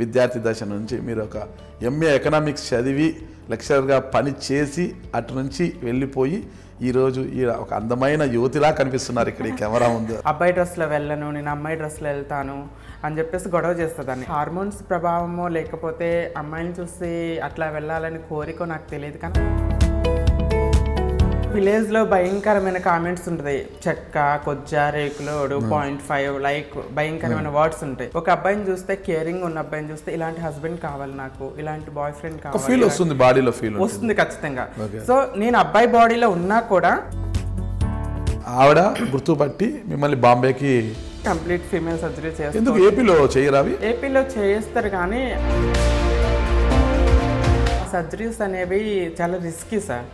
విద్యార్థి దశ నుంచి మీరు ఒక ఎంఏ ఎకనామిక్స్ చదివి లెక్చరర్గా పని చేసి అటు నుంచి వెళ్ళిపోయి ఈరోజు ఈ ఒక అందమైన యువతిలా కనిపిస్తున్నారు ఇక్కడ ఈ కెమెరా ముందు అబ్బాయి డ్రెస్లో వెళ్ళను నేను అమ్మాయి డ్రెస్లో వెళ్తాను అని చెప్పేసి గొడవ చేస్తుందని హార్మోన్స్ ప్రభావమో లేకపోతే అమ్మాయిని చూసి అట్లా వెళ్ళాలని కోరిక నాకు తెలియదు కానీ విలేజ్లో భయంకరమైన కామెంట్స్ ఉంటాయి చెక్క కొజ్జ రేకులోడు పాయింట్ ఫైవ్ లైక్ భయంకరమైన వర్డ్స్ hmm. ఉంటాయి ఒక అబ్బాయిని చూస్తే కేరింగ్ ఉన్న అబ్బాయిని చూస్తే ఇలాంటి హస్బెండ్ కావాలి నాకు ఇలాంటి బాయ్ ఫ్రెండ్ కావాలి ఫీల్ వస్తుంది బాడీలో ఫీల్ వస్తుంది ఖచ్చితంగా సో నేను అబ్బాయి బాడీలో ఉన్నా కూడా ఆవిడ గుర్తుపట్టి మిమ్మల్ని బాంబేకి కంప్లీట్ ఫీమేల్ సర్జరీ చేస్తారు ఎందుకు ఏపీలో చేయరా ఏపీలో చేస్తారు కానీ సర్జరీస్ అనేవి చాలా రిస్కీ సార్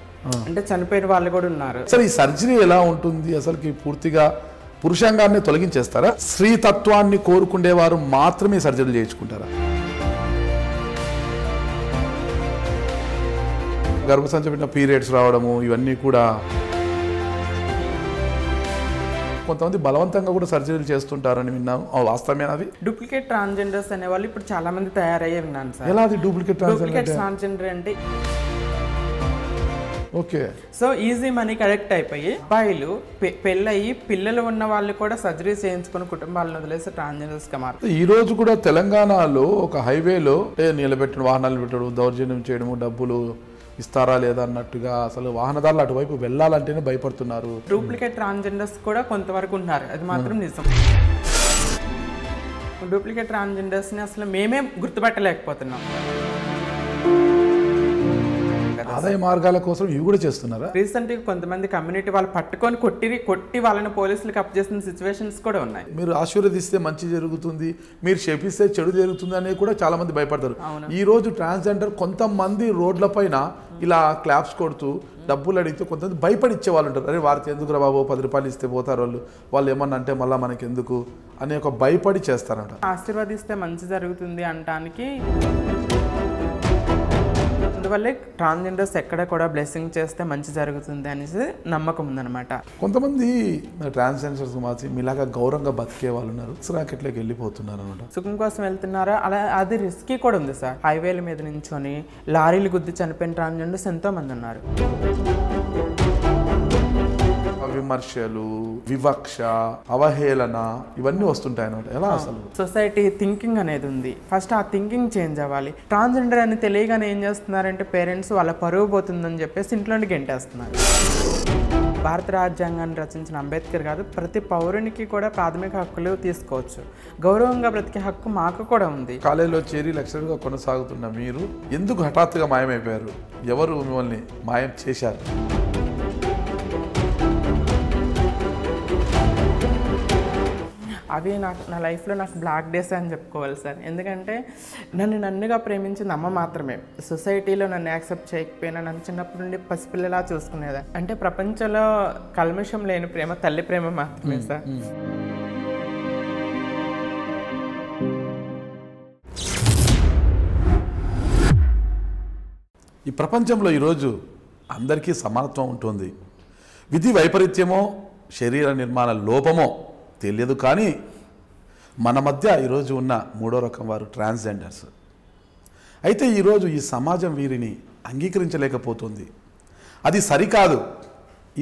అంటే చనిపోయిన వాళ్ళు కూడా ఉన్నారు అసలు ఈ సర్జరీ ఎలా ఉంటుంది అసలుకి పూర్తిగా పురుషంగాన్ని తొలగించేస్తారా స్త్రీతత్వాన్ని వారు మాత్రమే సర్జరీలు చేయించుకుంటారా గర్భసంచి పీరియడ్స్ రావడము ఇవన్నీ కూడా కొంతమంది బలవంతంగా కూడా సర్జరీలు చేస్తుంటారని విన్నాను వాస్తవమేనది డూప్లికేట్ ట్రాన్స్జెండర్స్ అనేవాళ్ళు ఇప్పుడు చాలా మంది తయారయ్యే విన్నాను సార్ ఎలా అది డూప్లికేట్ ట్రాన్స్జెండర్ అంటే okay so easy money correct అయిపోయి అబ్బాయిలు పెళ్ళయి పిల్లలు ఉన్న వాళ్ళు కూడా సర్జరీ చేయించుకుని కుటుంబాలను వదిలేసి ట్రాన్స్జెండర్స్ మారు ఈ రోజు కూడా తెలంగాణలో ఒక హైవేలో నిలబెట్టడం వాహనాలు పెట్టడం దౌర్జన్యం చేయడము డబ్బులు ఇస్తారా లేదా అన్నట్టుగా అసలు వాహనదారులు అటువైపు వెళ్ళాలంటేనే భయపడుతున్నారు డూప్లికేట్ ట్రాన్స్జెండర్స్ కూడా కొంతవరకు ఉన్నారు అది మాత్రం నిజం డూప్లికేట్ ని అసలు మేమే గుర్తుపట్టలేకపోతున్నాం ఆదాయ మార్గాల కోసం ఇవి కూడా చేస్తున్నారా రీసెంట్ కొంతమంది కమ్యూనిటీ వాళ్ళు పట్టుకొని కొట్టి కొట్టి వాళ్ళని పోలీసులకు అప్ చేసిన సిచ్యువేషన్స్ కూడా ఉన్నాయి మీరు ఆశీర్వదిస్తే మంచి జరుగుతుంది మీరు శపిస్తే చెడు జరుగుతుంది అనేది కూడా చాలా మంది భయపడతారు ఈ రోజు ట్రాన్స్జెండర్ కొంతమంది రోడ్ల పైన ఇలా క్లాప్స్ కొడుతూ డబ్బులు అడిగితే కొంతమంది భయపడిచ్చే వాళ్ళు ఉంటారు అరే వారికి ఎందుకు రా బాబు పది రూపాయలు ఇస్తే పోతారు వాళ్ళు వాళ్ళు ఏమన్నా అంటే మళ్ళీ మనకి ఎందుకు అనే ఒక భయపడి చేస్తారంట ఆశీర్వదిస్తే మంచి జరుగుతుంది అంటానికి అందువల్లే ట్రాన్స్జెండర్స్ ఎక్కడ కూడా బ్లెస్సింగ్ చేస్తే మంచి జరుగుతుంది అనేసి నమ్మకం ఉందన్నమాట కొంతమంది ట్రాన్స్జెండర్స్ మార్చి మీలాగా గౌరవంగా బతికే వాళ్ళు ఉన్నారు సురాకెట్లోకి వెళ్ళిపోతున్నారు అనమాట సుఖం కోసం వెళ్తున్నారా అలా అది రిస్క్ కూడా ఉంది సార్ హైవేల మీద నుంచొని లారీలు గుద్ది చనిపోయిన ట్రాన్స్జెండర్స్ ఎంతో మంది ఉన్నారు విమర్శలు వివక్ష అవహేళన ఇవన్నీ వస్తుంటాయి అనమాట ఎలా అసలు సొసైటీ థింకింగ్ అనేది ఉంది ఫస్ట్ ఆ థింకింగ్ చేంజ్ అవ్వాలి ట్రాన్స్జెండర్ అని తెలియగానే ఏం చేస్తున్నారంటే పేరెంట్స్ వాళ్ళ పరువు పోతుందని చెప్పేసి ఇంట్లోంటి గెంటేస్తున్నారు భారత రాజ్యాంగాన్ని రచించిన అంబేద్కర్ కాదు ప్రతి పౌరునికి కూడా ప్రాథమిక హక్కులు తీసుకోవచ్చు గౌరవంగా బ్రతికే హక్కు మాకు కూడా ఉంది కాలేజీలో చేరి లక్షలుగా కొనసాగుతున్న మీరు ఎందుకు హఠాత్తుగా మాయమైపోయారు ఎవరు మిమ్మల్ని మాయం చేశారు అవి నాకు నా లైఫ్లో నాకు బ్లాక్ డేస్ అని చెప్పుకోవాలి సార్ ఎందుకంటే నన్ను నన్నుగా ప్రేమించింది అమ్మ మాత్రమే సొసైటీలో నన్ను యాక్సెప్ట్ చేయకపోయినా నన్ను చిన్నప్పటి నుండి పసిపిల్లలా చూసుకునేదా అంటే ప్రపంచంలో కల్మషం లేని ప్రేమ తల్లి ప్రేమ మాత్రమే సార్ ఈ ప్రపంచంలో ఈరోజు అందరికీ సమానత్వం ఉంటుంది విధి వైపరీత్యమో శరీర నిర్మాణ లోపమో తెలియదు కానీ మన మధ్య ఈరోజు ఉన్న మూడో రకం వారు ట్రాన్స్జెండర్స్ అయితే ఈరోజు ఈ సమాజం వీరిని అంగీకరించలేకపోతుంది అది సరికాదు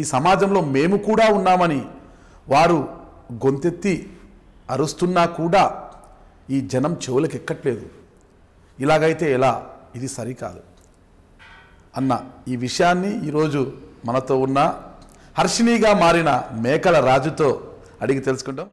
ఈ సమాజంలో మేము కూడా ఉన్నామని వారు గొంతెత్తి అరుస్తున్నా కూడా ఈ జనం చెవులకు ఎక్కట్లేదు ఇలాగైతే ఎలా ఇది సరికాదు అన్న ఈ విషయాన్ని ఈరోజు మనతో ఉన్న హర్షిణీగా మారిన మేకల రాజుతో అడిగి తెలుసుకుంటాం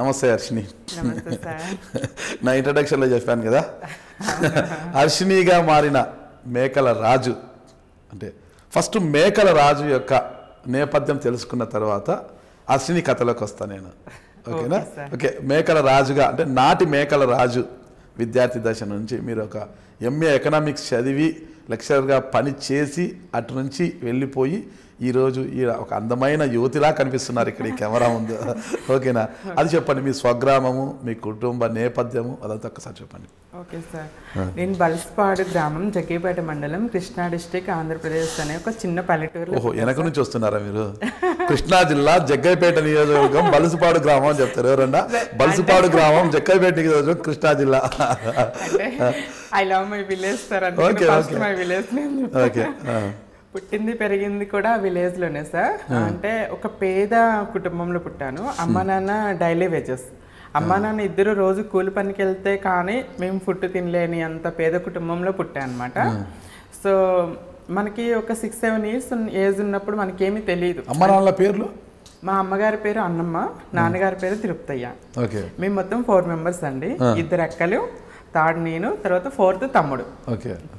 నమస్తే హర్షిని నా ఇంట్రడక్షన్లో చెప్పాను కదా హర్షిణిగా మారిన మేకల రాజు అంటే ఫస్ట్ మేకల రాజు యొక్క నేపథ్యం తెలుసుకున్న తర్వాత హర్షిణి కథలోకి వస్తాను నేను ఓకేనా ఓకే మేకల రాజుగా అంటే నాటి మేకల రాజు విద్యార్థి దశ నుంచి మీరు ఒక ఎంఏ ఎకనామిక్స్ చదివి లెక్చరర్గా పని చేసి అటు నుంచి వెళ్ళిపోయి ఈరోజు ఈ ఒక అందమైన యువతిలా కనిపిస్తున్నారు ఇక్కడ ఈ కెమెరా ముందు ఓకేనా అది చెప్పండి మీ స్వగ్రామము మీ కుటుంబ నేపథ్యము అదంతా ఒకసారి చెప్పండి ఓకే సార్ నేను బల్స్పాడు గ్రామం జగ్గేపేట మండలం కృష్ణా డిస్టిక్ ఆంధ్రప్రదేశ్ అనే ఒక చిన్న పల్లెటూరు ఓహో వెనక నుంచి వస్తున్నారా మీరు కృష్ణా జిల్లా జగ్గైపేట నియోజకవర్గం బలసపాడు గ్రామం అని చెప్తారు ఎవరన్నా బలసపాడు గ్రామం జగ్గైపేట నియోజకవర్గం కృష్ణా జిల్లా I love my village sir అంటే మై విలేజ్ ఓకే పుట్టింది పెరిగింది కూడా విలేజ్లోనే సార్ అంటే ఒక పేద కుటుంబంలో పుట్టాను అమ్మ నాన్న డైలీ వేజెస్ అమ్మ నాన్న ఇద్దరు రోజు కూలి పనికి వెళ్తే కానీ మేము ఫుడ్ తినలేని అంత పేద కుటుంబంలో పుట్టాను అనమాట సో మనకి ఒక సిక్స్ సెవెన్ ఇయర్స్ ఏజ్ ఉన్నప్పుడు మనకేమీ తెలియదు అమ్మ నాన్న పేర్లు మా అమ్మగారి పేరు అన్నమ్మ నాన్నగారి పేరు తిరుపతయ్య మేము మొత్తం ఫోర్ మెంబర్స్ అండి ఇద్దరు అక్కలు థర్డ్ నేను తర్వాత ఫోర్త్ తమ్ముడు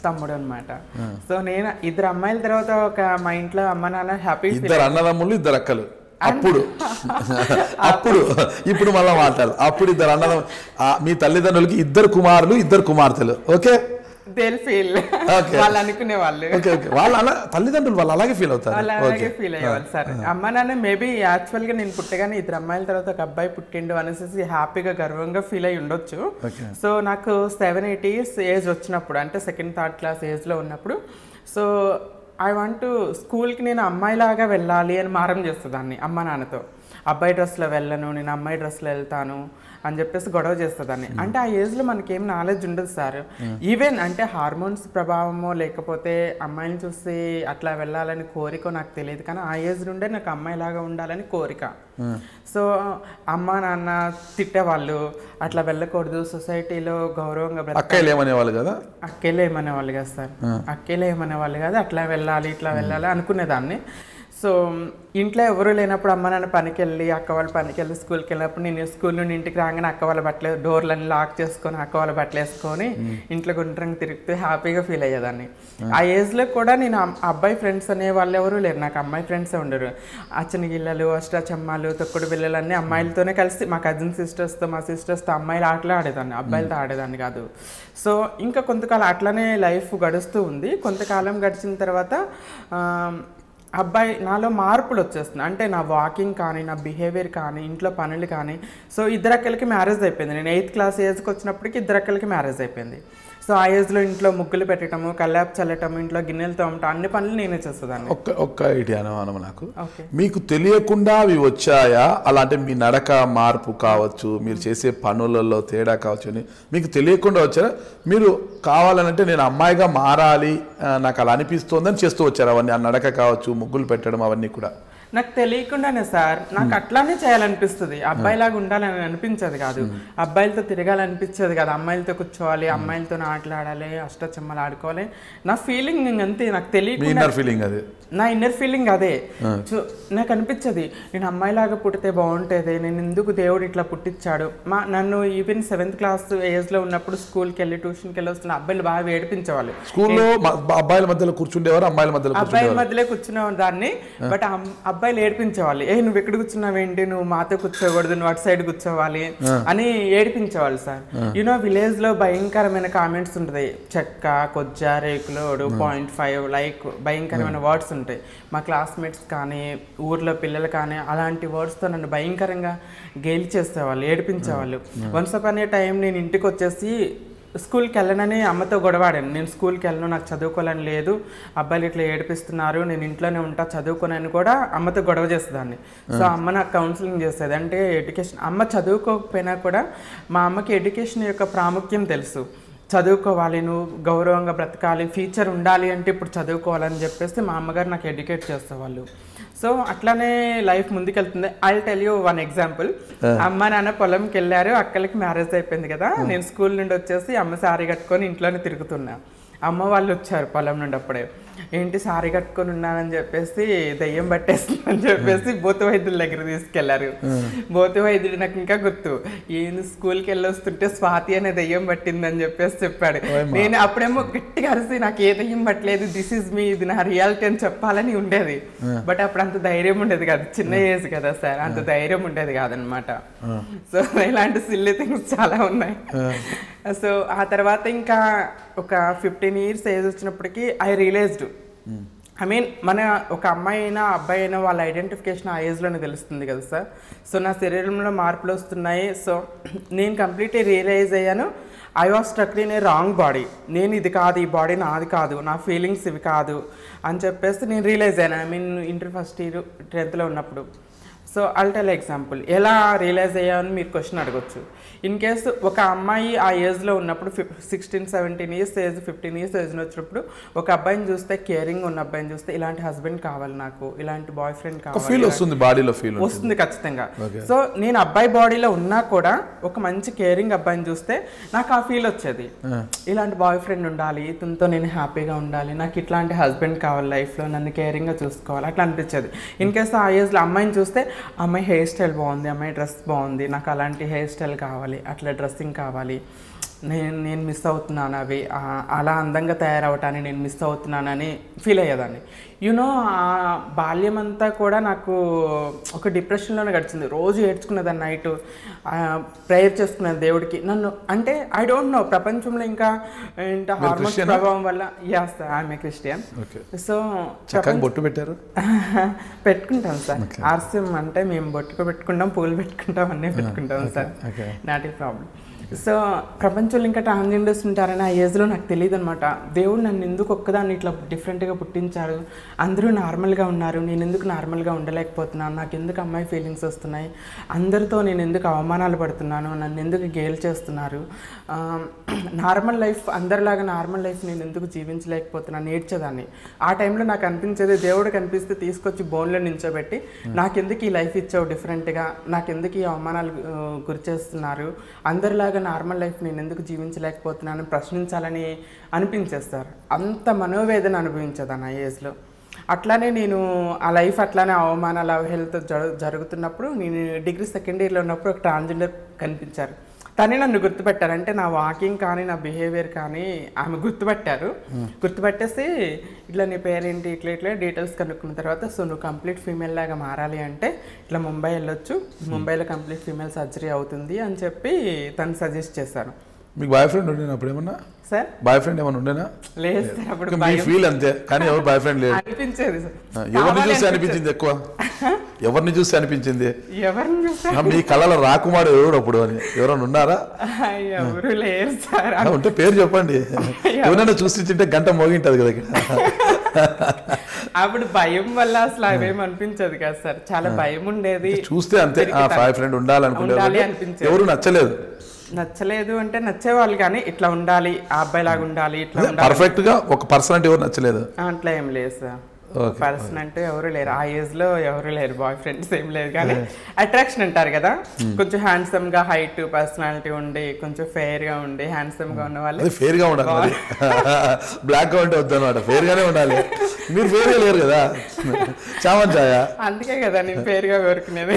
తమ్ముడు అనమాట సో నేను ఇద్దరు అమ్మాయిల తర్వాత ఒక మా ఇంట్లో అమ్మ నాన్న హ్యాపీ ఇద్దరు అన్నదమ్ములు ఇద్దరు అక్కలు అప్పుడు అప్పుడు ఇప్పుడు మళ్ళీ మాట్లాడాలి అప్పుడు ఇద్దరు అన్నదమ్ము మీ తల్లిదండ్రులకి ఇద్దరు కుమారులు ఇద్దరు కుమార్తెలు ఓకే దేల్ ఫీల్ వాళ్ళు అనుకునే వాళ్ళు ఓకే వాళ్ళు అలా తల్లిదండ్రులు వాళ్ళు అలాగే ఫీల్ అవుతారు అలాగే ఫీల్ అయ్యేవాళ్ళు ah, సార్ ah. అమ్మ నాన్న మేబీ యాక్చువల్గా నేను పుట్టగానే ఇద్దరు అమ్మాయిల తర్వాత ఒక అబ్బాయి పుట్టిండు అనేసి హ్యాపీగా గర్వంగా ఫీల్ అయి ఉండొచ్చు సో నాకు సెవెన్ ఎయిట్ ఇయర్స్ ఏజ్ వచ్చినప్పుడు అంటే సెకండ్ థర్డ్ క్లాస్ ఏజ్లో ఉన్నప్పుడు సో ఐ వాంట్ స్కూల్కి నేను అమ్మాయిలాగా వెళ్ళాలి అని మారం చేస్తుందాన్ని అమ్మ నాన్నతో అబ్బాయి డ్రెస్లో వెళ్ళను నేను అమ్మాయి డ్రెస్లో వెళ్తాను అని చెప్పేసి గొడవ చేస్తుందని hmm. అంటే ఆ ఏజ్లో మనకేం నాలెడ్జ్ ఉండదు సార్ ఈవెన్ hmm. అంటే హార్మోన్స్ ప్రభావమో లేకపోతే అమ్మాయిని చూసి అట్లా వెళ్ళాలని కోరిక నాకు తెలియదు కానీ ఆ ఏజ్ నుండే నాకు అమ్మాయిలాగా ఉండాలని కోరిక hmm. సో అమ్మ నాన్న తిట్టేవాళ్ళు అట్లా వెళ్ళకూడదు సొసైటీలో గౌరవంగా అక్కలు వాళ్ళు కదా ఏమనేవాళ్ళు కదా సార్ అక్కేలు వాళ్ళు కదా అట్లా వెళ్ళాలి ఇట్లా వెళ్ళాలి అనుకునేదాన్ని సో ఇంట్లో ఎవరు లేనప్పుడు అమ్మ నాన్న పనికి వెళ్ళి అక్క వాళ్ళ పనికి వెళ్ళి స్కూల్కి వెళ్ళినప్పుడు నేను స్కూల్ నుండి ఇంటికి రాగానే అక్క వాళ్ళ బట్టలు డోర్లన్నీ లాక్ చేసుకొని అక్క వాళ్ళ బట్టలు వేసుకొని ఇంట్లో గుండ్రంగా తిరుగుతూ హ్యాపీగా ఫీల్ అయ్యేదాన్ని ఆ ఏజ్లో కూడా నేను అబ్బాయి ఫ్రెండ్స్ అనే వాళ్ళు ఎవరు లేరు నాకు అమ్మాయి ఫ్రెండ్సే ఉండరు అచ్చనగిళ్ళలు అష్టాచమ్మాలు తొక్కుడు బిల్లలు అన్నీ అమ్మాయిలతోనే కలిసి మా కజిన్ సిస్టర్స్తో మా సిస్టర్స్తో అమ్మాయిలు ఆటలు ఆడేదాన్ని అబ్బాయిలతో ఆడేదాన్ని కాదు సో ఇంకా కొంతకాలం అట్లనే లైఫ్ గడుస్తూ ఉంది కొంతకాలం గడిచిన తర్వాత అబ్బాయి నాలో మార్పులు వచ్చేస్తుంది అంటే నా వాకింగ్ కానీ నా బిహేవియర్ కానీ ఇంట్లో పనులు కానీ సో ఇద్దరు అక్కలకి మ్యారేజ్ అయిపోయింది నేను ఎయిత్ క్లాస్ ఏజ్కి వచ్చినప్పటికి అక్కలకి మ్యారేజ్ అయిపోయింది సో ఆ ఏజ్లో ఇంట్లో ముగ్గులు పెట్టడము కల్లాపు చల్లటం ఇంట్లో గిన్నెలు తోమటం అన్ని పనులు నేనే చేస్తాను ఒక్క ఒక్క ఇటు అనుమానం నాకు మీకు తెలియకుండా అవి వచ్చాయా అలాంటి మీ నడక మార్పు కావచ్చు మీరు చేసే పనులలో తేడా కావచ్చు అని మీకు తెలియకుండా వచ్చారా మీరు కావాలనంటే నేను అమ్మాయిగా మారాలి నాకు అలా అనిపిస్తోందని చేస్తూ వచ్చారు అవన్నీ ఆ నడక కావచ్చు ముగ్గులు పెట్టడం అవన్నీ కూడా నాకు తెలియకుండానే సార్ నాకు అట్లానే చేయాలనిపిస్తుంది అబ్బాయిలాగా ఉండాలని అనిపించదు కాదు అబ్బాయిలతో తిరగాలనిపించదు కాదు అమ్మాయిలతో కూర్చోవాలి అమ్మాయిలతో ఆటలాడాలి అష్టచమ్మలు ఆడుకోవాలి నా ఫీలింగ్ అంతే నాకు తెలియకుండా ఫీలింగ్ నా ఇన్నర్ ఫీలింగ్ అదే నాకు అనిపించదు నేను అమ్మాయిలాగా పుట్టితే బాగుంటుంది నేను ఎందుకు దేవుడు ఇట్లా పుట్టించాడు మా నన్ను ఈవెన్ సెవెంత్ క్లాస్ ఏజ్లో ఉన్నప్పుడు స్కూల్కి వెళ్ళి ట్యూషన్కి వెళ్ళి వస్తున్న అబ్బాయిలు బాగా వేడిపించేవాళ్ళు స్కూల్లో అబ్బాయిల మధ్యలో కూర్చుండేవారు అమ్మాయిల మధ్యలో అబ్బాయిల మధ్యలో కూర్చునేవారు దాన్ని బట్ అబ్బాయిలు ఏడిపించేవాళ్ళు ఏ నువ్వు ఎక్కడ ఏంటి నువ్వు మాతో కూర్చోకూడదు నువ్వు అటు సైడ్ కూర్చోవాలి అని ఏడిపించేవాళ్ళు సార్ యూనో విలేజ్ లో భయంకరమైన కామెంట్స్ ఉంటాయి చెక్క కొజ్జ రేకులోడు పాయింట్ ఫైవ్ లైక్ భయంకరమైన వర్డ్స్ ఉంటాయి మా క్లాస్మేట్స్ కానీ ఊర్లో పిల్లలు కానీ అలాంటి వర్డ్స్తో నన్ను భయంకరంగా గేలి చేసేవాళ్ళు ఏడిపించేవాళ్ళు వన్స్ అప్ అనే టైం నేను ఇంటికి వచ్చేసి స్కూల్కి వెళ్ళనని అమ్మతో గొడవాడాను నేను స్కూల్కి వెళ్ళను నాకు చదువుకోవాలని లేదు అబ్బాయిలు ఇట్లా ఏడిపిస్తున్నారు నేను ఇంట్లోనే ఉంటా చదువుకోనని కూడా అమ్మతో గొడవ చేసేదాన్ని సో అమ్మ నాకు కౌన్సిలింగ్ చేసేది అంటే ఎడ్యుకేషన్ అమ్మ చదువుకోకపోయినా కూడా మా అమ్మకి ఎడ్యుకేషన్ యొక్క ప్రాముఖ్యం తెలుసు చదువుకోవాలి నువ్వు గౌరవంగా బ్రతకాలి ఫ్యూచర్ ఉండాలి అంటే ఇప్పుడు చదువుకోవాలని చెప్పేసి మా అమ్మగారు నాకు ఎడ్యుకేట్ చేసేవాళ్ళు సో అట్లానే లైఫ్ ముందుకెళ్తుంది I tell you one example అమ్మ నాన్న పొలంకి వెళ్ళారు అక్కలకి మ్యారేజ్ అయిపోయింది కదా నేను స్కూల్ నుండి వచ్చేసి అమ్మ శారీ కట్టుకొని ఇంట్లోనే తిరుగుతున్నా అమ్మ వాళ్ళు వచ్చారు పొలం నుండి అప్పుడే ఏంటి సారీ కట్టుకొని ఉన్నానని చెప్పేసి దయ్యం పట్టేస్తుందని చెప్పేసి బోతు వైద్యుల దగ్గర తీసుకెళ్లారు బోతు వైద్యుడు నాకు ఇంకా గుర్తు ఏంది స్కూల్కి వస్తుంటే స్వాతి అనే దయ్యం పట్టిందని చెప్పేసి చెప్పాడు నేను అప్పుడేమో గట్టిగా అరిసి నాకు ఏ దయ్యం పట్టలేదు దిస్ ఇస్ మీ ఇది నా రియాలిటీ అని చెప్పాలని ఉండేది బట్ అప్పుడు అంత ధైర్యం ఉండేది కాదు చిన్న ఏజ్ కదా సార్ అంత ధైర్యం ఉండేది కాదనమాట సో ఇలాంటి సిల్లీ థింగ్స్ చాలా ఉన్నాయి సో ఆ తర్వాత ఇంకా ఒక ఫిఫ్టీన్ ఇయర్స్ ఏజ్ వచ్చినప్పటికీ ఐ రియలైజ్డ్ ఐ మీన్ మన ఒక అమ్మాయి అయినా అబ్బాయి అయినా వాళ్ళ ఐడెంటిఫికేషన్ ఆ ఏజ్లోనే తెలుస్తుంది కదా సార్ సో నా శరీరంలో మార్పులు వస్తున్నాయి సో నేను కంప్లీట్లీ రియలైజ్ అయ్యాను I was struck in a wrong body నేను ఇది కాదు ఈ బాడీ నాది కాదు నా ఫీలింగ్స్ ఇవి కాదు అని చెప్పేసి నేను రియలైజ్ అయ్యాను I mean inter first year టెన్త్లో ఉన్నప్పుడు సో అల్టల్ ఎగ్జాంపుల్ ఎలా రియలైజ్ అని మీరు క్వశ్చన్ అడగచ్చు ఇన్ కేసు ఒక అమ్మాయి ఆ ఏజ్లో ఉన్నప్పుడు fif sixteen seventeen years age fifteen years ఏజ్ని వచ్చినప్పుడు ఒక అబ్బాయిని చూస్తే కేరింగ్ ఉన్న అబ్బాయిని చూస్తే ఇలాంటి హస్బెండ్ కావాలి నాకు ఇలాంటి బాయ్ ఫ్రెండ్ కావాలి ఫీల్ వస్తుంది బాడీలో ఫీల్ వస్తుంది ఖచ్చితంగా సో నేను అబ్బాయి బాడీలో ఉన్నా కూడా ఒక మంచి కేరింగ్ అబ్బాయిని చూస్తే నాకు ఆ ఫీల్ వచ్చేది ఇలాంటి బాయ్ ఫ్రెండ్ ఉండాలి ఇతనితో నేను హ్యాపీగా ఉండాలి నాకు ఇట్లాంటి హస్బెండ్ కావాలి లైఫ్లో నన్ను కేరింగ్గా చూసుకోవాలి అట్లా అనిపించేది ఇన్ కేసు ఆ ఏజ్లో అమ్మాయిని చూస్తే అమ్మాయి హెయిర్ స్టైల్ బాగుంది అమ్మాయి డ్రెస్ బాగుంది నాకు అలాంటి హెయిర్ స్టైల్ కావాలి కావాలి అట్లా డ్రెస్సింగ్ కావాలి నేను నేను మిస్ అవుతున్నాను అవి అలా అందంగా తయారవటాన్ని నేను మిస్ అవుతున్నానని ఫీల్ అయ్యేదాన్ని యూనో ఆ బాల్యం అంతా కూడా నాకు ఒక డిప్రెషన్లోనే గడిచింది రోజు దాన్ని నైట్ ప్రేయర్ చేసుకున్నది దేవుడికి నన్ను అంటే ఐ డోంట్ నో ప్రపంచంలో ఇంకా ఏంటో హార్మోన్స్ ప్రభావం వల్ల యాస్ ఆమె క్రిస్టియన్ సో బొట్టు పెట్టారు పెట్టుకుంటాం సార్ ఆర్సిఎం అంటే మేము బొట్టుకు పెట్టుకుంటాం పూలు పెట్టుకుంటాం అన్నీ ah, పెట్టుకుంటాం sir not a problem so ప్రపంచంలో ఇంకా ట్రాన్స్జెండర్స్ ఉంటారని ఆ ఏజ్లో నాకు తెలియదు అనమాట దేవుడు నన్ను ఎందుకు ఒక్కదాన్ని ఇట్లా డిఫరెంట్గా పుట్టించారు అందరూ నార్మల్గా ఉన్నారు నేను ఎందుకు నార్మల్గా ఉండలేకపోతున్నాను నాకు ఎందుకు అమ్మాయి ఫీలింగ్స్ వస్తున్నాయి అందరితో నేను ఎందుకు అవమానాలు పడుతున్నాను నన్ను ఎందుకు గేల్ చేస్తున్నారు నార్మల్ లైఫ్ అందరిలాగా నార్మల్ లైఫ్ నేను ఎందుకు జీవించలేకపోతున్నాను నేర్చేదాన్ని ఆ టైంలో నాకు అనిపించేది దేవుడు కనిపిస్తే తీసుకొచ్చి బోన్లో నించోబెట్టి నాకెందుకు ఈ లైఫ్ ఇచ్చావు డిఫరెంట్గా నాకెందుకు ఈ అవమానాలు గురిచేస్తున్నారు అందరిలాగా నార్మల్గా నార్మల్ లైఫ్ నేను ఎందుకు జీవించలేకపోతున్నాను ప్రశ్నించాలని అనిపించేస్తారు అంత మనోవేదన అనుభవించేదాన్ని ఆ ఏజ్లో అట్లానే నేను ఆ లైఫ్ అట్లానే అవమానాలు అవహేళతో జరుగుతున్నప్పుడు నేను డిగ్రీ సెకండ్ ఇయర్లో ఉన్నప్పుడు ఒక ట్రాన్స్జెండర్ కనిపించారు తనే నన్ను గుర్తుపెట్టారు అంటే నా వాకింగ్ కానీ నా బిహేవియర్ కానీ ఆమె గుర్తుపెట్టారు గుర్తుపెట్టేసి ఇట్లా నీ పేరేంటి ఇట్లా ఇట్లా డీటెయిల్స్ కనుక్కున్న తర్వాత సో నువ్వు కంప్లీట్ ఫీమేల్ లాగా మారాలి అంటే ఇట్లా ముంబై వెళ్ళొచ్చు ముంబైలో కంప్లీట్ ఫీమేల్ సర్జరీ అవుతుంది అని చెప్పి తను సజెస్ట్ చేశాను మీకు బాయ్ ఫ్రెండ్ ఉండేనా అప్పుడు ఏమన్నా సార్ బాయ్ ఫ్రెండ్ ఏమైనా ఉండేనా లేదు సార్ మీ ఫీల్ అంతే కానీ ఎవరు బాయ్ ఫ్రెండ్ లేదు అనిపించేది ఎవరిని చూసి అనిపించింది ఎక్కువ ఎవరిని చూసి అనిపించింది ఎవరిని చూసి మీ కళల రాకుమారు ఎవరు అప్పుడు అని ఎవరైనా ఉన్నారా ఎవరు లేరు సార్ ఉంటే పేరు చెప్పండి ఎవరైనా చూసింటే గంట మోగింటది కదా ఇక్కడ అప్పుడు భయం వల్ల అసలు అవేం అనిపించదు కదా సార్ చాలా భయం ఉండేది చూస్తే అంతే బాయ్ ఫ్రెండ్ ఉండాలనుకుంటే ఎవరు నచ్చలేదు నచ్చలేదు అంటే నచ్చేవాళ్ళు కానీ ఇట్లా ఉండాలి ఆ అబ్బాయి లాగా ఉండాలి ఇట్లా పర్ఫెక్ట్ గా ఒక పర్సన్ అంటే ఎవరు నచ్చలేదు అట్లా ఏం లేదు సార్ పర్సన్ అంటూ ఎవరు లేరు ఆ ఏజ్ లో ఎవరు లేరు బాయ్ ఫ్రెండ్స్ ఏం లేదు కానీ అట్రాక్షన్ అంటారు కదా hmm. కొంచెం హ్యాండ్సమ్ గా హైట్ పర్సనాలిటీ ఉండి కొంచెం ఫెయిర్ గా ఉండి హ్యాండ్సమ్ గా hmm. ఉన్న వాళ్ళు ఫెయిర్ గా ఉండాలి బ్లాక్ అవుట్ వద్దనమాట ఫెయిర్ గానే ఉండాలి మీరు ఫెయిర్ గా లేరు కదా చామన్ అందుకే కదా నేను ఫెయిర్ గా కోరుకునేది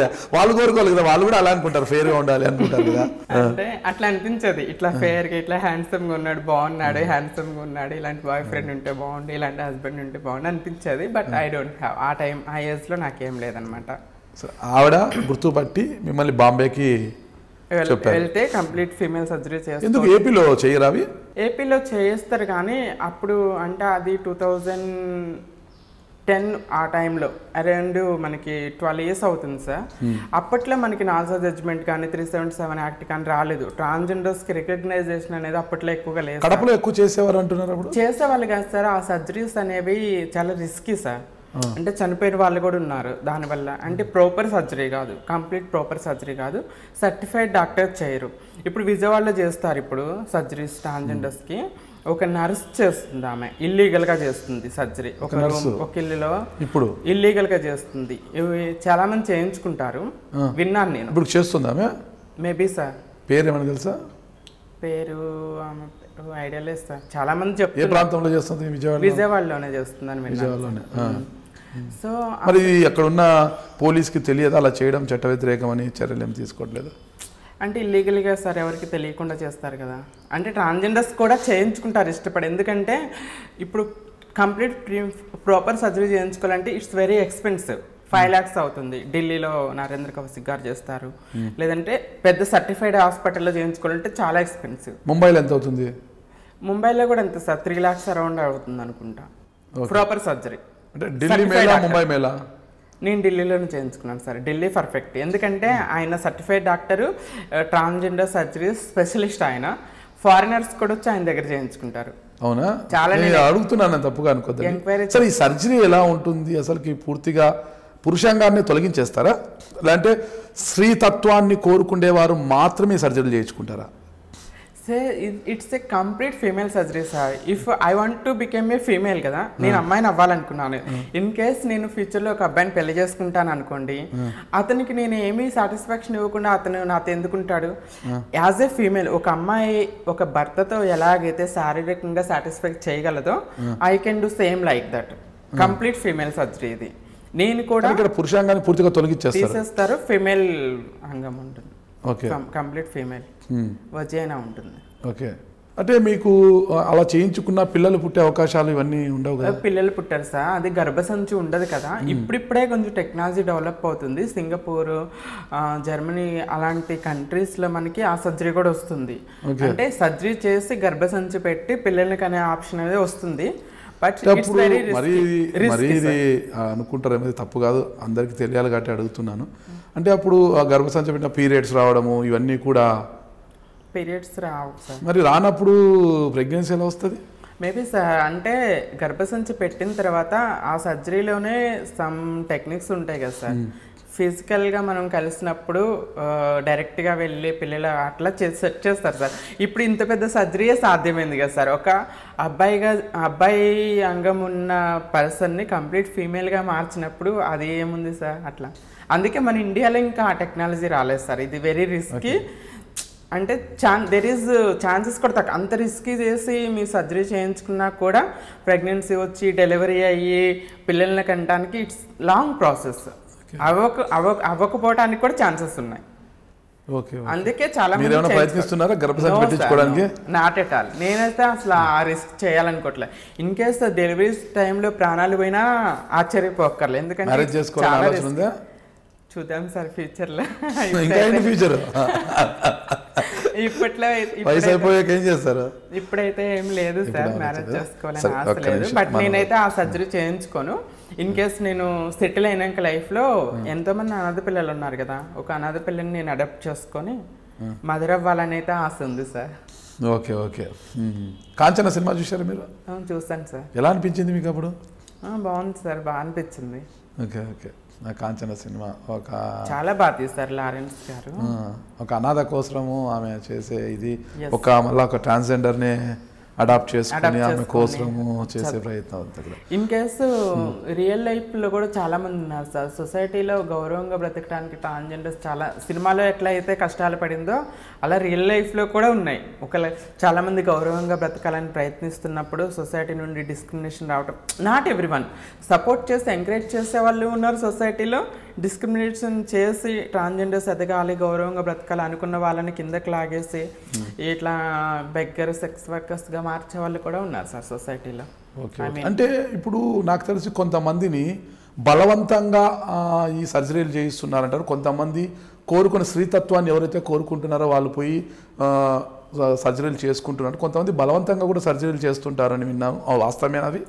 వాళ్ళు కోరుకోవాలి కదా వాళ్ళు కూడా అలా అనుకుంటారు ఫెయిర్ గా ఉండాలి అనుకుంటారు కదా అంటే అట్లా అనిపించదు ఇట్లా ఫెయిర్ hmm. గా ఇట్లా హ్యాండ్సమ్ గా ఉన్నాడు బాగున్నాడు హ్యాండ్సమ్ గా ఉన్నాడు ఇలాంటి బాయ్ ఫ్రెండ్ ఉంటే బాగుండు ఇలాంటి హస్బెండ్ ఉంటే బాగుండు అనిపించేది బట్ ఐ డోంట్ హ్యావ్ ఆ టైం ఆ ఏజ్లో నాకేం లేదనమాట సో ఆవిడ గుర్తుపట్టి మిమ్మల్ని బాంబేకి వెళ్తే కంప్లీట్ ఫీమేల్ సర్జరీ చేస్తారు ఏపీలో చేయరావి ఏపీలో చేయిస్తారు కానీ అప్పుడు అంటే అది టూ థౌజండ్ టెన్ ఆ టైంలో అరౌండ్ మనకి ట్వెల్వ్ ఇయర్స్ అవుతుంది సార్ hmm. అప్పట్లో మనకి నాసా జడ్జ్మెంట్ కానీ త్రీ సెవెంటీ సెవెన్ యాక్ట్ కానీ రాలేదు ట్రాన్స్జెండర్స్కి రికగ్నైజేషన్ అనేది అప్పట్లో ఎక్కువగా లేదు కడపలో ఎక్కువ చేసేవారు అంటున్నారు చేసేవాళ్ళు కాదు సార్ ఆ సర్జరీస్ అనేవి చాలా రిస్కీ సార్ అంటే చనిపోయిన వాళ్ళు కూడా ఉన్నారు దానివల్ల అంటే ప్రాపర్ hmm. సర్జరీ కాదు కంప్లీట్ ప్రాపర్ సర్జరీ కాదు సర్టిఫైడ్ డాక్టర్ చేయరు ఇప్పుడు విజయవాడలో చేస్తారు ఇప్పుడు సర్జరీస్ ట్రాన్స్జెండర్స్కి hmm. ఒక నర్స్ చేస్తుంది ఆమె ఇల్లీగల్గా చేస్తుంది సర్జరీ ఒక నర్సు ఒక ఇల్లులో ఇప్పుడు ఇల్లీగల్గా చేస్తుంది ఇవి చాలా మంది చేయించుకుంటారు విన్నాను నేను ఇప్పుడు చేస్తుంది ఆమె మేబీ సార్ పేరు ఏమైనా తెలుసా పేరు ఆమె ఐడియా లేదు సార్ చాలా మంది చెప్తారు ఏ ప్రాంతంలో చేస్తుంది విజయవాడ విజయవాడలోనే చేస్తుందని విజయవాడలోనే సో మరి అక్కడ ఉన్న పోలీస్కి తెలియదు అలా చేయడం చట్ట వ్యతిరేకం అని చర్యలు ఏమి తీసుకోవట్లేదు అంటే ఇల్లీగల్గా సార్ ఎవరికి తెలియకుండా చేస్తారు కదా అంటే ట్రాన్స్జెండర్స్ కూడా చేయించుకుంటారు ఇష్టపడి ఎందుకంటే ఇప్పుడు కంప్లీట్ ప్రాపర్ సర్జరీ చేయించుకోవాలంటే it's very expensive five lakhs అవుతుంది ఢిల్లీలో నరేంద్ర కౌశిక్ గారు చేస్తారు hmm. లేదంటే పెద్ద సర్టిఫైడ్ హాస్పిటల్లో చేయించుకోవాలంటే చాలా ఎక్స్పెన్సివ్ ముంబైలో ఎంత అవుతుంది ముంబైలో కూడా ఎంత సార్ త్రీ ల్యాక్స్ అరౌండ్ అవుతుంది అనుకుంటా ప్రాపర్ సర్జరీ అంటే ఢిల్లీ మేళా ముంబై మేళా నేను ఢిల్లీలోనే చేయించుకున్నాను సార్ ఢిల్లీ పర్ఫెక్ట్ ఎందుకంటే ఆయన certified doctor transgender surgery specialist ఆయన ఫారినర్స్ కూడా వచ్చి ఆయన దగ్గర చేయించుకుంటారు అవునా చాలా నేను అడుగుతున్నాను తప్పుగా ఎంక్వైరీ సార్ ఈ సర్జరీ ఎలా ఉంటుంది అసలుకి పూర్తిగా పురుషాంగాన్ని తొలగించేస్తారా లేదంటే స్త్రీతత్వాన్ని వారు మాత్రమే సర్జరీ చేయించుకుంటారా say it's a complete female surgery sir if I want to become a female కదా నేను hmm. అమ్మాయిని అవ్వాలనుకున్నాను ఇన్ hmm. కేస్ నేను ఫ్యూచర్లో ఒక అబ్బాయిని పెళ్లి చేసుకుంటాను అనుకోండి hmm. అతనికి నేను ఏమీ సాటిస్ఫాక్షన్ ఇవ్వకుండా అతను నాతో ఎందుకుంటాడు యాజ్ ఏ ఫీమేల్ ఒక అమ్మాయి ఒక భర్తతో ఎలాగైతే శారీరకంగా సాటిస్ఫై చేయగలదో I can do same like that complete female surgery ఇది నేను కూడా ఇక్కడ పురుషాంగాన్ని పూర్తిగా తొలగించేస్తారు తీసేస్తారు ఫీమేల్ అంగం ఉంటుంది ఓకే కంప్లీట్ ఫీమేల్ Hmm. వచ్చేనా ఉంటుంది ఓకే అంటే మీకు అలా చేయించుకున్న పిల్లలు పుట్టే అవకాశాలు ఇవన్నీ ఉండవు కదా పిల్లలు పుట్టారు సార్ అది గర్భసంచి ఉండదు కదా hmm. ఇప్పుడిప్పుడే కొంచెం టెక్నాలజీ డెవలప్ అవుతుంది సింగపూర్ జర్మనీ అలాంటి కంట్రీస్లో మనకి ఆ సర్జరీ కూడా వస్తుంది అంటే సర్జరీ చేసి గర్భసంచి పెట్టి పిల్లలకి అనే ఆప్షన్ అనేది వస్తుంది బట్ మరి ఇది అనుకుంటారేమో తప్పు కాదు అందరికి తెలియాలి కాబట్టి అడుగుతున్నాను hmm. అంటే అప్పుడు గర్భసంచి పెట్టిన పీరియడ్స్ రావడము ఇవన్నీ కూడా పీరియడ్స్ రావు సార్ మరి రానప్పుడు ప్రెగ్నెన్సీ ఎలా వస్తుంది మేబీ సార్ అంటే గర్భసంచి పెట్టిన తర్వాత ఆ సర్జరీలోనే సమ్ టెక్నిక్స్ ఉంటాయి కదా సార్ ఫిజికల్గా మనం కలిసినప్పుడు డైరెక్ట్గా వెళ్ళి పిల్లలు అట్లా సెట్ చేస్తారు సార్ ఇప్పుడు ఇంత పెద్ద సర్జరీయే సాధ్యమైంది కదా సార్ ఒక అబ్బాయిగా అబ్బాయి అంగం ఉన్న పర్సన్ని కంప్లీట్ ఫీమేల్గా మార్చినప్పుడు అది ఏముంది సార్ అట్లా అందుకే మన ఇండియాలో ఇంకా ఆ టెక్నాలజీ రాలేదు సార్ ఇది వెరీ రిస్కీ అంటే ఛాన్ దెర్ ఈజ్ ఛాన్సెస్ కూడా తక్కువ అంత రిస్క్ చేసి మీ సర్జరీ చేయించుకున్నా కూడా ప్రెగ్నెన్సీ వచ్చి డెలివరీ అయ్యి పిల్లల్ని కనడానికి ఇట్స్ లాంగ్ ప్రాసెస్ అవ్వక అవ్వక అవ్వకపోవడానికి కూడా ఛాన్సెస్ ఉన్నాయి అందుకే చాలా నేనైతే అసలు ఆ రిస్క్ చేయాలనుకోవట్లేదు ఇన్ కేస్ డెలివరీ టైంలో ప్రాణాలు పోయినా ఆశ్చర్యపోకర్లేదు ఎందుకంటే చూద్దాం సార్ ఫ్యూచర్ లో ఫ్యూచర్ ఇప్పట్లో ఇప్పుడైతే ఏం లేదు సార్ మ్యారేజ్ చేసుకోవాలని ఆశ లేదు బట్ నేనైతే ఆ సర్జరీ చేయించుకోను ఇన్ కేస్ నేను సెటిల్ అయినాక లైఫ్లో ఎంతోమంది అనాథ పిల్లలు ఉన్నారు కదా ఒక అనాథ పిల్లని నేను అడాప్ట్ చేసుకొని మదర్ అవ్వాలని అయితే ఆశ ఉంది sir okay okay Kanchana cinema చూశారు మీరు చూస్తాను సార్ ఎలా అనిపించింది మీకు అప్పుడు బాగుంది సార్ బాగా అనిపించింది ఓకే ఓకే కాంచన సినిమా ఒక చాలా బాగా తీస్తారు లారెన్స్ గారు ఒక అనాథ కోసము ఆమె చేసే ఇది ఒక మళ్ళీ ఒక ట్రాన్స్జెండర్ ని అడాప్ట్ చేసుకుని ఆమె కోసము చేసే ప్రయత్నం ఇన్ కేసు రియల్ లైఫ్ లో కూడా చాలా మంది ఉన్నారు సార్ సొసైటీలో గౌరవంగా బ్రతకడానికి ట్రాన్స్జెండర్స్ చాలా సినిమాలో ఎట్లయితే అయితే కష్టాలు పడిందో అలా రియల్ లైఫ్లో కూడా ఉన్నాయి ఒక చాలామంది గౌరవంగా బ్రతకాలని ప్రయత్నిస్తున్నప్పుడు సొసైటీ నుండి డిస్క్రిమినేషన్ రావటం నాట్ ఎవ్రీ వన్ సపోర్ట్ చేసి ఎంకరేజ్ చేసే వాళ్ళు ఉన్నారు సొసైటీలో డిస్క్రిమినేషన్ చేసి ట్రాన్స్జెండర్స్ ఎదగాలి గౌరవంగా బ్రతకాలి అనుకున్న వాళ్ళని కిందకు లాగేసి hmm. ఇట్లా బెగ్గర సెక్స్ వర్కర్స్గా మార్చే వాళ్ళు కూడా ఉన్నారు సార్ సొసైటీలో అంటే ఇప్పుడు నాకు తెలిసి కొంతమందిని బలవంతంగా ఈ సర్జరీలు చేయిస్తున్నారంటారు కొంతమంది కోరుకున్న స్త్రీతత్వాన్ని ఎవరైతే కోరుకుంటున్నారో వాళ్ళు పోయి సర్జరీలు చేసుకుంటున్నారు కొంతమంది బలవంతంగా కూడా సర్జరీలు చేస్తుంటారని విన్నాను వాస్తవమేనా అది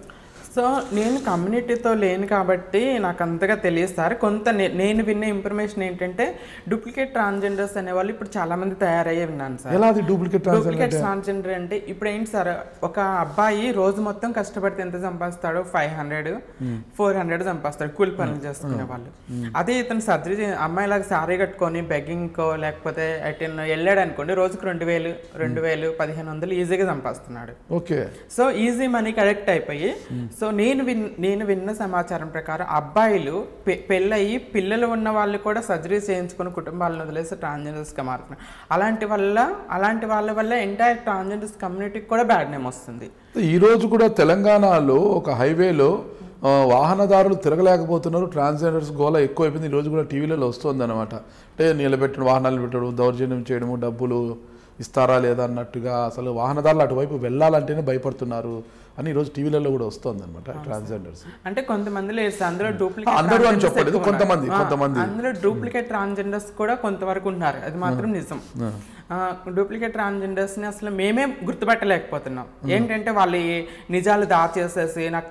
సో నేను కమ్యూనిటీతో లేను కాబట్టి నాకు అంతగా తెలియదు సార్ కొంత నేను విన్న ఇన్ఫర్మేషన్ ఏంటంటే డూప్లికేట్ ట్రాన్స్జెండర్స్ అనేవాళ్ళు ఇప్పుడు చాలా మంది తయారయ్యే విన్నాను సార్ డూప్లికేట్ డూప్లికేట్ ట్రాన్స్జెండర్ అంటే ఇప్పుడు ఏంటి సార్ ఒక అబ్బాయి రోజు మొత్తం కష్టపడితే ఎంత సంపాదిస్తాడు ఫైవ్ హండ్రెడ్ ఫోర్ హండ్రెడ్ సంపాదిస్తాడు కూలి పనులు చేసుకునే వాళ్ళు అదే ఇతను సర్జరీ అమ్మాయి లాగా సారీ కట్టుకొని బెగ్గింగ్కో లేకపోతే ఎటైనా వెళ్ళాడు అనుకోండి రోజుకు రెండు వేలు రెండు వేలు పదిహేను వందలు ఈజీగా సంపాదిస్తున్నాడు okay so easy money correct అయిపోయి సో నేను విన్ నేను విన్న సమాచారం ప్రకారం అబ్బాయిలు పె పెళ్ళయి పిల్లలు ఉన్న వాళ్ళు కూడా సర్జరీ చేయించుకుని కుటుంబాలను వదిలేసి ట్రాన్స్జెండర్స్గా మారుతున్నారు అలాంటి వల్ల అలాంటి వాళ్ళ వల్ల ఎంటైర్ ట్రాన్జెండర్స్ కమ్యూనిటీకి కూడా బ్యాడ్ నేమ్ వస్తుంది ఈరోజు కూడా తెలంగాణలో ఒక హైవేలో వాహనదారులు తిరగలేకపోతున్నారు ట్రాన్స్జెండర్స్ గోళ ఎక్కువైపోయింది ఈరోజు కూడా టీవీలలో వస్తుంది అనమాట అంటే నిలబెట్టడం వాహనాలు పెట్టడం దౌర్జన్యం చేయడము డబ్బులు ఇస్తారా లేదా అన్నట్టుగా అసలు వాహనదారులు అటువైపు వెళ్ళాలంటేనే భయపడుతున్నారు అని ఈరోజు టీవీలలో కూడా వస్తుంది అనమాట ట్రాన్స్జెండర్స్ అంటే లేదు అందులో hmm. డూప్లికేట్ అందరూ అని చెప్పలేదు కొంతమంది కొంతమంది అందులో hmm. డూప్లికేట్ ట్రాన్స్జెండర్స్ కూడా కొంతవరకు ఉన్నారు అది hmm. మాత్రం నిజం డూప్లికేట్ ట్రాన్స్జెండర్స్ ని అసలు మేమే గుర్తుపెట్టలేకపోతున్నాం ఏంటంటే వాళ్ళు నిజాలు దాచేసేసి నాకు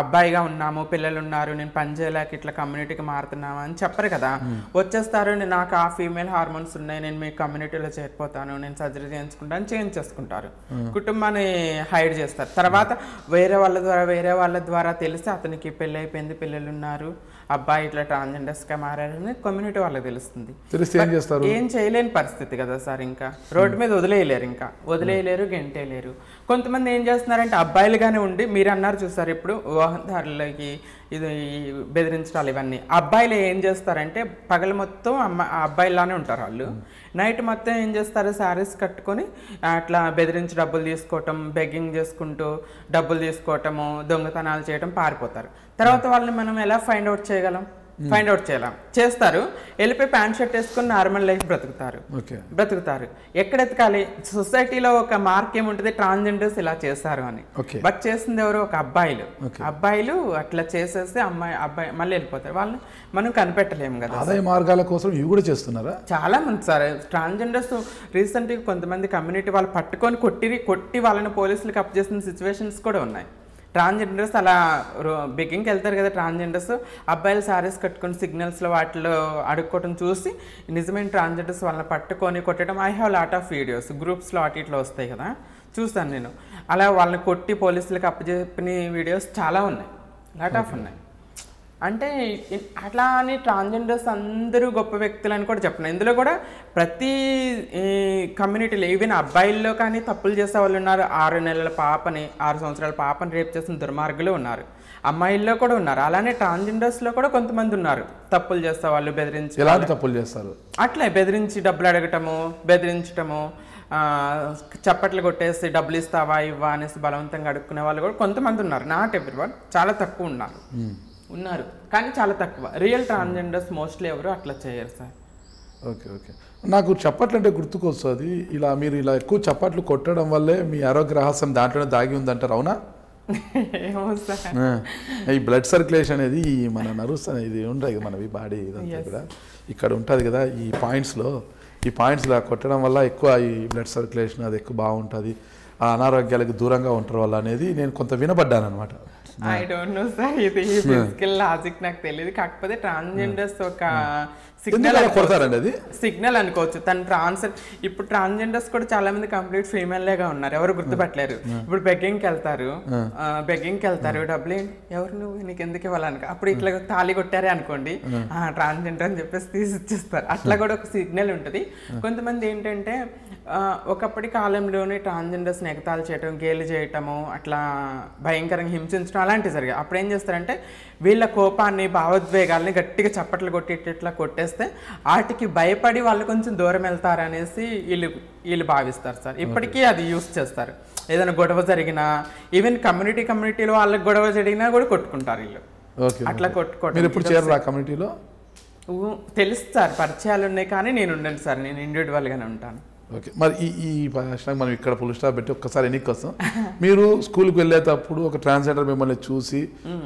అబ్బాయిగా ఉన్నాము పిల్లలు ఉన్నారు నేను పనిచేయలేక ఇట్లా కమ్యూనిటీకి మారుతున్నాము అని చెప్పరు కదా వచ్చేస్తారు నేను నాకు ఆ ఫీమేల్ హార్మోన్స్ ఉన్నాయి నేను మీ కమ్యూనిటీలో చేరిపోతాను నేను సర్జరీ చేయించుకుంటాను చేయించేసుకుంటారు కుటుంబాన్ని హైడ్ చేస్తారు తర్వాత తర్వాత వేరే వాళ్ళ ద్వారా వేరే వాళ్ళ ద్వారా తెలిసి అతనికి పెళ్ళైపోయింది పిల్లలు ఉన్నారు అబ్బాయి ఇట్లా ట్రాన్స్జెండర్స్గా మారని కమ్యూనిటీ వాళ్ళకి తెలుస్తుంది ఏం చేయలేని పరిస్థితి కదా సార్ ఇంకా రోడ్డు మీద వదిలేయలేరు ఇంకా వదిలేయలేరు గెంటేయలేరు కొంతమంది ఏం చేస్తున్నారంటే అబ్బాయిలుగానే ఉండి మీరు అన్నారు చూసారు ఇప్పుడు వాహనదారులకి ఇది బెదిరించడాలు ఇవన్నీ అబ్బాయిలు ఏం చేస్తారంటే పగల మొత్తం అమ్మ అబ్బాయిలానే ఉంటారు వాళ్ళు నైట్ మొత్తం ఏం చేస్తారు శారీస్ కట్టుకొని అట్లా బెదిరించి డబ్బులు తీసుకోవటం బెగ్గింగ్ చేసుకుంటూ డబ్బులు తీసుకోవటము దొంగతనాలు చేయటం పారిపోతారు తర్వాత వాళ్ళని మనం ఎలా ఫైండ్ అవుట్ చేయగలం ఫైండ్ అవుట్ చేయలేం చేస్తారు వెళ్ళిపోయి ప్యాంట్ షర్ట్ వేసుకుని నార్మల్ లైఫ్ బ్రతుకుతారు బ్రతుకుతారు ఎక్కడ ఎతకాలి సొసైటీలో ఒక మార్క్ ఏముంటుంది ట్రాన్స్జెండర్స్ ఇలా చేస్తారు అని బట్ చేసింది ఎవరు ఒక అబ్బాయిలు అబ్బాయిలు అట్లా చేసేస్తే అమ్మాయి అబ్బాయి మళ్ళీ వెళ్ళిపోతారు వాళ్ళు మనం కనిపెట్టలేము కదా ఆదాయ మార్గాల కోసం ఇవి కూడా చేస్తున్నారా చాలా మంది సార్ ట్రాన్స్జెండర్స్ రీసెంట్గా కొంతమంది కమ్యూనిటీ వాళ్ళు పట్టుకొని కొట్టి కొట్టి వాళ్ళని పోలీసులకు అప్ చేసిన సిచ్యువేషన్స్ కూడా ఉన్నాయి ట్రాన్స్జెండర్స్ అలా బెగ్గింగ్కి వెళ్తారు కదా ట్రాన్స్జెండర్స్ అబ్బాయిలు శారీస్ కట్టుకుని సిగ్నల్స్లో వాటిలో అడుక్కోవటం చూసి నిజమైన ట్రాన్స్జెండర్స్ వాళ్ళని పట్టుకొని కొట్టడం I have lot of videos గ్రూప్స్లో అటు ఇట్లా వస్తాయి కదా చూస్తాను నేను అలా వాళ్ళని కొట్టి పోలీసులకు అప్పచెప్పిన వీడియోస్ చాలా ఉన్నాయి లాట్ ఆఫ్ ఉన్నాయి అంటే అట్లా అని ట్రాన్స్జెండర్స్ అందరూ గొప్ప వ్యక్తులు అని కూడా చెప్పను ఇందులో కూడా ప్రతి కమ్యూనిటీలో ఈవెన్ అబ్బాయిల్లో కానీ తప్పులు చేసే వాళ్ళు ఉన్నారు ఆరు నెలల పాపని ఆరు సంవత్సరాల పాపని రేపు చేసిన దుర్మార్గులు ఉన్నారు అమ్మాయిల్లో కూడా ఉన్నారు అలానే ట్రాన్స్జెండర్స్లో కూడా కొంతమంది ఉన్నారు తప్పులు చేస్తే వాళ్ళు బెదిరించి ఎలాంటి తప్పులు చేస్తారు అట్లే బెదిరించి డబ్బులు అడగటము బెదిరించటము చప్పట్లు కొట్టేసి డబ్బులు ఇస్తావా ఇవ్వా అనేసి బలవంతంగా అడుక్కునే వాళ్ళు కూడా కొంతమంది ఉన్నారు నాట్ ఎవ్రీ వన్ చాలా తక్కువ ఉన్నారు ఉన్నారు కానీ చాలా తక్కువ రియల్ ట్రాన్స్జెండర్స్ మోస్ట్లీ ఎవరు అట్లా చేయరు సార్ ఓకే ఓకే నాకు చప్పట్లు అంటే గుర్తుకొస్తుంది ఇలా మీరు ఇలా ఎక్కువ చప్పట్లు కొట్టడం వల్లే మీ ఆరోగ్య రహస్యం దాంట్లోనే దాగి ఉందంటారు అవునా ఈ బ్లడ్ సర్క్యులేషన్ అనేది ఈ మన నరుస్తాను ఇది ఉంటాయి కదా మనవి బాడీ ఇదంతా కూడా ఇక్కడ ఉంటుంది కదా ఈ పాయింట్స్లో ఈ పాయింట్స్ ఇలా కొట్టడం వల్ల ఎక్కువ ఈ బ్లడ్ సర్క్యులేషన్ అది ఎక్కువ బాగుంటుంది ఆ అనారోగ్యాలకు దూరంగా ఉంటారు వల్ల అనేది నేను కొంత వినబడ్డాను అనమాట ఐ డోంట్ నో సార్ ఇది ఫిజికల్ లాజిక్ నాకు తెలియదు కాకపోతే ట్రాన్స్జెండర్స్ ఒక సిగ్నల్ కొడతారండి అది సిగ్నల్ అనుకోవచ్చు తన ట్రాన్స్ ఇప్పుడు ట్రాన్స్జెండర్స్ కూడా చాలా మంది కంప్లీట్ ఫీమేల్ లేగా ఉన్నారు ఎవరు గుర్తుపెట్టలేరు ఇప్పుడు కి వెళ్తారు కి వెళ్తారు డబ్బులు ఎవరు నువ్వు నీకు ఎందుకు ఇవ్వాలనుకో అప్పుడు ఇట్లా తాళి కొట్టారే అనుకోండి ట్రాన్స్జెండర్ అని చెప్పేసి తీసి ఇచ్చేస్తారు అట్లా కూడా ఒక సిగ్నల్ ఉంటుంది కొంతమంది ఏంటంటే ఒకప్పటి కాలంలోనే ట్రాన్స్జెండర్స్ నెగతాలు చేయటం గేలు చేయటము అట్లా భయంకరంగా హింసించడం అలా అలాంటివి జరిగాయి అప్పుడు ఏం చేస్తారంటే వీళ్ళ కోపాన్ని భావోద్వేగాల్ని గట్టిగా చప్పట్లు కొట్టేటట్లా కొట్టేస్తే వాటికి భయపడి వాళ్ళు కొంచెం దూరం వెళ్తారనేసి వీళ్ళు వీళ్ళు భావిస్తారు సార్ ఇప్పటికీ అది యూస్ చేస్తారు ఏదైనా గొడవ జరిగినా ఈవెన్ కమ్యూనిటీ కమ్యూనిటీలో వాళ్ళకి గొడవ జరిగినా కూడా కొట్టుకుంటారు వీళ్ళు అట్లా కొట్టుకోవడం ఎప్పుడు కమ్యూనిటీలో తెలుసు సార్ పరిచయాలు ఉన్నాయి కానీ నేను ఉండను సార్ నేను ఇండివిజువల్గానే ఉంటాను ఓకే మరి ఈ ఈ ప్రశ్నకు మనం ఇక్కడ పుల్ స్టాప్ పెట్టి ఒక్కసారి ఎన్నిక వస్తాం మీరు స్కూల్కి వెళ్ళేటప్పుడు ఒక ట్రాన్స్జెండర్ మిమ్మల్ని చూసి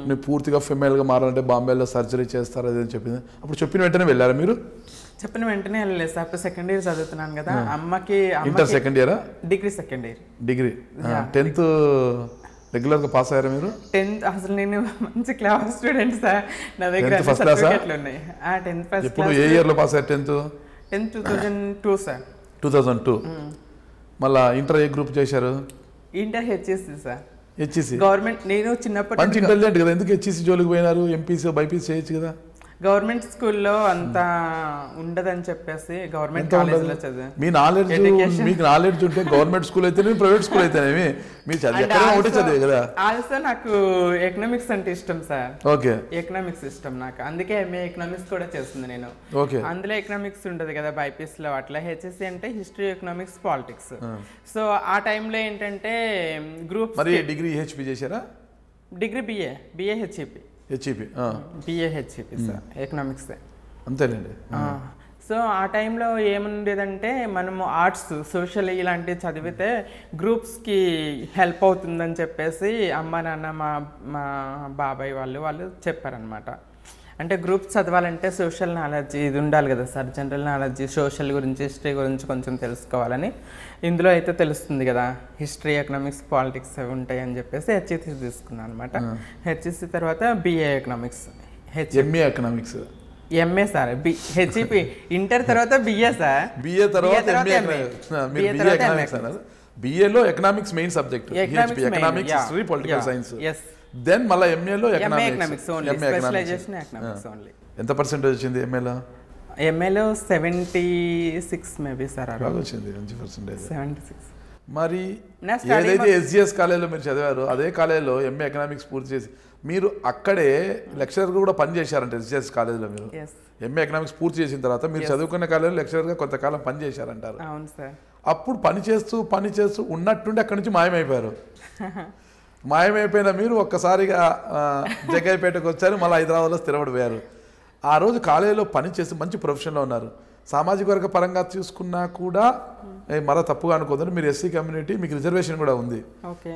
మీరు పూర్తిగా ఫిమేల్గా మారాలంటే బాంబేలో సర్జరీ చేస్తారు అదే అని చెప్పింది అప్పుడు చెప్పిన వెంటనే వెళ్ళారు మీరు చెప్పిన వెంటనే వెళ్ళలేదు సార్ ఇప్పుడు సెకండ్ ఇయర్ చదువుతున్నాను కదా అమ్మకి ఇంటర్ సెకండ్ ఇయరా degree second year degree tenth రెగ్యులర్గా పాస్ అయ్యారు మీరు టెన్త్ అసలు నేను మంచి క్లాస్ స్టూడెంట్ సార్ నా దగ్గర క్లాస్ ఉన్నాయి టెన్త్ ఫస్ట్ ఇప్పుడు ఏ ఇయర్లో పాస్ అయ్యారు tenth tenth two thousand two sir two thousand two మళ్ళీ ఇంటర్ ఏ గ్రూప్ చేశారు inter HSC sir HSC government నేను చిన్నప్పటి మంచి ఇంటెలిజెంట్ కదా ఎందుకు హెచ్ఎస్సి జోలికి పోయినారు ఎంపీసీ బైపీసీ చేయొచ్చు కదా గవర్నమెంట్ స్కూల్లో అంత ఉండదని చెప్పేసి గవర్నమెంట్ కాలేజీలో చదివా మీ నాలెడ్జ్ మీకు నాలెడ్జ్ ఉంటే గవర్నమెంట్ స్కూల్ అయితే ప్రైవేట్ స్కూల్ అయితేనేమి మీరు చదివి చదివే కదా ఆల్సో నాకు ఎకనామిక్స్ అంటే ఇష్టం సార్ ఓకే ఎకనామిక్స్ ఇష్టం నాకు అందుకే ఎంఏ ఎకనామిక్స్ కూడా చేస్తుంది నేను ఓకే అందులో ఎకనామిక్స్ ఉంటుంది కదా బైపీఎస్ లో అట్లా హెచ్ఎస్సి e అంటే హిస్టరీ ఎకనామిక్స్ పాలిటిక్స్ సో ఆ టైంలో ఏంటంటే గ్రూప్ మరి డిగ్రీ హెచ్పి e చేశారా degree BA BA HEP HEP BA HEP sir economics అంతేనండి సో ఆ టైంలో ఏముండేదంటే మనము ఆర్ట్స్ సోషల్ ఇలాంటివి చదివితే గ్రూప్స్కి హెల్ప్ అవుతుందని చెప్పేసి అమ్మ నాన్న మా మా బాబాయ్ వాళ్ళు వాళ్ళు చెప్పారనమాట అంటే గ్రూప్స్ చదవాలంటే సోషల్ నాలెడ్జ్ ఇది ఉండాలి కదా సార్ జనరల్ నాలెడ్జ్ సోషల్ గురించి హిస్టరీ గురించి కొంచెం తెలుసుకోవాలని ఇందులో అయితే తెలుస్తుంది కదా హిస్టరీ ఎకనామిక్స్ పాలిటిక్స్ అవి ఉంటాయి అని చెప్పేసి హెచ్ఎస్సి e తీసుకున్నాను అనమాట హెచ్ఎస్సి e తర్వాత BA economics HMA economics MA sir B HEP inter తర్వాత బిఏ సార్ బిఏ తర్వాత ఎకనామిక్స్ అన్నారు బిఏలో economics main subject economics history political science then మళ్ళీ ఎంఏలో ఎకనామిక్స్ ఎంత పర్సెంటేజ్ వచ్చింది ఎంఏలో ఎంఏలో సెవెంటీ సిక్స్ మేబీ సార్ వచ్చింది మంచి సెవెంటీ సిక్స్ మరి ఏదైతే ఎస్జిఎస్ కాలేజీలో మీరు చదివారు అదే కాలేజీలో ఎంఏ ఎకనామిక్స్ పూర్తి చేసి మీరు అక్కడే లెక్చరర్గా కూడా పనిచేశారంట ఎస్జిఎస్ కాలేజీలో మీరు ఎంఏ ఎకనామిక్స్ పూర్తి చేసిన తర్వాత మీరు చదువుకున్న కాలేజీలో లెక్చరర్గా కొంతకాలం పనిచేశారంటారు అవును సార్ అప్పుడు పని చేస్తూ పని చేస్తూ ఉన్నట్టుండి అక్కడి నుంచి మాయమైపోయారు మాయమైపోయిన మీరు ఒక్కసారిగా జగ్గైపేటకు వచ్చారు మళ్ళీ హైదరాబాద్లో స్థిరపడిపోయారు ఆ రోజు కాలేజీలో పనిచేసి మంచి ప్రొఫెషన్లో ఉన్నారు సామాజిక వర్గ పరంగా చూసుకున్నా కూడా hmm. మరో తప్పుగా అనుకోదని మీరు ఎస్సీ కమ్యూనిటీ మీకు రిజర్వేషన్ కూడా ఉంది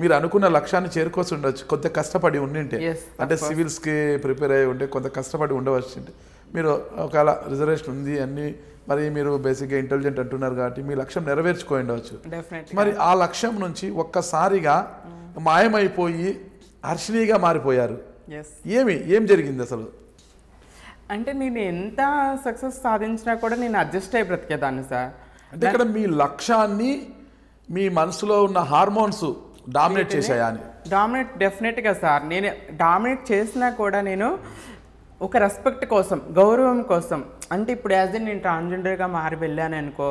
మీరు అనుకున్న లక్ష్యాన్ని చేరుకోవచ్చు ఉండొచ్చు కొంత కష్టపడి ఉండింటే అంటే సివిల్స్కి ప్రిపేర్ అయ్యి ఉంటే కొంత కష్టపడి ఉండవచ్చు మీరు ఒకవేళ రిజర్వేషన్ ఉంది అన్ని మరి మీరు బేసిక్గా ఇంటెలిజెంట్ అంటున్నారు కాబట్టి మీ లక్ష్యం నెరవేర్చుకో ఉండవచ్చు మరి ఆ లక్ష్యం నుంచి ఒక్కసారిగా hmm. మాయమైపోయి హర్షణీగా మారిపోయారు ఏమి ఏం జరిగింది అసలు అంటే నేను ఎంత సక్సెస్ సాధించినా కూడా నేను అడ్జస్ట్ అయి బ్రతికేదాన్ని సార్ అంటే ఇక్కడ మీ లక్ష్యాన్ని మీ మనసులో ఉన్న హార్మోన్స్ డామినేట్ చేశాయా డామినేట్ డెఫినెట్గా సార్ నేను డామినేట్ చేసినా కూడా నేను ఒక రెస్పెక్ట్ కోసం గౌరవం కోసం అంటే ఇప్పుడు యాజ్ నేను ట్రాన్స్జెండర్గా మారి వెళ్ళాను అనుకో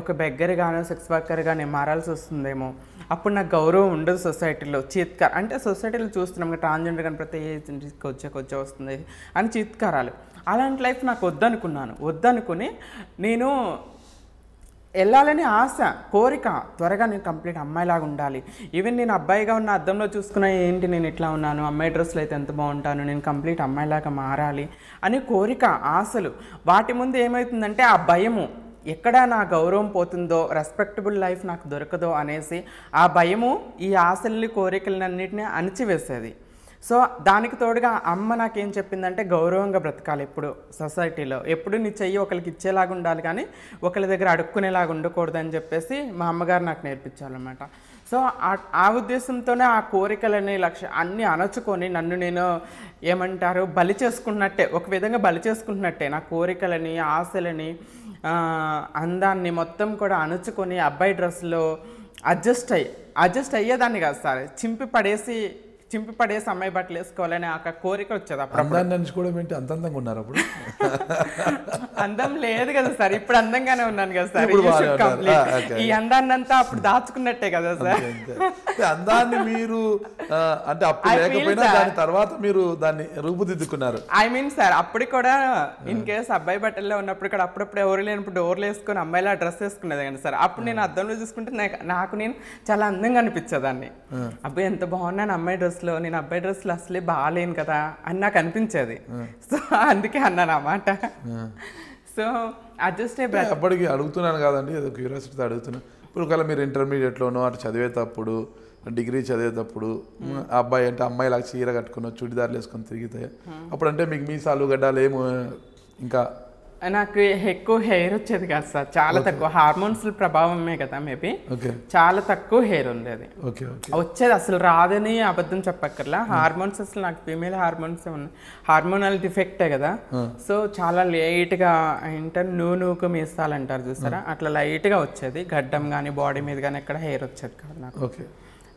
ఒక బెగ్గర్గాను సెక్స్ వర్కర్గా నేను మారాల్సి వస్తుందేమో అప్పుడు నాకు గౌరవం ఉండదు సొసైటీలో చీత్కార అంటే సొసైటీలో చూస్తున్నాం ట్రాన్స్జెండర్ కానీ ప్రతి ఏజెంట్కి వచ్చే వచ్చే వస్తుంది అని చీత్కారాలు అలాంటి లైఫ్ నాకు వద్దనుకున్నాను వద్దనుకుని నేను వెళ్ళాలని ఆశ కోరిక త్వరగా నేను కంప్లీట్ అమ్మాయిలాగా ఉండాలి ఈవెన్ నేను అబ్బాయిగా ఉన్న అద్దంలో చూసుకున్నా ఏంటి నేను ఇట్లా ఉన్నాను అమ్మాయి డ్రెస్సులు అయితే ఎంత బాగుంటాను నేను కంప్లీట్ అమ్మాయిలాగా మారాలి అని కోరిక ఆశలు వాటి ముందు ఏమవుతుందంటే ఆ భయము ఎక్కడ నా గౌరవం పోతుందో రెస్పెక్టబుల్ లైఫ్ నాకు దొరకదో అనేసి ఆ భయము ఈ ఆశల్ని కోరికలన్నింటినీ అణిచివేసేది సో దానికి తోడుగా అమ్మ నాకేం చెప్పిందంటే గౌరవంగా బ్రతకాలి ఎప్పుడు సొసైటీలో ఎప్పుడు నీ చెయ్యి ఒకరికి ఇచ్చేలాగా ఉండాలి కానీ ఒకరి దగ్గర అడుక్కునేలాగా ఉండకూడదు అని చెప్పేసి మా అమ్మగారు నాకు నేర్పించాలన్నమాట సో ఆ ఉద్దేశంతోనే ఆ కోరికలని లక్ష అన్నీ అణచుకొని నన్ను నేను ఏమంటారు బలి చేసుకున్నట్టే ఒక విధంగా బలి చేసుకుంటున్నట్టే నా కోరికలని ఆశలని అందాన్ని మొత్తం కూడా అణుచుకొని అబ్బాయి డ్రెస్లో అడ్జస్ట్ అయ్యి అడ్జస్ట్ అయ్యేదాన్ని కాదు సార్ చింపి పడేసి చింపి పడే అమ్మాయి బట్టలు వేసుకోవాలని ఆ కోరిక వచ్చేది అప్పుడు ఏంటి అందంగా ఉన్నారు అప్పుడు అందం లేదు కదా సార్ ఇప్పుడు అందంగానే ఉన్నాను కదా సార్ ఈ అందాన్ని అంతా అప్పుడు దాచుకున్నట్టే కదా సార్ అందాన్ని మీరు అంటే అప్పుడు లేకపోయినా దాని తర్వాత మీరు దాన్ని రూపుదిద్దుకున్నారు ఐ మీన్ సార్ అప్పుడు కూడా ఇన్ కేస్ అబ్బాయి బట్టల్లో ఉన్నప్పుడు కూడా అప్పుడప్పుడు ఎవరు లేనప్పుడు డోర్లు వేసుకొని అమ్మాయిలా డ్రెస్ వేసుకునేది కదా సార్ అప్పుడు నేను అద్దంలో చూసుకుంటే నాకు నేను చాలా అందంగా అనిపించేదాన్ని అబ్బాయి ఎంత బాగున్నాను అమ్మాయి డ్రెస్ డ్రెస్లో నేను అబ్బాయి డ్రెస్లో అసలే బాగాలేను కదా అని నాకు అనిపించేది సో అందుకే అన్నాను అన్నమాట సో అడ్జస్ట్ అయిపోయి అప్పటికి అడుగుతున్నాను కాదండి ఏదో క్యూరియాసిటీతో అడుగుతున్నాను ఇప్పుడు ఒకవేళ మీరు ఇంటర్మీడియట్లోనో అటు చదివేటప్పుడు డిగ్రీ చదివేటప్పుడు అబ్బాయి అంటే అమ్మాయి లాగా చీర కట్టుకున్న చుడిదార్లు వేసుకొని తిరిగితే అప్పుడంటే మీకు మీ గడ్డాలు ఏమో ఇంకా నాకు ఎక్కువ హెయిర్ వచ్చేది కాదు సార్ చాలా తక్కువ హార్మోన్స్ ప్రభావమే కదా మేబీ చాలా తక్కువ హెయిర్ ఉండేది వచ్చేది అసలు రాదని అబద్ధం చెప్పక్కర్లా హార్మోన్స్ అసలు నాకు ఫీమేల్ హార్మోన్స్ ఉన్నాయి హార్మోనల్ డిఫెక్టే కదా సో చాలా లైట్గా ఏంటంటే నూనె నూకు మీసాలంటారు చూసారా అట్లా లైట్గా వచ్చేది గడ్డం కానీ బాడీ మీద కానీ ఎక్కడ హెయిర్ వచ్చేది కాదు నాకు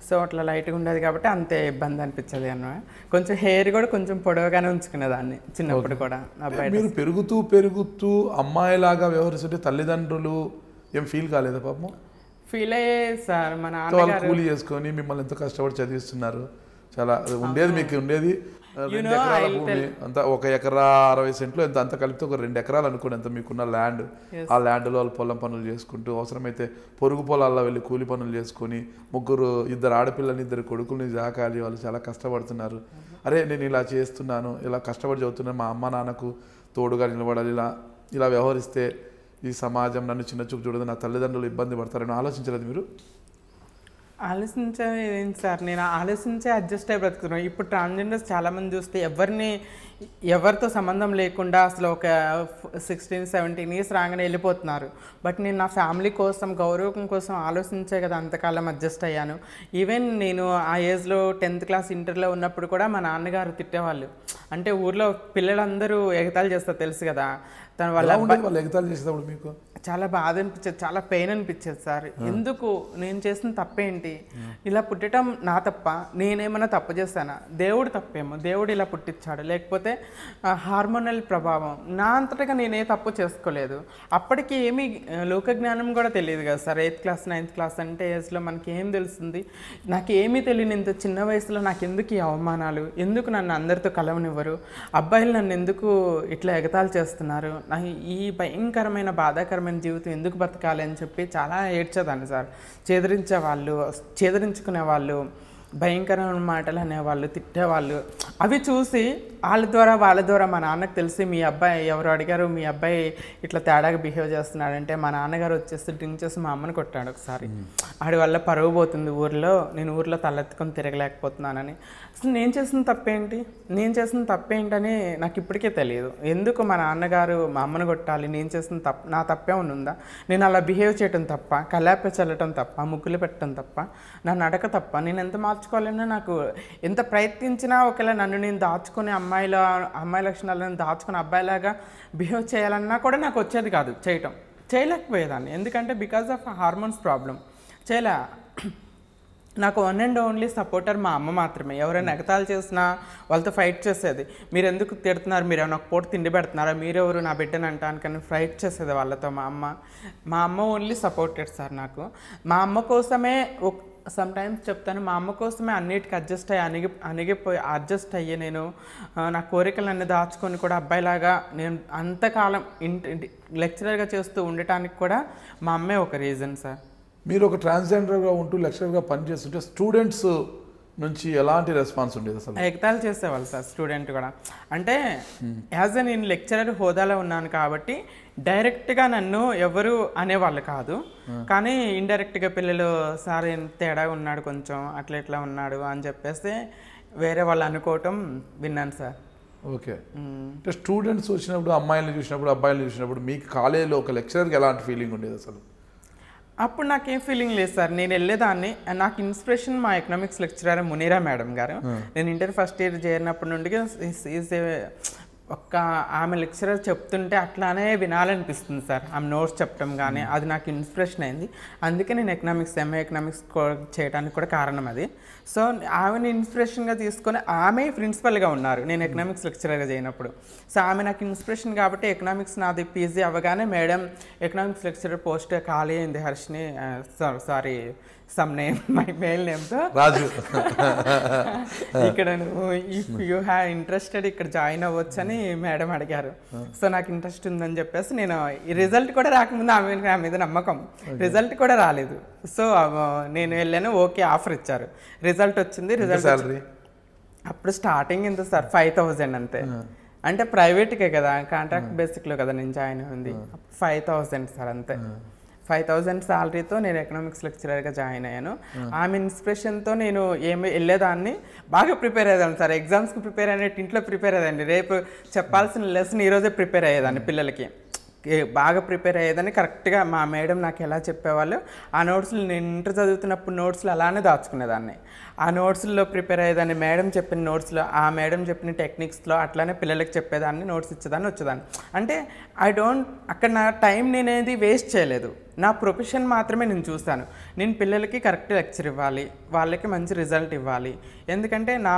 సో అట్లా లైట్గా ఉండేది కాబట్టి అంతే ఇబ్బంది అనిపించదు అన్నమాట కొంచెం హెయిర్ కూడా కొంచెం పొడవుగానే ఉంచుకునేదాన్ని చిన్నప్పుడు కూడా అబ్బాయి మీరు పెరుగుతూ పెరుగుతూ అమ్మాయిలాగా వ్యవహరిస్తుంటే తల్లిదండ్రులు ఏం ఫీల్ కాలేదా పాపం ఫీల్ అయ్యే సార్ మన కూలీ చేసుకొని మిమ్మల్ని ఎంతో కష్టపడి చదివిస్తున్నారు చాలా ఉండేది మీకు ఉండేది రెండు ఎకరాల భూమి అంతా ఒక ఎకరా అరవై సెంట్లు ఎంత అంత కలిపితే ఒక రెండు ఎకరాలు అనుకోండి అంత మీకున్న ల్యాండ్ ఆ ల్యాండ్లో వాళ్ళు పొలం పనులు చేసుకుంటూ అవసరమైతే పొరుగు పొలాల్లో వెళ్ళి కూలి పనులు చేసుకొని ముగ్గురు ఇద్దరు ఆడపిల్లని ఇద్దరు కొడుకుల్ని జాకాలి వాళ్ళు చాలా కష్టపడుతున్నారు mm-hmm. అరే నేను ఇలా చేస్తున్నాను ఇలా కష్టపడి చదువుతున్నాను మా అమ్మ నాన్నకు తోడుగా నిలబడాలి ఇలా ఇలా వ్యవహరిస్తే ఈ సమాజం నన్ను చిన్న చూపు చూడదు నా తల్లిదండ్రులు ఇబ్బంది పడతారని ఆలోచించలేదు మీరు ఆలోచించేది ఏంటి సార్ నేను ఆలోచించే అడ్జస్ట్ అయి బ్రతుకుతున్నాను ఇప్పుడు ట్రాన్స్జెండర్స్ చాలామంది చూస్తే ఎవరిని ఎవరితో సంబంధం లేకుండా అసలు ఒక సిక్స్టీన్ సెవెంటీన్ ఇయర్స్ రాగానే వెళ్ళిపోతున్నారు బట్ నేను నా ఫ్యామిలీ కోసం గౌరవం కోసం ఆలోచించే కదా అంతకాలం అడ్జస్ట్ అయ్యాను ఈవెన్ నేను ఆ ఏజ్లో టెన్త్ క్లాస్ ఇంటర్లో ఉన్నప్పుడు కూడా మా నాన్నగారు తిట్టేవాళ్ళు అంటే ఊర్లో పిల్లలందరూ ఎగతాలు చేస్తారు తెలుసు కదా తన వాళ్ళ ఎగతాలు చేసేటప్పుడు మీకు చాలా బాధ అనిపించేది చాలా పెయిన్ అనిపించేది సార్ ఎందుకు నేను చేసిన తప్పేంటి ఇలా పుట్టడం నా తప్ప నేనేమైనా తప్పు చేశానా దేవుడు తప్పేమో దేవుడు ఇలా పుట్టించాడు లేకపోతే లేకపోతే హార్మోనల్ ప్రభావం నా అంతటగా నేనే తప్పు చేసుకోలేదు అప్పటికి ఏమీ లోక జ్ఞానం కూడా తెలియదు కదా sir eighth class ninth class అంటే ఏజ్లో మనకి ఏం తెలుస్తుంది నాకు ఏమీ తెలియని ఇంత చిన్న వయసులో నాకు ఎందుకు ఈ అవమానాలు ఎందుకు నన్ను అందరితో కలవనివ్వరు అబ్బాయిలు నన్ను ఎందుకు ఇట్లా ఎగతాలు చేస్తున్నారు నాకు ఈ భయంకరమైన బాధాకరమైన జీవితం ఎందుకు బతకాలి అని చెప్పి చాలా ఏడ్చేదాన్ని సార్ చేదరించే వాళ్ళు చేదరించుకునే వాళ్ళు భయంకరమైన మాటలు అనేవాళ్ళు తిట్టేవాళ్ళు అవి చూసి వాళ్ళ ద్వారా వాళ్ళ ద్వారా మా నాన్నకు తెలిసి మీ అబ్బాయి ఎవరు అడిగారు మీ అబ్బాయి ఇట్లా తేడాగా బిహేవ్ చేస్తున్నాడంటే మా నాన్నగారు వచ్చేసి డ్రింక్ చేసి మా అమ్మని కొట్టాడు ఒకసారి ఆడి వల్ల పరువు పోతుంది ఊర్లో నేను ఊర్లో తలెత్తుకొని తిరగలేకపోతున్నానని అసలు నేను చేసిన తప్పేంటి నేను చేసిన తప్పేంటని నాకు ఇప్పటికే తెలియదు ఎందుకు మా నాన్నగారు మా అమ్మను కొట్టాలి నేను చేసిన తప్ప నా తప్పే ఉందా నేను అలా బిహేవ్ చేయటం తప్ప కలాప చల్లటం తప్ప ముగ్గులు పెట్టడం తప్ప నా నడక తప్ప నేను ఎంత మార్చుకోవాలన్నా నాకు ఎంత ప్రయత్నించినా ఒకవేళ నన్ను నేను దాచుకునే అమ్మాయిల అమ్మాయి లక్షణాలను దాచుకుని అబ్బాయిలాగా బిహేవ్ చేయాలన్నా కూడా నాకు వచ్చేది కాదు చేయటం చేయలేకపోయేదాన్ని ఎందుకంటే బికాస్ ఆఫ్ హార్మోన్స్ ప్రాబ్లం చేయలే నాకు వన్ అండ్ ఓన్లీ సపోర్టర్ మా అమ్మ మాత్రమే ఎవరైనా hmm. ఎగతాలు చేసినా వాళ్ళతో ఫైట్ చేసేది మీరు ఎందుకు తిడుతున్నారు మీరు ఏమైనా పూట తిండి పెడుతున్నారా మీరెవరు నా బిడ్డను అంటానికని ఫైట్ చేసేది వాళ్ళతో మా అమ్మ మా అమ్మ ఓన్లీ సపోర్టెడ్ సార్ నాకు మా అమ్మ కోసమే సమ్ టైమ్స్ చెప్తాను మా అమ్మ కోసమే అన్నిటికి అడ్జస్ట్ అయ్యి అణిగి అణిగిపోయి అడ్జస్ట్ అయ్యి నేను నా కోరికలన్నీ దాచుకొని కూడా అబ్బాయిలాగా నేను అంతకాలం ఇంటి లెక్చరర్గా చేస్తూ ఉండటానికి కూడా మా అమ్మే ఒక రీజన్ సార్ మీరు ఒక ట్రాన్స్జెండర్గా ఉంటూ లెక్చరర్గా పనిచేస్తుంటే స్టూడెంట్స్ నుంచి ఎలాంటి రెస్పాన్స్ ఉండేది అసలు ఎగతాలు చేసేవాళ్ళు సార్ స్టూడెంట్ కూడా అంటే యాజ్ ఎ నేను లెక్చరర్ హోదాలో ఉన్నాను కాబట్టి డైరెక్ట్గా నన్ను ఎవరు అనేవాళ్ళు కాదు కానీ ఇండైరెక్ట్గా పిల్లలు సార్ తేడా ఉన్నాడు కొంచెం అట్లా ఇట్లా ఉన్నాడు అని చెప్పేసి వేరే వాళ్ళు అనుకోవటం విన్నాను సార్ ఓకే అంటే స్టూడెంట్స్ వచ్చినప్పుడు అమ్మాయిలు చూసినప్పుడు అబ్బాయిలు చూసినప్పుడు మీకు కాలేజీలో ఒక లెక్చరర్కి ఎలాంటి ఫీలింగ్ ఉండేది అసలు అప్పుడు నాకేం ఫీలింగ్ లేదు సార్ నేను వెళ్ళేదాన్ని నాకు ఇన్స్పిరేషన్ మా ఎకనామిక్స్ లెక్చరర్ మునీరా మేడం గారు నేను ఇంటర్ ఫస్ట్ ఇయర్ చేరినప్పటి నుండి ఒక్క ఆమె లెక్చరర్ చెప్తుంటే అట్లానే వినాలనిపిస్తుంది సార్ ఆమె నోట్స్ చెప్పడం కానీ అది నాకు ఇన్స్పిరేషన్ అయింది అందుకే నేను ఎకనామిక్స్ ఎంఏ ఎకనామిక్స్ చేయడానికి కూడా కారణం అది సో ఆమెను ఇన్స్పిరేషన్గా తీసుకొని ఆమె ప్రిన్సిపల్గా ఉన్నారు నేను ఎకనామిక్స్ లెక్చరర్గా చేయనప్పుడు సో ఆమె నాకు ఇన్స్పిరేషన్ కాబట్టి ఎకనామిక్స్ నాది పీజీ అవ్వగానే మేడం ఎకనామిక్స్ లెక్చరర్ పోస్ట్ ఖాళీ అయింది Harshini sorry some name my mail నేమ్తో రాజు ఇక్కడ నువ్వు ఇఫ్ యూ హ్యావ్ ఇంట్రెస్టెడ్ ఇక్కడ జాయిన్ అవ్వచ్చని మేడం అడిగారు సో నాకు ఇంట్రెస్ట్ ఉందని చెప్పేసి నేను ఈ రిజల్ట్ కూడా రాకముందు ఆమె నా మీద నమ్మకం రిజల్ట్ కూడా రాలేదు సో నేను వెళ్ళాను ఓకే ఆఫర్ ఇచ్చారు రిజల్ట్ వచ్చింది రిజల్ట్ అప్పుడు స్టార్టింగ్ ఎంత సార్ ఫైవ్ థౌజండ్ అంతే అంటే ప్రైవేట్కే కదా కాంట్రాక్ట్ బేసిక్లో కదా నేను జాయిన్ అయింది ఫైవ్ థౌజండ్ సార్ అంతే ఫైవ్ థౌజండ్ సాలరీతో నేను ఎకనామిక్స్ లెక్చరర్గా జాయిన్ అయ్యాను ఆమె ఇన్స్పిరేషన్తో నేను ఏమి వెళ్ళేదాన్ని బాగా ప్రిపేర్ అయ్యేదాన్ని సార్ ఎగ్జామ్స్కి ప్రిపేర్ అనేది ఇంట్లో ప్రిపేర్ అయ్యేదండి రేపు చెప్పాల్సిన లెసన్ ఈరోజే ప్రిపేర్ అయ్యేదాన్ని పిల్లలకి బాగా ప్రిపేర్ అయ్యేదని కరెక్ట్గా మా మేడం నాకు ఎలా చెప్పేవాళ్ళు ఆ నోట్స్లు నేను ఇంటర్ చదువుతున్నప్పుడు నోట్స్లు అలానే దాచుకునేదాన్ని ఆ నోట్స్లో ప్రిపేర్ అయ్యేదాన్ని మేడం చెప్పిన నోట్స్లో ఆ మేడం చెప్పిన టెక్నిక్స్లో అట్లానే పిల్లలకు చెప్పేదాన్ని నోట్స్ ఇచ్చేదాన్ని వచ్చేదాన్ని అంటే ఐ డోంట్ అక్కడ నా టైం నేనేది వేస్ట్ చేయలేదు నా ప్రొఫెషన్ మాత్రమే నేను చూస్తాను నేను పిల్లలకి కరెక్ట్ లెక్చర్ ఇవ్వాలి వాళ్ళకి మంచి రిజల్ట్ ఇవ్వాలి ఎందుకంటే నా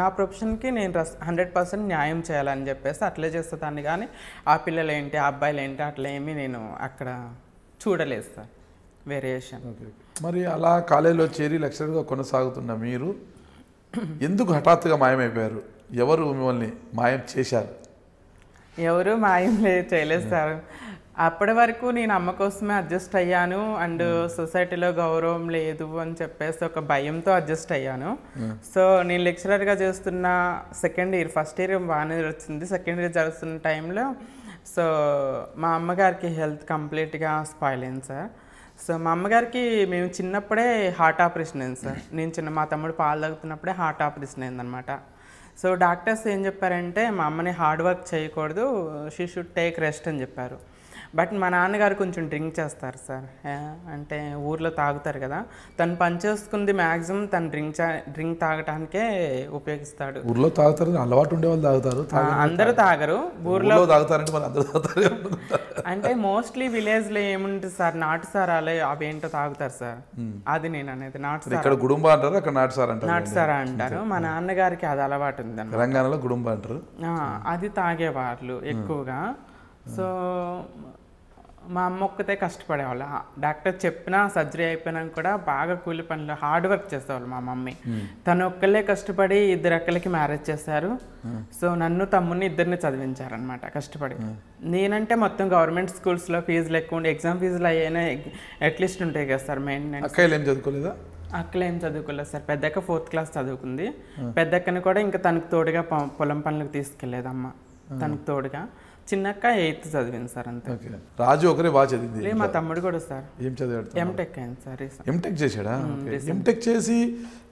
నా ప్రొఫెషన్కి నేను రస్ హండ్రెడ్ పర్సెంట్ న్యాయం చేయాలని చెప్పేసి అట్లే చేస్తాను కానీ ఆ పిల్లలు ఏంటి ఆ అబ్బాయిలు ఏంటి అట్లా ఏమీ నేను అక్కడ చూడలేదు సార్ వేరియేషన్ మరి అలా కాలేజీలో చేరి లెక్చరర్గా కొనసాగుతున్న మీరు ఎందుకు హఠాత్తుగా మాయమైపోయారు ఎవరు మిమ్మల్ని మాయం చేశారు ఎవరు మాయం లేదు చేయలేస్తారు అప్పటి వరకు నేను అమ్మ కోసమే అడ్జస్ట్ అయ్యాను అండ్ సొసైటీలో గౌరవం లేదు అని చెప్పేసి ఒక భయంతో అడ్జస్ట్ అయ్యాను సో నేను లెక్చరర్గా చేస్తున్న సెకండ్ ఇయర్ ఫస్ట్ ఇయర్ బాగానే వచ్చింది సెకండ్ ఇయర్ జరుగుతున్న టైంలో సో మా అమ్మగారికి హెల్త్ కంప్లీట్గా స్పాయిల్ అయింది సార్ సో మా అమ్మగారికి మేము చిన్నప్పుడే హార్ట్ ఆపరేషన్ అయింది సార్ నేను చిన్న మా తమ్ముడు పాలు తగ్గుతున్నప్పుడే హార్ట్ ఆపరేషన్ అయిందనమాట సో డాక్టర్స్ ఏం చెప్పారంటే మా అమ్మని హార్డ్ వర్క్ చేయకూడదు షీ షుడ్ టేక్ రెస్ట్ అని చెప్పారు బట్ మా నాన్నగారు కొంచెం డ్రింక్ చేస్తారు సార్ అంటే ఊర్లో తాగుతారు కదా తను పనిచేసుకుంది మ్యాక్సిమం తను డ్రింక్ డ్రింక్ తాగటానికే ఉపయోగిస్తాడు ఊర్లో తాగుతారు అలవాటు ఉండే వాళ్ళు తాగుతారు అందరూ తాగరు ఊర్లో తాగుతారంటే తాగుతారు అంటే మోస్ట్లీ విలేజ్లో ఏముంటుంది సార్ నాటు అవి అవేంటో తాగుతారు సార్ అది నేను అనేది నాటు ఇక్కడ గుడుంబ అంటారు అక్కడ నాటు సార్ అంటారు నాటు సారా అంటారు మా నాన్నగారికి అది అలవాటు ఉంది తెలంగాణలో గుడుంబ అంటారు అది తాగేవాళ్ళు ఎక్కువగా సో మా అమ్మ ఒక్కతే కష్టపడేవాళ్ళు డాక్టర్ చెప్పినా సర్జరీ అయిపోయినా కూడా బాగా కూలి పనులు హార్డ్ వర్క్ చేసేవాళ్ళు మా మమ్మీ తను ఒక్కళ్ళే కష్టపడి ఇద్దరు అక్కలకి మ్యారేజ్ చేశారు సో నన్ను తమ్ముడిని ఇద్దరిని చదివించారనమాట కష్టపడి నేనంటే మొత్తం గవర్నమెంట్ స్కూల్స్లో ఫీజులు ఎక్కువ ఉండి ఎగ్జామ్ ఫీజులు అయ్యాయినా అట్లీస్ట్ ఉంటాయి కదా సార్ మెయిన్ ఏం చదువుకోలేదా అక్కలు ఏం చదువుకోలేదు సార్ పెద్దక్క ఫోర్త్ క్లాస్ చదువుకుంది పెద్దక్కని కూడా ఇంకా తనకు తోడుగా పొలం పనులకు తీసుకెళ్ళేదమ్మ తనకు తోడుగా చిన్నక్క ఎయిత్ చదివింది సార్ అంతే రాజు ఒకరే బాగా చదివింది మా తమ్ముడు కూడా సార్ ఏం చదివాడు ఎంటెక్ అయింది సార్ ఎంటెక్ చేశాడా ఎంటెక్ చేసి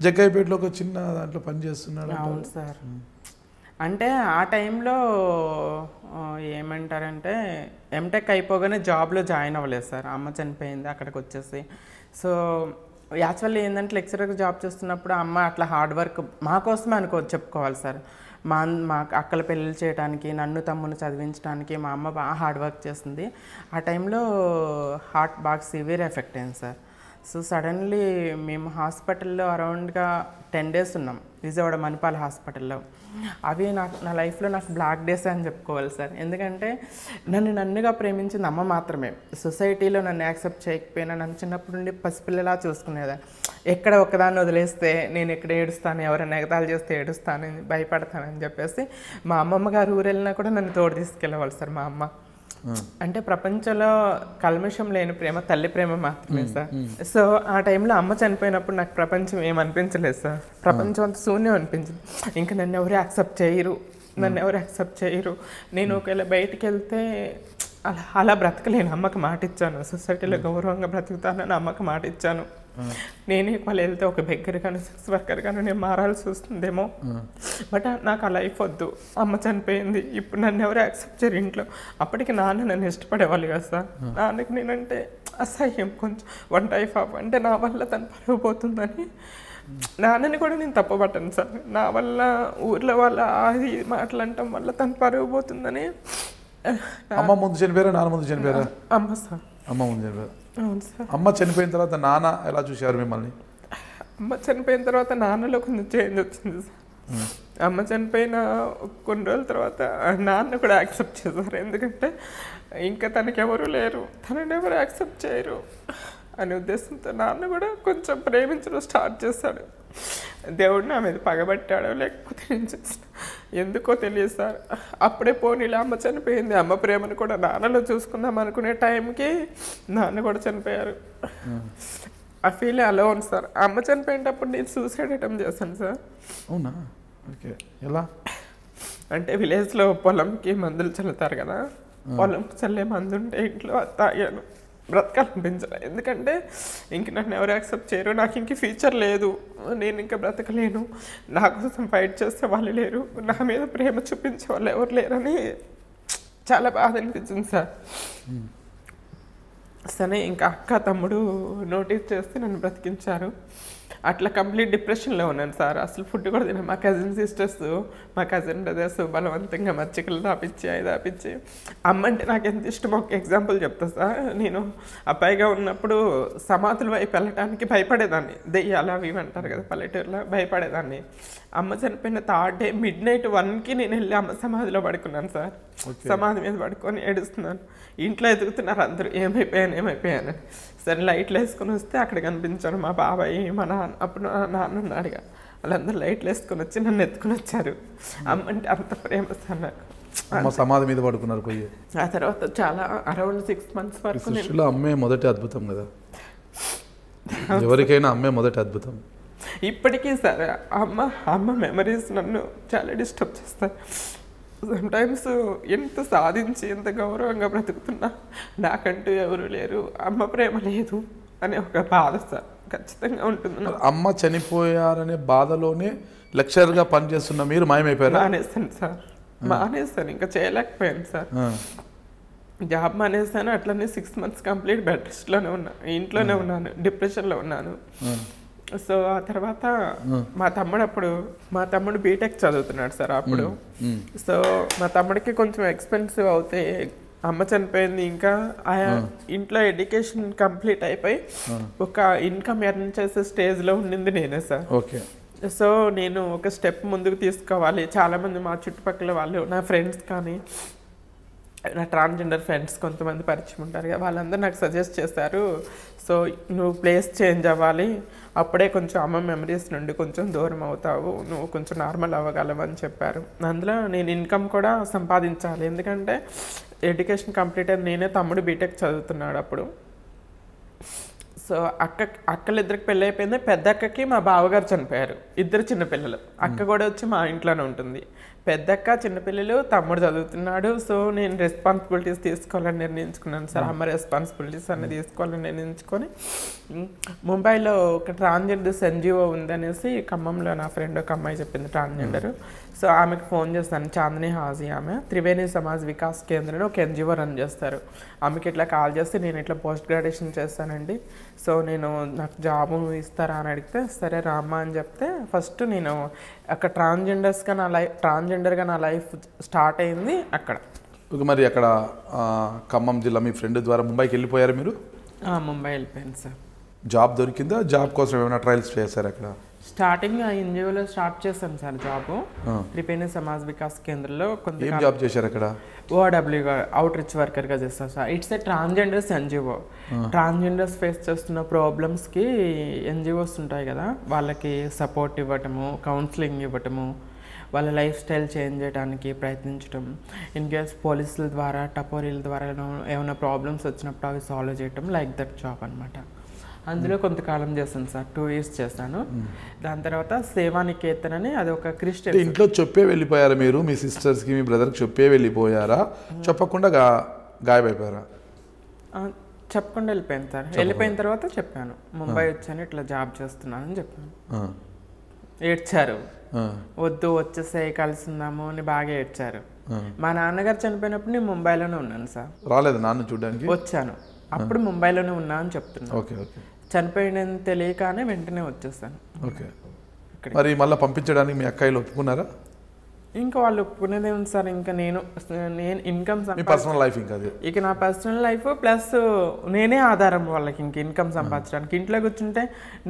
జగ్గైపేటలో ఒక చిన్న దాంట్లో పని చేస్తున్నాడు అవును సార్ అంటే ఆ టైంలో ఏమంటారంటే ఎంటెక్ అయిపోగానే జాబ్లో జాయిన్ అవ్వలేదు సార్ అమ్మ చనిపోయింది అక్కడికి వచ్చేసి సో యాక్చువల్లీ ఏంటంటే లెక్చరర్కి జాబ్ చేస్తున్నప్పుడు అమ్మ అట్లా హార్డ్ వర్క్ మా కోసమే అనుకో చెప్పుకోవాలి సార్ మా మా అక్కల పెళ్ళిళ్ళు చేయడానికి నన్ను తమ్ముని చదివించడానికి మా అమ్మ బాగా హార్డ్ వర్క్ చేస్తుంది ఆ టైంలో హార్ట్ బాగా సివియర్ ఎఫెక్ట్ అయింది సార్ సో సడన్లీ మేము హాస్పిటల్లో అరౌండ్గా టెన్ డేస్ ఉన్నాం విజయవాడ మణిపాల్ హాస్పిటల్లో అవి నాకు నా లైఫ్లో నాకు బ్లాక్ డేస్ అని చెప్పుకోవాలి సార్ ఎందుకంటే నన్ను నన్నుగా ప్రేమించింది అమ్మ మాత్రమే సొసైటీలో నన్ను యాక్సెప్ట్ చేయకపోయినా నన్ను చిన్నప్పటి నుండి పసిపిల్లలా చూసుకునేదాన్ని ఎక్కడ ఒక్కదాన్ని వదిలేస్తే నేను ఎక్కడ ఏడుస్తాను ఎవరైనా ఎగతాలు చేస్తే ఏడుస్తానని భయపడతానని చెప్పేసి మా అమ్మమ్మ గారు ఊరు వెళ్ళినా కూడా నన్ను తోడు తీసుకెళ్ళవాలి సార్ మా అమ్మ అంటే ప్రపంచంలో కల్మషం లేని ప్రేమ తల్లి ప్రేమ మాత్రమే సార్ సో ఆ టైంలో అమ్మ చనిపోయినప్పుడు నాకు ప్రపంచం ఏమనిపించలేదు సార్ ప్రపంచం అంత శూన్యం అనిపించింది ఇంకా నన్ను ఎవరు యాక్సెప్ట్ చేయరు నన్ను ఎవరు యాక్సెప్ట్ చేయరు నేను ఒకవేళ బయటికి వెళ్తే అలా అలా బ్రతకలేను అమ్మకి మాట ఇచ్చాను సొసైటీలో గౌరవంగా బ్రతుకుతానని అమ్మకి మాట ఇచ్చాను నేనే వాళ్ళు వెళ్తే ఒక బెగ్గరిగాను సెక్స్ వర్కర్గాను నేను మారాల్సి వస్తుందేమో బట్ నాకు ఆ లైఫ్ వద్దు అమ్మ చనిపోయింది ఇప్పుడు నన్ను ఎవరు యాక్సెప్ట్ చేయరు ఇంట్లో అప్పటికి నాన్న నన్ను ఇష్టపడేవాళ్ళు కదా సార్ నాన్నకి నేనంటే అసహ్యం కొంచెం వన్ టైఫ్ ఆఫ్ అంటే నా వల్ల తను పరువు నాన్నని కూడా నేను తప్పబట్టను సార్ నా వల్ల ఊర్లో వాళ్ళ అది మాట్లాడటం వల్ల తను పరువు అమ్మ ముందు చనిపోయారా నాన్న ముందు చనిపోయారా అమ్మ సార్ అమ్మ ముందు చనిపోయారు అమ్మ చనిపోయిన తర్వాత నాన్న ఎలా చూశారు మిమ్మల్ని అమ్మ చనిపోయిన తర్వాత నాన్నలో కొంచెం చేంజ్ వచ్చింది సార్ అమ్మ చనిపోయిన కొన్ని రోజుల తర్వాత నాన్న కూడా యాక్సెప్ట్ చేశారు ఎందుకంటే ఇంకా తనకెవరు లేరు తనని ఎవరు యాక్సెప్ట్ చేయరు అనే ఉద్దేశంతో నాన్న కూడా కొంచెం ప్రేమించడం స్టార్ట్ చేశాడు దేవుడు నా మీద పగబట్టాడో లేకపోతే నేను చేసిన ఎందుకో తెలియదు సార్ అప్పుడే పోనీ ఇలా అమ్మ చనిపోయింది అమ్మ ప్రేమను కూడా నాన్నలో చూసుకుందాం అనుకునే టైంకి నాన్న కూడా చనిపోయారు ఆ ఫీల్ అలోన్ సార్ అమ్మ చనిపోయినప్పుడు నేను సూసైడ్ అటెంప్ట్ చేశాను సార్ అవునా ఓకే ఎలా అంటే విలేజ్లో పొలంకి మందులు చల్లుతారు కదా పొలం చల్లే మందు ఉంటే ఇంట్లో తాగాను బ్రతకాలనిపించలే ఎందుకంటే ఇంక నన్ను ఎవరు యాక్సెప్ట్ చేయరు నాకు ఇంక ఫ్యూచర్ లేదు నేను ఇంకా బ్రతకలేను నా కోసం ఫైట్ చేస్తే వాళ్ళు లేరు నా మీద ప్రేమ చూపించే వాళ్ళు ఎవరు లేరని చాలా బాధ అనిపించింది సార్ సరే ఇంకా అక్క తమ్ముడు నోటీస్ చేస్తే నన్ను బ్రతికించారు అట్లా కంప్లీట్ డిప్రెషన్లో ఉన్నాను సార్ అసలు ఫుడ్ కూడా తినే మా కజిన్ సిస్టర్స్ మా కజిన్ బ్రదర్స్ బలవంతంగా మచ్చికలు తాపించి అవి తాపించి అమ్మ అంటే నాకు ఎంత ఇష్టం ఒక ఎగ్జాంపుల్ చెప్తా సార్ నేను అబ్బాయిగా ఉన్నప్పుడు సమాధుల వైపు వెళ్ళటానికి భయపడేదాన్ని దెయ్యాలు అవి అంటారు కదా పల్లెటూరులో భయపడేదాన్ని అమ్మ చనిపోయిన థర్డ్ డే మిడ్ నైట్ వన్కి నేను వెళ్ళి అమ్మ సమాధిలో పడుకున్నాను సార్ సమాధి మీద పడుకొని ఏడుస్తున్నాను ఇంట్లో ఎదుగుతున్నారు అందరూ ఏమైపోయాను ఏమైపోయాను సరే లైట్లు వేసుకొని వస్తే అక్కడ కనిపించాను మా బాబాయ్ మా నాన్న అప్పుడు నాన్న ఉన్నాడుగా వాళ్ళందరూ లైట్లు వేసుకొని వచ్చి నన్ను ఎత్తుకుని వచ్చారు అమ్మంటే అంత ప్రేమ నాకు సమాధి మీద పడుకున్నారు పోయి ఆ తర్వాత చాలా అరౌండ్ సిక్స్ మంత్స్ వరకు అమ్మే మొదటి అద్భుతం కదా ఎవరికైనా అమ్మే మొదటి అద్భుతం ఇప్పటికీ సరే అమ్మ అమ్మ మెమరీస్ నన్ను చాలా డిస్టర్బ్ చేస్తాయి సమ్టైమ్స్ ఎంత సాధించి ఎంత గౌరవంగా బ్రతుకుతున్నా నాకంటూ ఎవరు లేరు అమ్మ ప్రేమ లేదు అనే ఒక బాధ ఖచ్చితంగా ఉంటుంది అమ్మ చనిపోయారనే బాధలోనే లెక్చర్గా పనిచేస్తున్న మీరు మాయమైపోయారు మానేస్తాను సార్ మానేస్తాను ఇంకా చేయలేకపోయాను సార్ జాబ్ మానేస్తాను అట్లనే సిక్స్ మంత్స్ కంప్లీట్ బెడ్ రెస్ట్లోనే ఉన్నా ఇంట్లోనే ఉన్నాను డిప్రెషన్లో ఉన్నాను సో ఆ తర్వాత మా తమ్ముడు అప్పుడు మా తమ్ముడు బీటెక్ చదువుతున్నాడు సార్ అప్పుడు సో మా తమ్ముడికి కొంచెం ఎక్స్పెన్సివ్ అవుతే అమ్మ చనిపోయింది ఇంకా ఆయా ఇంట్లో ఎడ్యుకేషన్ కంప్లీట్ అయిపోయి ఒక ఇన్కమ్ ఎర్న్ చేసే స్టేజ్లో ఉండింది నేనే సార్ ఓకే సో నేను ఒక స్టెప్ ముందుకు తీసుకోవాలి చాలామంది మా చుట్టుపక్కల వాళ్ళు నా ఫ్రెండ్స్ కానీ నా ట్రాన్స్జెండర్ ఫ్రెండ్స్ కొంతమంది పరిచయం ఉంటారు కదా వాళ్ళందరూ నాకు సజెస్ట్ చేశారు సో నువ్వు ప్లేస్ చేంజ్ అవ్వాలి అప్పుడే కొంచెం అమ్మ మెమరీస్ నుండి కొంచెం దూరం అవుతావు నువ్వు కొంచెం నార్మల్ అవ్వగలవు అని చెప్పారు అందులో నేను ఇన్కమ్ కూడా సంపాదించాలి ఎందుకంటే ఎడ్యుకేషన్ కంప్లీట్ అయిన నేనే తమ్ముడు బీటెక్ చదువుతున్నాడు అప్పుడు సో అక్క అక్కలిద్దరికి పెళ్ళి అయిపోయింది పెద్ద అక్కకి మా బావగారు చనిపోయారు ఇద్దరు చిన్నపిల్లలు అక్క కూడా వచ్చి మా ఇంట్లోనే ఉంటుంది పెద్దక్క చిన్నపిల్లలు తమ్ముడు చదువుతున్నాడు సో నేను రెస్పాన్సిబిలిటీస్ తీసుకోవాలని నిర్ణయించుకున్నాను సార్ hmm. అమ్మ రెస్పాన్సిబిలిటీస్ అన్ని తీసుకోవాలని నిర్ణయించుకొని ముంబైలో ఒక ట్రాన్స్జెండర్ సెన్జీవో ఉందనేసి ఖమ్మంలో నా ఫ్రెండ్ ఒక అమ్మాయి చెప్పింది ట్రాన్జెండర్ సో ఆమెకు ఫోన్ చేస్తాను చాందని హాజీ ఆమె త్రివేణి సమాజ్ వికాస్ కేంద్రంలో ఒక ఎన్జిఓ రన్ చేస్తారు ఆమెకి ఇట్లా కాల్ చేస్తే నేను ఇట్లా పోస్ట్ గ్రాడ్యుయేషన్ చేస్తానండి సో నేను నాకు జాబు ఇస్తారా అని అడిగితే సరే రామ్మా అని చెప్తే ఫస్ట్ నేను అక్కడ ట్రాన్స్జెండర్స్గా నా లైఫ్ ట్రాన్స్జెండర్గా నా లైఫ్ స్టార్ట్ అయింది అక్కడ మరి అక్కడ ఖమ్మం జిల్లా మీ ఫ్రెండ్ ద్వారా ముంబైకి వెళ్ళిపోయారు మీరు ముంబై వెళ్ళిపోయాను సార్ జాబ్ దొరికిందా జాబ్ కోసం ఏమైనా ట్రయల్స్ చేశారు అక్కడ స్టార్టింగ్ ఎన్జిఓలో స్టార్ట్ చేశాను సార్ జాబ్ త్రిపేణి సమాజ్ వికాస్ కేంద్రంలో కొంత జాబ్ చేశారు అక్కడ ఓడబ్ల్యూ అవుట్ రీచ్ వర్కర్ గా చేస్తాను sir it's a transgenders NGO transgenders face చేస్తున్న ప్రాబ్లమ్స్ కి ఎన్జిఓస్ ఉంటాయి కదా వాళ్ళకి సపోర్ట్ ఇవ్వటము కౌన్సిలింగ్ ఇవ్వటము వాళ్ళ లైఫ్ స్టైల్ చేంజ్ చేయడానికి ప్రయత్నించడం ఇన్ కేస్ పోలీసుల ద్వారా టపోరీల ద్వారా ఏమైనా ప్రాబ్లమ్స్ వచ్చినప్పుడు అవి సాల్వ్ చేయటం లైక్ దట్ జాబ్ అనమాట అందులో కొంతకాలం చేశాను సార్ టూ ఇయర్స్ చేశాను దాని తర్వాత సేవానికేతన్ అని అది ఒక క్రిస్టియన్ ఇంట్లో చెప్పే వెళ్ళిపోయారా మీరు మీ సిస్టర్స్కి మీ బ్రదర్కి చెప్పే వెళ్ళిపోయారా hmm. చెప్పకుండా గా గాయమైపోయారా చెప్పకుండా వెళ్ళిపోయాను సార్ వెళ్ళిపోయిన తర్వాత చెప్పాను ముంబై వచ్చాను ఇట్లా జాబ్ చేస్తున్నాను అని చెప్పాను ఏడ్చారు వద్దు వచ్చేసే కలిసిందాము అని బాగా ఏడ్చారు మా నాన్నగారు చనిపోయినప్పుడు నేను ముంబైలోనే ఉన్నాను సార్ రాలేదు నాన్న చూడడానికి వచ్చాను అప్పుడు ముంబైలోనే ఉన్నా అని చెప్తున్నా ఓకే ఓకే చనిపోయిన తెలియకనే వెంటనే వచ్చేస్తాను ఓకే మరి మళ్ళీ పంపించడానికి మీ అక్కయ్యలు ఒప్పుకున్నారా ఇంకా వాళ్ళు ఒప్పుకునేది ఏమి సార్ ఇంకా నేను నేను ఇన్కమ్ పర్సనల్ లైఫ్ ఇంకా ఇక నా పర్సనల్ లైఫ్ ప్లస్ నేనే ఆధారం వాళ్ళకి ఇంక ఇన్కమ్ సంపాదించడానికి ఇంట్లో కూర్చుంటే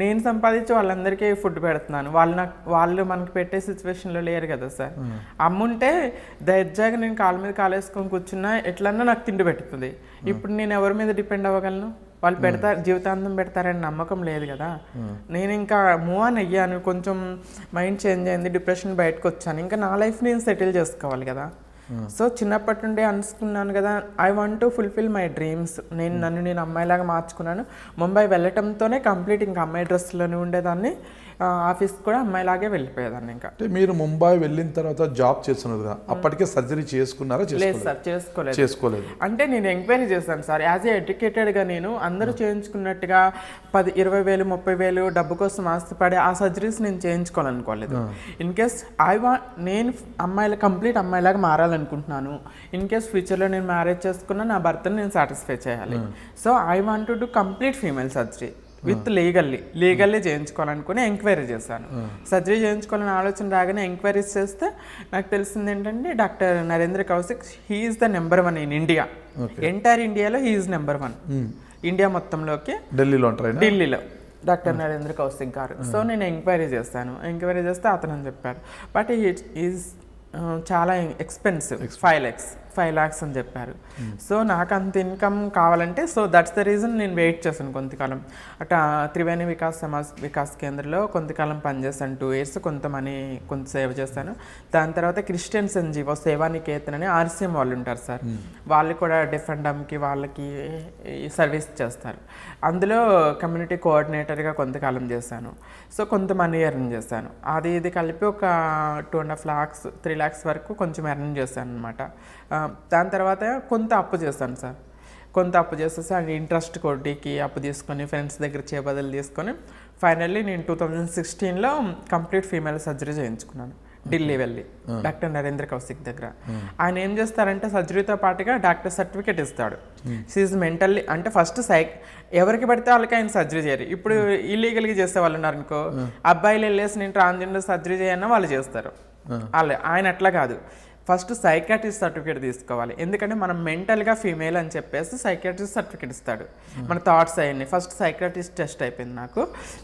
నేను సంపాదించి వాళ్ళందరికీ ఫుడ్ పెడుతున్నాను వాళ్ళు నాకు వాళ్ళు మనకి పెట్టే సిచ్యువేషన్లో లేరు కదా సార్ అమ్ముంటే దర్జాగా నేను కాళ్ళ మీద కాలేసుకొని కూర్చున్నా ఎట్లన్నా నాకు తిండి పెట్టుతుంది ఇప్పుడు నేను ఎవరి మీద డిపెండ్ అవ్వగలను వాళ్ళు hmm. పెడతారు జీవితాంతం పెడతారని నమ్మకం లేదు కదా hmm. నేను ఇంకా మూవ్ ఆన్ అయ్యాను కొంచెం మైండ్ చేంజ్ అయింది డిప్రెషన్ బయటకు వచ్చాను ఇంకా నా లైఫ్ నేను సెటిల్ చేసుకోవాలి కదా సో hmm. చిన్నప్పటి నుండి అనుకున్నాను కదా I want to fulfil my dreams నేను నన్ను నేను అమ్మాయిలాగా మార్చుకున్నాను ముంబై వెళ్ళటంతోనే కంప్లీట్ ఇంకా అమ్మాయి డ్రెస్సులోనే ఉండేదాన్ని ఆఫీస్ కూడా అమ్మాయిలాగే వెళ్ళిపోయేదాన్ని ఇంకా అంటే మీరు ముంబై వెళ్ళిన తర్వాత జాబ్ చేస్తున్నారు అప్పటికే సర్జరీ చేసుకున్నారా లేదు సార్ చేసుకోలేదు చేసుకోలేదు అంటే నేను ఎంక్వైరీ చేశాను సార్ యాజ్ ఏ ఎడ్యుకేటెడ్గా నేను అందరూ చేయించుకున్నట్టుగా పది ఇరవై వేలు ముప్పై వేలు డబ్బు కోసం ఆస్తిపడే ఆ సర్జరీస్ నేను చేయించుకోవాలనుకోలేదు ఇన్ కేస్ ఐ వా నేను అమ్మాయిల కంప్లీట్ అమ్మాయిలాగా మారాలనుకుంటున్నాను ఇన్ కేస్ ఫ్యూచర్లో నేను మ్యారేజ్ చేసుకున్న నా భర్తను నేను సాటిస్ఫై చేయాలి so I want to complete female surgery with legally legally చేయించుకోవాలనుకుని ఎంక్వైరీ చేశాను సర్జరీ చేయించుకోవాలని ఆలోచన రాగానే ఎంక్వైరీస్ చేస్తే నాకు తెలిసింది ఏంటంటే doctor Narendra Kaushik he is the number one in India entire ఇండియాలో హీఈస్ నెంబర్ వన్ ఇండియా మొత్తంలోకి ఢిల్లీలో ఉంటారు ఢిల్లీలో doctor hmm. Narendra Kaushik garu hmm. So నేను ఎంక్వైరీ చేస్తాను ఎంక్వైరీ చేస్తే అతను చెప్పారు బట్ ఈజ్ చాలా expensive five lakhs five lakhs అని చెప్పారు సో నాకు అంత ఇన్కమ్ కావాలంటే సో దట్స్ ద రీజన్ నేను వెయిట్ చేశాను కొంతకాలం అట త్రివేణి వికాస్ సమాజ్ వికాస్ కేంద్రంలో కొంతకాలం పనిచేస్తాను టూ ఇయర్స్ కొంత మనీ కొంత సేవ్ చేస్తాను దాని తర్వాత క్రిస్టియన్స్ ఎన్జిఓ సేవానికేతన్ అని ఆర్సీఎం వాళ్ళు ఉంటారు సార్ hmm. వాళ్ళు కూడా డిఫెండమ్కి వాళ్ళకి సర్వీస్ చేస్తారు అందులో కమ్యూనిటీ కోఆర్డినేటర్గా కొంతకాలం చేశాను సో కొంత మనీ ఎర్న్ చేశాను అది ఇది కలిపి ఒక two and half lakhs three lakhs వరకు కొంచెం ఎర్న్ చేశాను అనమాట దాని తర్వాత కొంత అప్పు చేస్తాను సార్ కొంత అప్పు చేసేసి అండ్ ఇంట్రెస్ట్ కొడ్డీకి అప్పు తీసుకొని ఫ్రెండ్స్ దగ్గర చేబదులు తీసుకొని ఫైనల్లీ నేను టూ థౌజండ్ సిక్స్టీన్లో కంప్లీట్ ఫీమేల్ సర్జరీ చేయించుకున్నాను ఢిల్లీ వెళ్ళి డాక్టర్ నరేంద్ర కౌశిక్ దగ్గర ఆయన ఏం చేస్తారంటే సర్జరీతో పాటుగా డాక్టర్ సర్టిఫికేట్ ఇస్తాడు సీజ్ మెంటల్లీ అంటే ఫస్ట్ సైక్ ఎవరికి పడితే వాళ్ళకి ఆయన సర్జరీ చేయరు ఇప్పుడు ఇల్లీగల్గా చేసే వాళ్ళు ఉన్నారు అనుకో అబ్బాయిలు వెళ్ళేసి నేను ట్రాన్స్జెండర్ సర్జరీ చేయన్నా వాళ్ళు చేస్తారు వాళ్ళు ఆయన అట్లా కాదు ఫస్ట్ సైకాట్రిస్ట్ సర్టిఫికేట్ తీసుకోవాలి ఎందుకంటే మనం మెంటల్గా ఫీమేల్ అని చెప్పేసి సైకాట్రిస్ట్ సర్టిఫికేట్ ఇస్తాడు మన థాట్స్ అయ్యింది ఫస్ట్ సైకాట్రిస్ట్ టెస్ట్ అయిపోయింది నాకు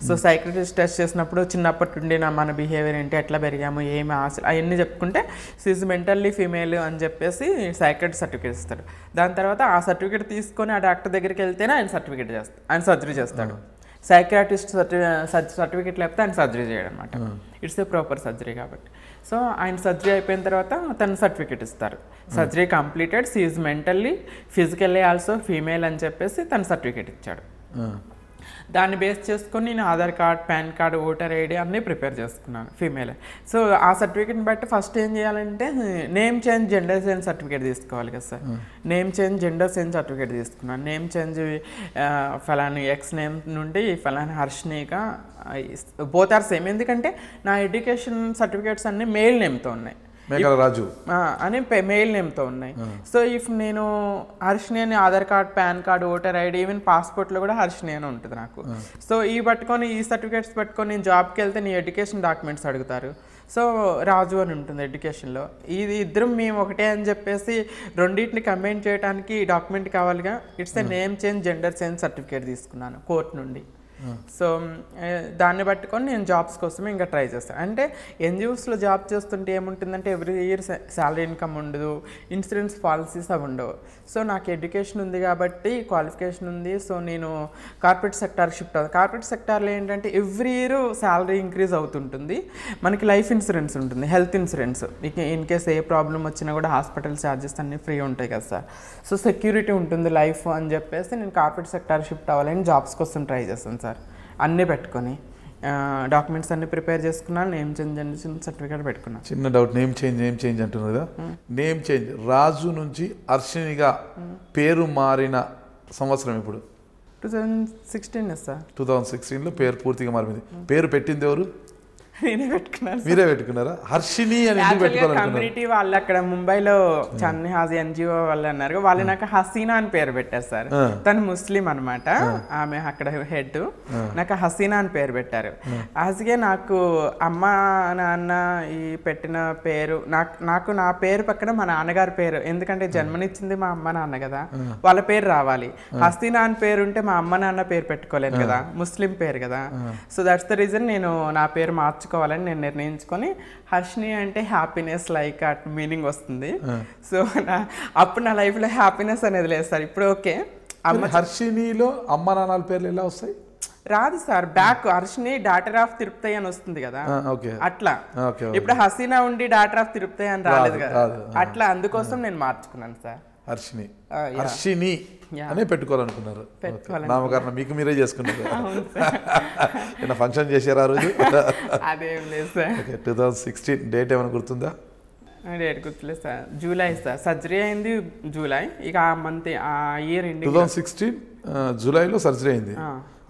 సో సైకాట్రిస్ట్ టెస్ట్ చేసినప్పుడు చిన్నప్పటి నుండి నా మన బిహేవియర్ ఏంటి ఎట్లా పెరిగాము ఏమి ఆశ అవన్నీ చెప్పుకుంటే సీజ్ మెంటల్లీ ఫీమేల్ అని చెప్పేసి సైకాట్రిస్ట్ సర్టిఫికేట్ ఇస్తాడు దాని తర్వాత ఆ సర్టిఫికేట్ తీసుకొని ఆ డాక్టర్ దగ్గరికి వెళ్తేనే ఆయన సర్టిఫికేట్ చేస్తాడు ఆయన సర్జరీ చేస్తాడు సైక్రాటిస్ట్ సర్టిఫికేట్ లేకపోతే ఆయన సర్జరీ చేయడం అనమాట ఇట్స్ ఏ ప్రాపర్ సర్జరీ కాబట్టి సో ఆయన సర్జరీ అయిపోయిన తర్వాత తను సర్టిఫికేట్ ఇస్తారు surgery completed she's mentally physically also female అని చెప్పేసి తను సర్టిఫికేట్ ఇచ్చాడు దాన్ని బేస్ చేసుకొని నేను Aadhaar card PAN card voter ID అన్నీ ప్రిపేర్ చేసుకున్నాను ఫీమేల్ సో ఆ సర్టిఫికేట్ని బట్టి ఫస్ట్ ఏం చేయాలంటే name change gender change certificate తీసుకోవాలి కదా sir hmm. Name change gender change certificate తీసుకున్నాను నేమ్ చేంజ్ ఫలాని ఎక్స్ నేమ్ నుండి ఫలాని హర్షణిగా పోతారు సేమ్ ఎందుకంటే నా ఎడ్యుకేషన్ సర్టిఫికేట్స్ అన్నీ మెయిల్ నేమ్తో ఉన్నాయి రాజు అని మెయిల్ నేమ్తో ఉన్నాయి సో ఇఫ్ నేను హర్షిణి అని Aadhaar card PAN card voter ID even పాస్పోర్ట్లో కూడా హర్షిణి అని ఉంటుంది నాకు సో ఈ పట్టుకొని ఈ సర్టిఫికేట్స్ పట్టుకొని నేను జాబ్కి వెళ్తే నీ ఎడ్యుకేషన్ డాక్యుమెంట్స్ అడుగుతారు సో రాజు అని ఉంటుంది ఎడ్యుకేషన్లో ఇది ఇద్దరం మేము ఒకటే అని చెప్పేసి రెండింటిని కంబైన్ చేయడానికి డాక్యుమెంట్ కావాలిగా it's a name change gender change certificate తీసుకున్నాను కోర్టు నుండి సో దాన్ని పట్టుకొని నేను జాబ్స్ కోసం ఇంకా ట్రై చేస్తాను అంటే ఎన్జిఓస్లో జాబ్ చేస్తుంటే ఏముంటుందంటే ఎవ్రీ ఇయర్ శాలరీ ఇన్కమ్ ఉండదు ఇన్సూరెన్స్ పాలసీస్ అవి ఉండవు సో నాకు ఎడ్యుకేషన్ ఉంది కాబట్టి క్వాలిఫికేషన్ ఉంది సో నేను కార్పొరేట్ సెక్టార్ షిఫ్ట్ అవుతాను కార్పొరేట్ సెక్టార్లో ఏంటంటే ఎవ్రీ ఇయర్ శాలరీ ఇంక్రీజ్ అవుతుంటుంది మనకి లైఫ్ ఇన్సూరెన్స్ ఉంటుంది health insurance in case a problem వచ్చినా కూడా హాస్పిటల్ ఛార్జెస్ అన్నీ ఫ్రీ ఉంటాయి కదా సార్ సో సెక్యూరిటీ ఉంటుంది లైఫ్ అని చెప్పేసి నేను కార్పొరేట్ సెక్టార్ షిఫ్ట్ అవ్వాలని జాబ్స్ కోసం ట్రై చేస్తాను సార్ అన్నీ పెట్టుకొని డాక్యుమెంట్స్ అన్ని ప్రిపేర్ చేసుకున్నాను నేమ్ చేంజ్ అని చిన్న సర్టిఫికేట్ పెట్టుకున్నాను చిన్న doubt name change name change అంటున్నారు కదా నేమ్ చేంజ్ రాజు నుంచి అర్షినిగా పేరు మారిన సంవత్సరం ఇప్పుడు two thousand sixteen sir two thousand సిక్స్టీన్లో పేరు పూర్తిగా మారింది పేరు పెట్టింది ఎవరు నేనే పెట్టుకున్నాను మీరే పెట్టుకున్నారా హర్షిని అని కమ్యూనిటీ వాళ్ళు అక్కడ ముంబైలో hmm. చన్నీ హాజీ ఎన్జిఓ వాళ్ళు అన్నారు వాళ్ళు hmm. నాకు హసీనా అని పేరు పెట్టారు సార్ hmm. తను ముస్లిం అనమాట ఆమె అక్కడ హెడ్ నాకు హసీనా అని పేరు పెట్టారు అసగే నాకు అమ్మ నాన్న ఈ పెట్టిన పేరు నాకు నాకు నా పేరు పక్కన మా నాన్నగారి పేరు ఎందుకంటే జన్మనిచ్చింది మా అమ్మ నాన్న కదా వాళ్ళ పేరు రావాలి హసీనా అని పేరు ఉంటే మా అమ్మ నాన్న పేరు పెట్టుకోలేదు కదా ముస్లిం పేరు కదా సో దట్స్ ద రీజన్ నేను నా పేరు మార్చు మార్చుకోవాలని నేను నిర్ణయించుకొని హర్షిని అంటే హ్యాపీనెస్ లైక్ అట్ మీనింగ్ వస్తుంది సో నా అప్పుడు నా లైఫ్లో హ్యాపీనెస్ అనేది లేదు సార్ ఇప్పుడు ఓకే అమ్మ హర్షినిలో అమ్మ నాన్నల పేర్లు ఎలా వస్తాయి రాదు sir back Harshini daughter of Tirupati అని వస్తుంది కదా అట్లా ఇప్పుడు హసీనా ఉండి డాటర్ ఆఫ్ తిరుపతి అని రాలేదు కదా అట్లా అందుకోసం నేను మార్చుకున్నాను సార్ హర్షిని హర్షిని అని పెట్టుకోవాలనుకున్నారు నామకరణం మీకు మీరే చేసుకున్నారు నిన్న ఫంక్షన్ చేశారు ఆ రోజు అదేం లేదు sir two thousand sixteen date ఏమైనా గుర్తుందా డేట్ గుర్తులేదు సార్ జూలై సార్ సర్జరీ అయింది జూలై ఇక ఆ మంత్ ఆ ఇయర్ టూ థౌజండ్ సిక్స్టీన్ జూలైలో సర్జరీ అయింది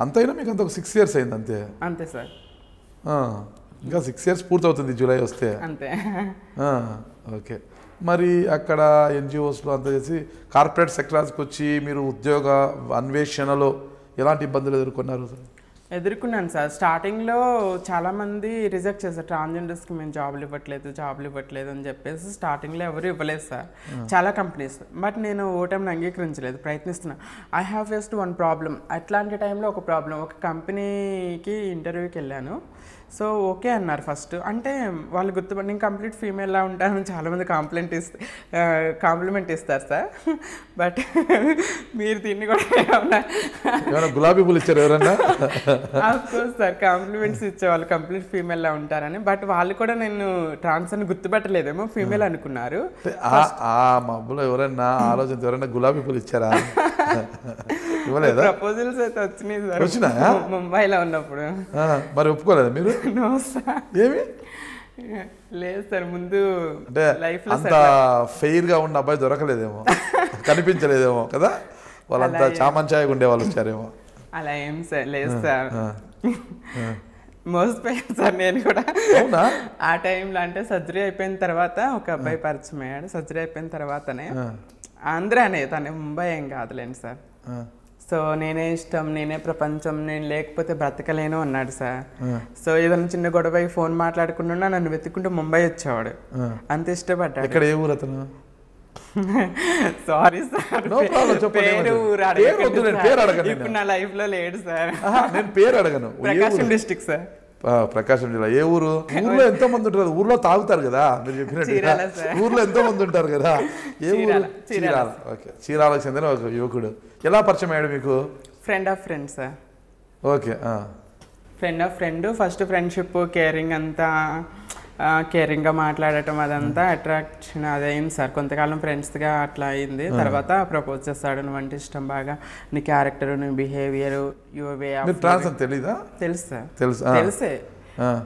అంతైనా మీకు అంత ఒక సిక్స్ ఇయర్స్ అయింది అంతే అంతే సార్ ఇంకా సిక్స్ ఇయర్స్ పూర్తవుతుంది జూలై వస్తే అంతే ఓకే మరి అక్కడ ఎన్జిఓస్లో అంత చేసి కార్పొరేట్ సెక్టర్స్కి వచ్చి మీరు ఉద్యోగ అన్వేషణలో ఎలాంటి ఇబ్బందులు ఎదుర్కొన్నారు ఎదుర్కొన్నాను సార్ స్టార్టింగ్లో చాలామంది రిజెక్ట్ చేశారు ట్రాన్స్జెండర్స్కి మేము జాబ్లు ఇవ్వట్లేదు జాబ్లు ఇవ్వట్లేదు అని చెప్పేసి స్టార్టింగ్లో ఎవరు ఇవ్వలేదు సార్ చాలా కంపెనీస్ బట్ నేను ఓటమిని అంగీకరించలేదు ప్రయత్నిస్తున్నా I have faced one problem అట్లాంటి టైంలో ఒక ప్రాబ్లం ఒక కంపెనీకి ఇంటర్వ్యూకి వెళ్ళాను సో ఓకే అన్నారు ఫస్ట్ అంటే వాళ్ళు గుర్తుపడి నేను కంప్లీట్ ఫీమేల్లా ఉంటాను చాలామంది కాంప్లైంట్ ఇస్తే కాంప్లిమెంట్ ఇస్తారు సార్ బట్ మీరు దీన్ని కూడా గులాబీ పూలు ఇచ్చారు ఎవరన్నా అఫ్కోర్స్ సార్ కాంప్లిమెంట్స్ ఇచ్చేవాళ్ళు కంప్లీట్ ఫీమేల్లా ఉంటారని బట్ వాళ్ళు కూడా నేను ట్రాన్స్ అని ఫీమేల్ అనుకున్నారు ఆ మబ్బులో ఎవరైనా ఆలోచన ఎవరైనా గులాబీ పూలు ఇచ్చారా ఇవ్వలేదా ప్రపోజల్స్ అయితే వచ్చినాయి సార్ వచ్చినాయా ముంబైలో ఉన్నప్పుడు మరి ఒప్పుకోలేదా మీరు ఏమి లేదు సార్ ముందు అంటే లైఫ్ అంత ఫెయిర్ గా ఉన్న అబ్బాయి దొరకలేదేమో కనిపించలేదేమో కదా వాళ్ళంతా ఉండే వాళ్ళు వచ్చారేమో అలా ఏం సార్ లేదు సార్ మోసిపోయాను సార్ నేను కూడా ఆ టైంలో అంటే సర్జరీ అయిపోయిన తర్వాత ఒక అబ్బాయి పరిచయం అయ్యాడు సర్జరీ అయిపోయిన తర్వాతనే ఆంధ్రానే తను ముంబై ఏం కాదులేండి సార్ సో నేనే ఇష్టం నేనే ప్రపంచం నేను లేకపోతే బ్రతకలేను అన్నాడు సార్ సో ఏదైనా చిన్న గొడవ ఫోన్ మాట్లాడుకుంటున్నా నన్ను వెతుక్కుంటూ ముంబై వచ్చేవాడు అంత ఇష్టపడ్డాడు ఇక్కడ ఏ ఊరు అతను సారీ సార్ పేరు ఇప్పుడు నా లైఫ్ లో లేడు సార్ నేను పేరు అడగను ప్రకాశం డిస్టిక్ సార్ ప్రకాశం జిల్లా ఏ ఊరు ఊర్లో ఎంతో మంది ఉంటారు ఊర్లో తాగుతారు కదా మీరు చెప్పినట్టు ఊర్లో ఎంతో మంది ఉంటారు కదా ఏ ఊరు చీరాల ఓకే చీరాలకు చెందిన ఒక యువకుడు ఎలా పరిచయం అయ్యాడు మీకు friend of friend sir okay friend of friend first friendship caring అంతా కేరింగ్గా మాట్లాడటం అదంతా అట్రాక్షన్ అదైంది సార్ కొంతకాలం ఫ్రెండ్స్గా అట్లా అయింది తర్వాత ప్రపోజ్ చేస్తాడు అంటే ఇష్టం బాగా నీ క్యారెక్టర్ నీ బిహేవియర్ యువర్ వే ఆఫ్ తెలియదా తెలుసు తెలుసే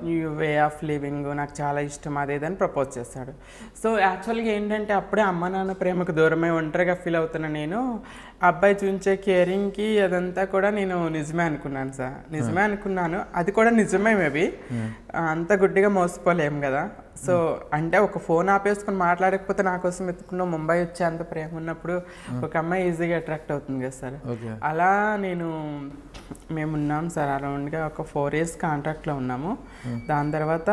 న్యూ వే ఆఫ్ లివింగ్ నాకు చాలా ఇష్టం అదేదని ప్రపోజ్ చేశాడు సో యాక్చువల్గా ఏంటంటే అప్పుడే అమ్మ నాన్న ప్రేమకు దూరమై ఒంటరిగా ఫీల్ అవుతున్నా నేను అబ్బాయి చూపించే కేరింగ్కి అదంతా కూడా నేను నిజమే అనుకున్నాను సార్ నిజమే అనుకున్నాను అది కూడా నిజమే మేబీ అంత గుడ్డిగా మోసపోలేము కదా సో అంటే ఒక ఫోన్ ఆపేసుకుని మాట్లాడకపోతే నా కోసం ఎత్తుకున్న ముంబై వచ్చే అంత ప్రేమ ఉన్నప్పుడు ఒక అమ్మాయి ఈజీగా అట్రాక్ట్ అవుతుంది కదా సార్ అలా నేను మేము ఉన్నాం సార్ అరౌండ్గా ఒక ఫోర్ ఇయర్స్ కాంట్రాక్ట్లో ఉన్నాము దాని తర్వాత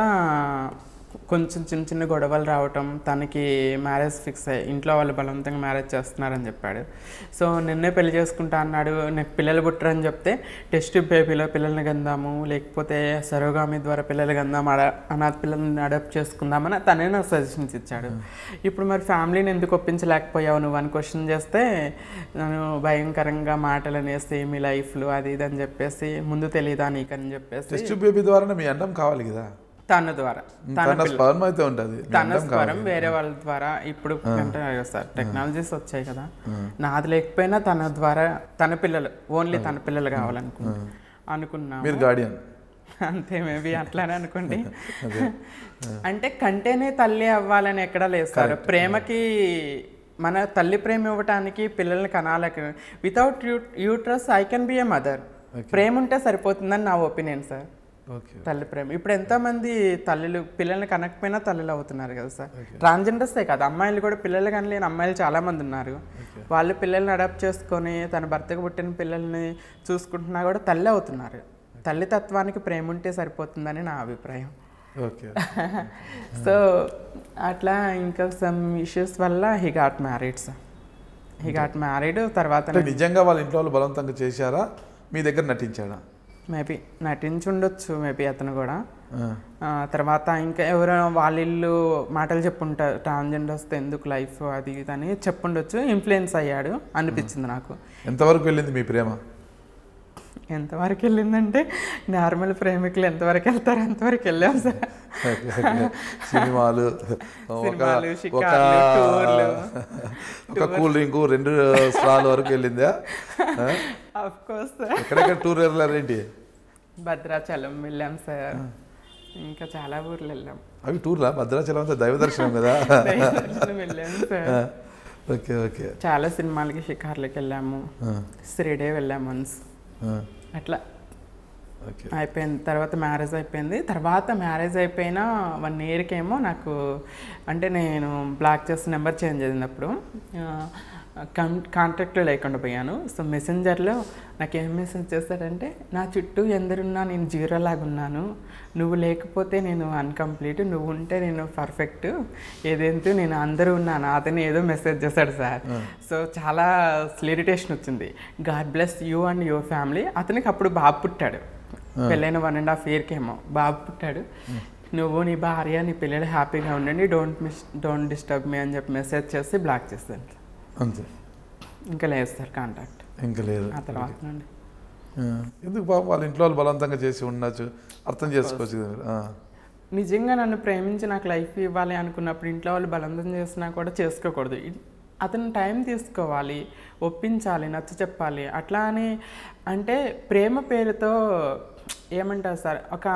కొంచెం చిన్న చిన్న గొడవలు రావటం తనకి మ్యారేజ్ ఫిక్స్ అయ్యి ఇంట్లో వాళ్ళు బలవంతంగా మ్యారేజ్ చేస్తున్నారని చెప్పాడు సో నిన్నే పెళ్లి చేసుకుంటా అన్నాడు నేను పిల్లలు పుట్టరని చెప్తే టెస్ట్ బేబీలో పిల్లల్ని గందాము లేకపోతే సరోగామి ద్వారా పిల్లలు గందాము అడ అనాథ పిల్లల్ని అడాప్ట్ చేసుకుందామని తనే నాకు సజెషన్స్ ఇచ్చాడు ఇప్పుడు మరి ఫ్యామిలీని ఎందుకు ఒప్పించలేకపోయావు నువ్వు అని క్వశ్చన్ చేస్తే నన్ను భయంకరంగా మాటలు అనేసి మీ లైఫ్లో అది ఇది అని చెప్పేసి ముందు తెలియదా నీకని చెప్పేసి టెస్ట్ బేబీ ద్వారా మీ అన్నం కావాలి కదా తన ద్వారా తన తన స్వరం వేరే వాళ్ళ ద్వారా ఇప్పుడు అంటే సార్ టెక్నాలజీస్ వచ్చాయి కదా నాది లేకపోయినా తన ద్వారా తన పిల్లలు ఓన్లీ తన పిల్లలు కావాలనుకున్నా అనుకున్నా అంతే మేబీ అట్లానే అనుకోండి అంటే కంటేనే తల్లి అవ్వాలని ఎక్కడ లేదు సార్ ప్రేమకి మన తల్లి ప్రేమ ఇవ్వటానికి పిల్లల్ని కనాలకి without uterus I can be a mother ప్రేమ ఉంటే సరిపోతుందని నా ఒపీనియన్ సార్ తల్లి ప్రేమ ఇప్పుడు ఎంతోమంది తల్లులు పిల్లల్ని కనకపోయినా తల్లులు అవుతున్నారు కదా సార్ ట్రాన్స్జెండర్సే కాదు అమ్మాయిలు కూడా పిల్లలు కానీ లేని అమ్మాయిలు చాలామంది ఉన్నారు వాళ్ళు పిల్లల్ని అడాప్ట్ చేసుకొని తన భర్తకు పుట్టిన పిల్లల్ని చూసుకుంటున్నా కూడా తల్లి అవుతున్నారు తల్లి తత్వానికి ప్రేమ ఉంటే సరిపోతుందని నా అభిప్రాయం ఓకే సో అట్లా ఇంకా సమ్ ఇష్యూస్ వల్ల he got married sir he got married తర్వాత నిజంగా వాళ్ళ ఇంట్లో వాళ్ళు బలవంతంగా చేశారా మీ దగ్గర నటించాడా మేబీ నటించి ఉండొచ్చు మేబీ అతను కూడా తర్వాత ఇంకా ఎవరో వాళ్ళిల్లు మాటలు చెప్పుంటారు వస్తే ఎందుకు లైఫ్ అది ఇది అని చెప్పుండొచ్చు ఇన్ఫ్లుయెన్స్ అయ్యాడు అనిపించింది నాకు ఎంతవరకు వెళ్ళింది మీ ప్రేమ ఎంతవరకు వెళ్ళిందంటే నార్మల్ ప్రేమికులు ఎంతవరకు వెళ్తారు అంతవరకు వెళ్ళాం సార్ సినిమాలు ఒక కూల్ డ్రింక్ రెండు స్టాల్ వరకు వెళ్ళిందా ఎక్కడెక్కడ టూర్ వెళ్ళారేంటి భద్రాచలం వెళ్ళాం సార్ ఇంకా చాలా ఊర్లు వెళ్ళాం అవి టూర్లా భద్రాచలం అంతా దైవ దర్శనం కదా ఓకే ఓకే చాలా సినిమాలకి షికార్లకి వెళ్ళాము శ్రీడే వెళ్ళాము వన్స్ అట్లా అయిపోయింది తర్వాత మ్యారేజ్ అయిపోయింది తర్వాత మ్యారేజ్ అయిపోయిన వన్ ఇయర్కేమో నాకు అంటే నేను బ్లాక్ చేసిన నెంబర్ చేంజ్ అప్పుడు కన్ కాంటాక్ట్లో లేకుండా పోయాను సో మెసెంజర్లో నాకు ఏం మెసేజ్ చేస్తాడంటే నా చుట్టూ ఎందరున్నా నేను జీరోలాగా ఉన్నాను నువ్వు లేకపోతే నేను అన్కంప్లీట్ నువ్వు ఉంటే నేను పర్ఫెక్ట్ ఏదేంటో నేను అందరూ ఉన్నాను అతను ఏదో మెసేజ్ చేశాడు సార్ సో చాలా స్లిరిటేషన్ వచ్చింది God bless you and your family అతనికి అప్పుడు బాబు పుట్టాడు పెళ్ళైన వన్ అండ్ హాఫ్ ఇయర్కేమో బాబు పుట్టాడు నువ్వు నీ భార్య నీ పిల్లలు హ్యాపీగా ఉండండి don't miss don't disturb me అని చెప్పి మెసేజ్ చేసి బ్లాక్ చేస్తాను అంతే ఇంకా లేదు సార్ కాంటాక్ట్ ఇంకా లేదు ఆ తర్వాత నుండి ఎందుకు పాప వాళ్ళ ఇంట్లో వాళ్ళు బలవంతంగా చేసి ఉండొచ్చు అర్థం చేసుకోవచ్చు నిజంగా నన్ను ప్రేమించి నాకు లైఫ్ ఇవ్వాలి అనుకున్నప్పుడు ఇంట్లో వాళ్ళు బలవంతం చేసినా కూడా చేసుకోకూడదు అతను టైం తీసుకోవాలి ఒప్పించాలి నచ్చ చెప్పాలి అట్లా అని అంటే ప్రేమ పేరుతో ఏమంటారు సార్ ఒక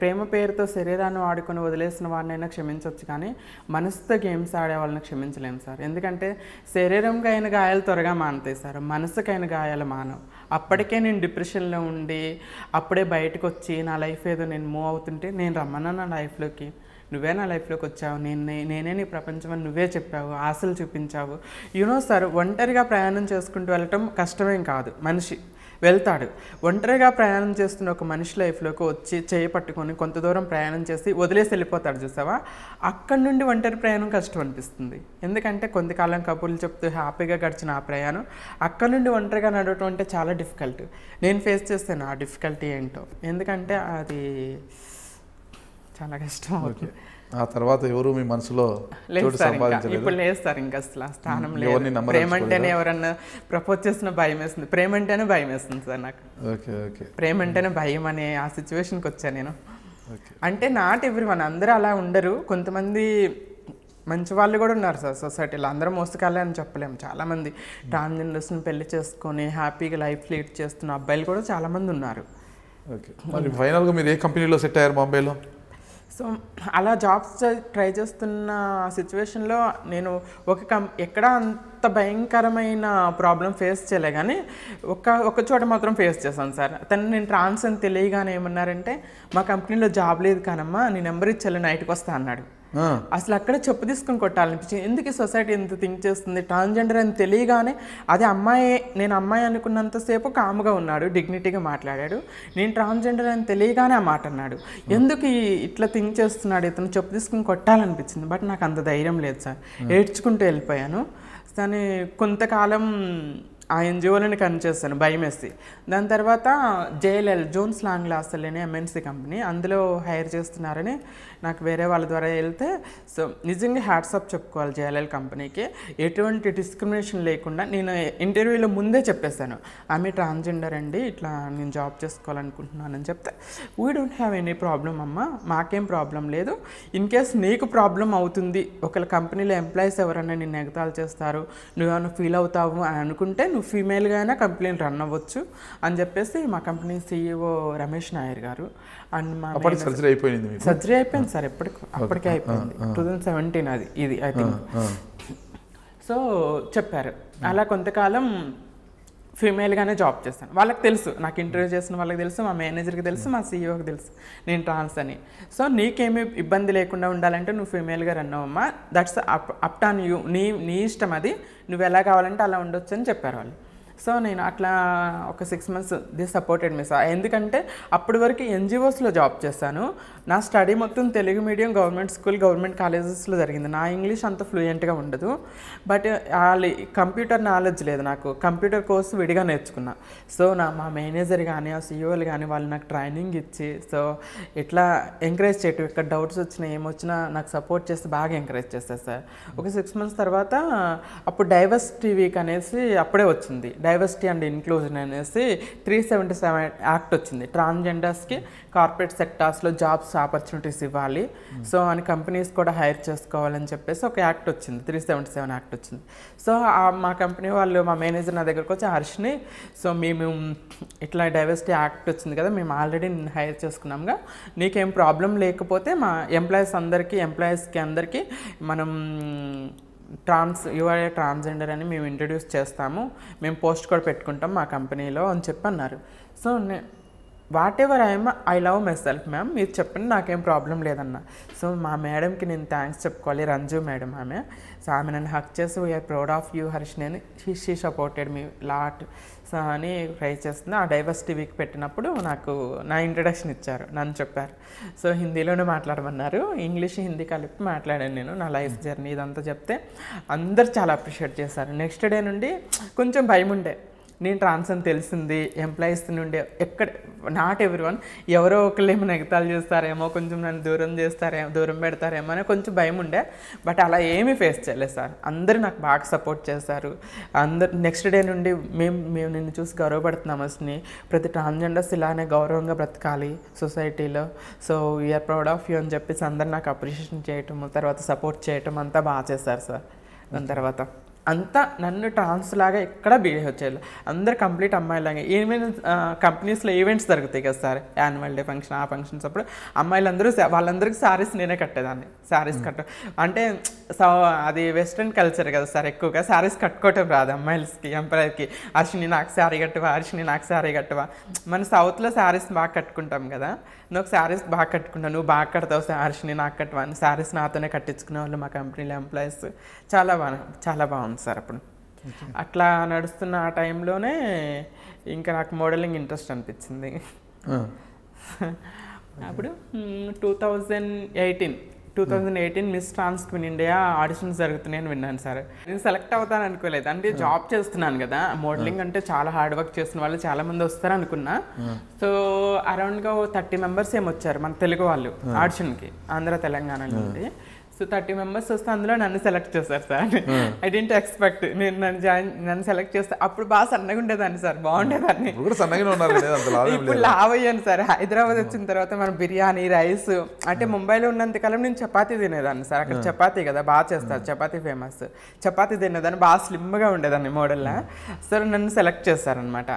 ప్రేమ పేరుతో శరీరాన్ని వాడుకొని వదిలేసిన వాడినైనా క్షమించవచ్చు కానీ మనసుతో గేమ్స్ ఆడే వాళ్ళని క్షమించలేము సార్ ఎందుకంటే శరీరంకి అయిన గాయాలు త్వరగా మానతాయి సార్ మనసుకైన గాయాలు మానవు అప్పటికే నేను డిప్రెషన్లో ఉండి అప్పుడే బయటకు వచ్చి నా లైఫ్ ఏదో నేను మూవ్ అవుతుంటే నేను రమ్మన్నా నా లైఫ్లోకి నువ్వే నా లైఫ్లోకి వచ్చావు నేనే నేనే నీ ప్రపంచం అని నువ్వే చెప్పావు ఆశలు చూపించావు యూనో సార్ ఒంటరిగా ప్రయాణం చేసుకుంటూ వెళ్ళటం కష్టమేం కాదు మనిషి వెళ్తాడు ఒంటరిగా ప్రయాణం చేస్తున్న ఒక మనిషి లైఫ్లోకి వచ్చి చేయి పట్టుకొని కొంత దూరం ప్రయాణం చేసి వదిలేసి వెళ్ళిపోతాడు చూసావా అక్కడి నుండి ఒంటరి ప్రయాణం కష్టం అనిపిస్తుంది ఎందుకంటే కొంతకాలం కబుర్లు చెప్తూ హ్యాపీగా గడిచిన ఆ ప్రయాణం అక్కడి నుండి ఒంటరిగా నడవటం అంటే చాలా డిఫికల్ట్ నేను ఫేస్ చేస్తాను ఆ డిఫికల్టీ ఏంటో ఎందుకంటే అది చాలా కష్టం అవుతుంది ఆ తర్వాత ఎవరు మీ మనసులో ఇప్పుడు లేస్తారు ఇంకా అసలు స్థానం లేదు ప్రేమంటేనే ఎవరన్నా ప్రపోజ్ చేసిన భయం వేస్తుంది ప్రేమంటేనే భయం వేస్తుంది సార్ నాకు ఓకే ఓకే ప్రేమంటేనే భయం అనే ఆ సిచ్యువేషన్కి వచ్చాను నేను అంటే నాట్ ఎవరి మన అందరూ అలా ఉండరు కొంతమంది మంచి వాళ్ళు కూడా ఉన్నారు సార్ సొసైటీలో అందరూ మోసకాలే అని చెప్పలేము చాలామంది ట్రాన్స్జెండర్స్ని పెళ్లి చేసుకొని హ్యాపీగా లైఫ్ లీడ్ చేస్తున్న అబ్బాయిలు కూడా చాలామంది ఉన్నారు ఓకే మరి ఫైనల్గా మీరు ఏ కంపెనీలో సెట్ అయ్యారు బాంబేలో సో అలా జాబ్స్ ట్రై చేస్తున్న సిచ్యువేషన్లో నేను ఒక కం ఎక్కడ అంత భయంకరమైన ప్రాబ్లం ఫేస్ చేయలే కానీ ఒక ఒక చోట మాత్రం ఫేస్ చేశాను సార్ తను నేను ట్రాన్స్ అని తెలియగానే ఏమన్నారంటే మా కంపెనీలో జాబ్ లేదు కానమ్మా నీ నెంబర్ ఇచ్చాలి నైట్కి వస్తా అన్నాడు అసలు అక్కడ చెప్పు తీసుకొని కొట్టాలనిపించింది ఎందుకు ఈ సొసైటీ ఇంత థింక్ చేస్తుంది ట్రాన్స్జెండర్ అని తెలియగానే అదే అమ్మాయి నేను అమ్మాయి అనుకున్నంతసేపు కాముగా ఉన్నాడు డిగ్నిటీగా మాట్లాడాడు నేను ట్రాన్స్జెండర్ అని తెలియగానే ఆ మాట అన్నాడు ఎందుకు ఇట్లా థింక్ చేస్తున్నాడు ఇతను చెప్పు తీసుకుని కొట్టాలనిపించింది బట్ నాకు అంత ధైర్యం లేదు సార్ ఏడ్చుకుంటూ వెళ్ళిపోయాను కానీ కొంతకాలం ఆ ఎన్జిఓలని భయం భయమేసి దాని తర్వాత జేఎల్ఎల్ జోన్స్ లాంగ్లాస్ అనే ఎంఎన్సీ కంపెనీ అందులో హైర్ చేస్తున్నారని నాకు వేరే వాళ్ళ ద్వారా వెళ్తే సో నిజంగా హ్యాట్సాప్ చెప్పుకోవాలి జేఎల్ఎల్ కంపెనీకి ఎటువంటి డిస్క్రిమినేషన్ లేకుండా నేను ఇంటర్వ్యూలో ముందే చెప్పేశాను ఆమె ట్రాన్స్జెండర్ అండి ఇట్లా నేను జాబ్ చేసుకోవాలనుకుంటున్నానని చెప్తే we don't have any problem అమ్మ మాకేం ప్రాబ్లం లేదు ఇన్ కేస్ నీకు ప్రాబ్లం అవుతుంది ఒకళ్ళ కంపెనీలో ఎంప్లాయీస్ ఎవరైనా నేను ఎగతాలు చేస్తారు నువ్వేమైనా ఫీల్ అవుతావు అని అనుకుంటే నువ్వు ఫీమేల్గా అయినా కంప్లైంట్ రన్ అవ్వచ్చు అని చెప్పేసి మా కంపెనీ సీఈఓ రమేష్ నాయర్ గారు అండ్ మా సర్జరీ అయిపోయింది సర్జరీ అయిపోయింది సార్ ఎప్పటికి అప్పటికే అయిపోయింది టూ థౌజండ్ సెవెంటీన్ అది ఇది ఐ థింక్ సో చెప్పారు అలా కొంతకాలం ఫీమేల్గానే జాబ్ చేస్తాను వాళ్ళకి తెలుసు నాకు ఇంటర్వ్యూ చేసిన వాళ్ళకి తెలుసు మా మేనేజర్కి తెలుసు మా సీఈఓకి e తెలుసు నేను ట్రాన్స్ అని సో నీకేమీ ఇబ్బంది లేకుండా ఉండాలంటే నువ్వు ఫీమేల్గా రన్ అవమ్మా that's up up to you నీ నీ ఇష్టం అది నువ్వు ఎలా కావాలంటే అలా ఉండొచ్చు అని చెప్పారు వాళ్ళు సో నేను అట్లా ఒక six months the supported me sir ఎందుకంటే అప్పటి వరకు ఎన్జిఓస్లో జాబ్ చేశాను నా స్టడీ మొత్తం Telugu medium government school government కాలేజెస్లో జరిగింది నా ఇంగ్లీష్ అంత ఫ్లూయెంట్గా ఉండదు బట్ వాళ్ళ కంప్యూటర్ నాలెడ్జ్ లేదు నాకు కంప్యూటర్ కోర్స్ విడిగా నేర్చుకున్నా సో నా మా మేనేజర్ కానీ ఆ సీఈఓలు e కానీ వాళ్ళు నాకు ట్రైనింగ్ ఇచ్చి సో ఇట్లా ఎంకరేజ్ చేయటం ఇక్కడ డౌట్స్ వచ్చినా ఏమొచ్చినా నాకు సపోర్ట్ చేస్తే బాగా ఎంకరేజ్ చేస్తారు సార్ ఒక సిక్స్ మంత్స్ తర్వాత అప్పుడు డైవర్స్ టీవీకి అనేసి అప్పుడే వచ్చింది డైవర్సిటీ అండ్ ఇన్క్లూజన్ అనేసి త్రీ సెవెంటీ సెవెన్ యాక్ట్ వచ్చింది ట్రాన్స్జెండర్స్కి కార్పొరేట్ సెక్టార్స్లో జాబ్స్ ఆపర్చునిటీస్ ఇవ్వాలి సో అని కంపెనీస్ కూడా హైర్ చేసుకోవాలని చెప్పేసి ఒక యాక్ట్ వచ్చింది త్రీ సెవెంటీ సెవెన్ యాక్ట్ వచ్చింది సో మా కంపెనీ వాళ్ళు మా మేనేజర్ నా దగ్గరకు వచ్చి హర్షిని సో మేము ఇట్లా డైవర్సిటీ యాక్ట్ వచ్చింది కదా మేము ఆల్రెడీ హైర్ చేసుకున్నాంగా నీకేం ప్రాబ్లం లేకపోతే మా ఎంప్లాయీస్ అందరికీ ఎంప్లాయీస్కి అందరికీ మనం ట్రాన్స్ ఏ ట్రాన్స్జెండర్ అని మేము ఇంట్రడ్యూస్ చేస్తాము మేము పోస్ట్ కూడా పెట్టుకుంటాం మా కంపెనీలో అని చెప్పి అన్నారు సో నే whatever I'm I love myself ma'am మీరు చెప్పండి నాకేం ప్రాబ్లం లేదన్న సో మా మేడంకి నేను థ్యాంక్స్ చెప్పుకోవాలి రంజు మేడం ఆమె సో ఆమె నన్ను హక్ చేసి we are proud of you Harsh నేను షీ సపోర్టెడ్ మీ లాట్ అని ట్రై చేస్తుంది ఆ డైవర్సిటీ వీక్ పెట్టినప్పుడు నాకు నా ఇంట్రడక్షన్ ఇచ్చారు నన్ను చెప్పారు సో హిందీలోనే మాట్లాడమన్నారు ఇంగ్లీష్ హిందీ కలిపి మాట్లాడాను నేను నా లైఫ్ జర్నీ ఇదంతా చెప్తే అందరు చాలా అప్రిషియేట్ చేశారు నెక్స్ట్ డే నుండి కొంచెం భయం ఉండే నేను ట్రాన్స్ అని తెలిసింది ఎంప్లాయీస్ నుండి ఎక్కడ నాట్ ఎవ్రీ వన్ ఎవరో ఒకళ్ళేమో నెగతాలు చేస్తారేమో కొంచెం నన్ను దూరం చేస్తారేమో దూరం పెడతారేమో అని కొంచెం భయం ఉండే బట్ అలా ఏమీ ఫేస్ చేయలేదు సార్ అందరూ నాకు బాగా సపోర్ట్ చేశారు అందరు నెక్స్ట్ డే నుండి మేము మేము నిన్ను చూసి గౌరవపడుతున్నాం అసలు ప్రతి ట్రాన్స్జెండర్స్ ఇలానే గౌరవంగా బ్రతకాలి సొసైటీలో so we are proud of you అని చెప్పేసి అందరు నాకు అప్రిషియేషన్ చేయటం తర్వాత సపోర్ట్ చేయటం అంతా బాగా చేశారు సార్ దాని తర్వాత అంతా నన్ను ట్రాన్స్ లాగా ఎక్కడ బిహేవ్ చేయాలి అందరు కంప్లీట్ అమ్మాయిలాగా ఏమైనా కంపెనీస్లో ఈవెంట్స్ జరుగుతాయి కదా సార్ యాన్యువల్ డే ఫంక్షన్ ఆ ఫంక్షన్స్ అప్పుడు అమ్మాయిలందరూ వాళ్ళందరికీ శారీస్ నేనే కట్టేదాన్ని శారీస్ కట్ట అంటే అది వెస్ట్రన్ కల్చర్ కదా సార్ ఎక్కువగా శారీస్ కట్టుకోవటం రాదు అమ్మాయిలకి ఎంపైర్కి అర్షిని నాకు శారీ కట్టువా అర్షిని నాకు శారీ కట్టువా మన సౌత్లో శారీస్ బాగా కట్టుకుంటాం కదా నువ్వు శారీస్ బాగా కట్టుకున్నావు నువ్వు బాగా కడతావు శారీస్ని నాకు కట్టువా శారీస్ నాతోనే కట్టించుకునే వాళ్ళు మా కంపెనీలో ఎంప్లాయీస్ చాలా బాగా చాలా బాగుంది ఉంది సార్ అప్పుడు అట్లా నడుస్తున్న ఆ టైంలోనే ఇంకా నాకు మోడలింగ్ ఇంట్రెస్ట్ అనిపించింది అప్పుడు two thousand eighteen two thousand eighteen miss trans queen India auditions జరుగుతున్నాయని విన్నాను సార్ నేను సెలెక్ట్ అవుతాను అనుకోలేదు అంటే జాబ్ చేస్తున్నాను కదా మోడలింగ్ అంటే చాలా హార్డ్ వర్క్ చేసిన వాళ్ళు చాలా మంది వస్తారు అనుకున్నా సో అరౌండ్గా ఓ థర్టీ మెంబర్స్ ఏమొచ్చారు మన తెలుగు వాళ్ళు ఆడిషన్కి ఆంధ్ర తెలంగాణ నుండి సో థర్టీ మెంబర్స్ వస్తే అందులో నన్ను సెలెక్ట్ చేస్తారు సార్ ఐ డెంట్ ఎక్స్పెక్ట్ నేను నన్ను జాయిన్ నన్ను సెలెక్ట్ చేస్తే అప్పుడు బాగా సన్నగా ఉండేదాన్ని సార్ బాగుండేదాన్ని ఇప్పుడు లావ్ అయ్యాను సార్ హైదరాబాద్ వచ్చిన తర్వాత మనం బిర్యానీ రైస్ అంటే ముంబైలో ఉన్నంత కాలం నేను చపాతీ తినేదాన్ని సార్ అక్కడ చపాతీ కదా బాగా చేస్తారు చపాతీ ఫేమస్ చపాతీ తినేదాన్ని బాగా స్లిమ్గా ఉండేదాన్ని మోడల్లా సో నన్ను సెలెక్ట్ చేస్తారనమాట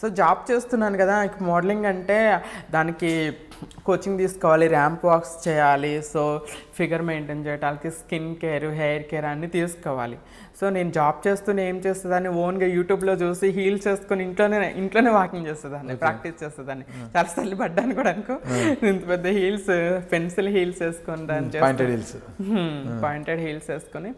సో జాబ్ చేస్తున్నాను కదా మోడలింగ్ అంటే దానికి కోచింగ్ తీసుకోవాలి ర్యాంప్ వాక్స్ చేయాలి సో ఫిగర్ మెయింటైన్ చేయడానికి స్కిన్ కేర్ హెయిర్ కేర్ అన్నీ తీసుకోవాలి సో నేను జాబ్ చేస్తూనే ఏం చేస్తుందని ఓన్గా యూట్యూబ్లో చూసి హీల్ చేసుకుని ఇంట్లోనే ఇంట్లోనే వాకింగ్ చేస్తుందని ప్రాక్టీస్ చేస్తుందని చాలా తల్లి పడ్డాను కూడా అనుకో ఇంత పెద్ద హీల్స్ పెన్సిల్ హీల్స్ దాని పాయింటెడ్ హీల్స్ వేసుకొని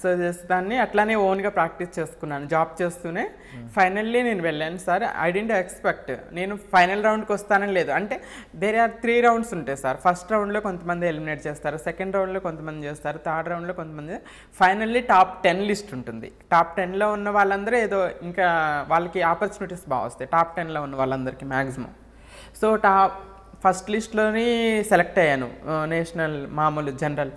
సో దాన్ని అట్లానే ఓన్గా ప్రాక్టీస్ చేసుకున్నాను జాబ్ చేస్తూనే hmm. ఫైనల్లీ నేను వెళ్ళాను సార్ ఐ డెంట్ ఎక్స్పెక్ట్ నేను ఫైనల్ రౌండ్కి వస్తానని లేదు అంటే దేర్ ఆర్ త్రీ రౌండ్స్ ఉంటాయి సార్ ఫస్ట్ రౌండ్లో కొంతమంది ఎలిమినేట్ చేస్తారు సెకండ్ రౌండ్లో కొంతమంది చేస్తారు థర్డ్ రౌండ్లో కొంతమంది ఫైనల్లీ టాప్ టెన్ లిస్ట్ ఉంటుంది టాప్ టెన్లో ఉన్న వాళ్ళందరూ ఏదో ఇంకా వాళ్ళకి ఆపర్చునిటీస్ బాగా వస్తాయి టాప్ టెన్లో ఉన్న వాళ్ళందరికీ మ్యాక్సిమం సో టాప్ ఫస్ట్ లిస్ట్లోని సెలెక్ట్ అయ్యాను నేషనల్ మామూలు జనరల్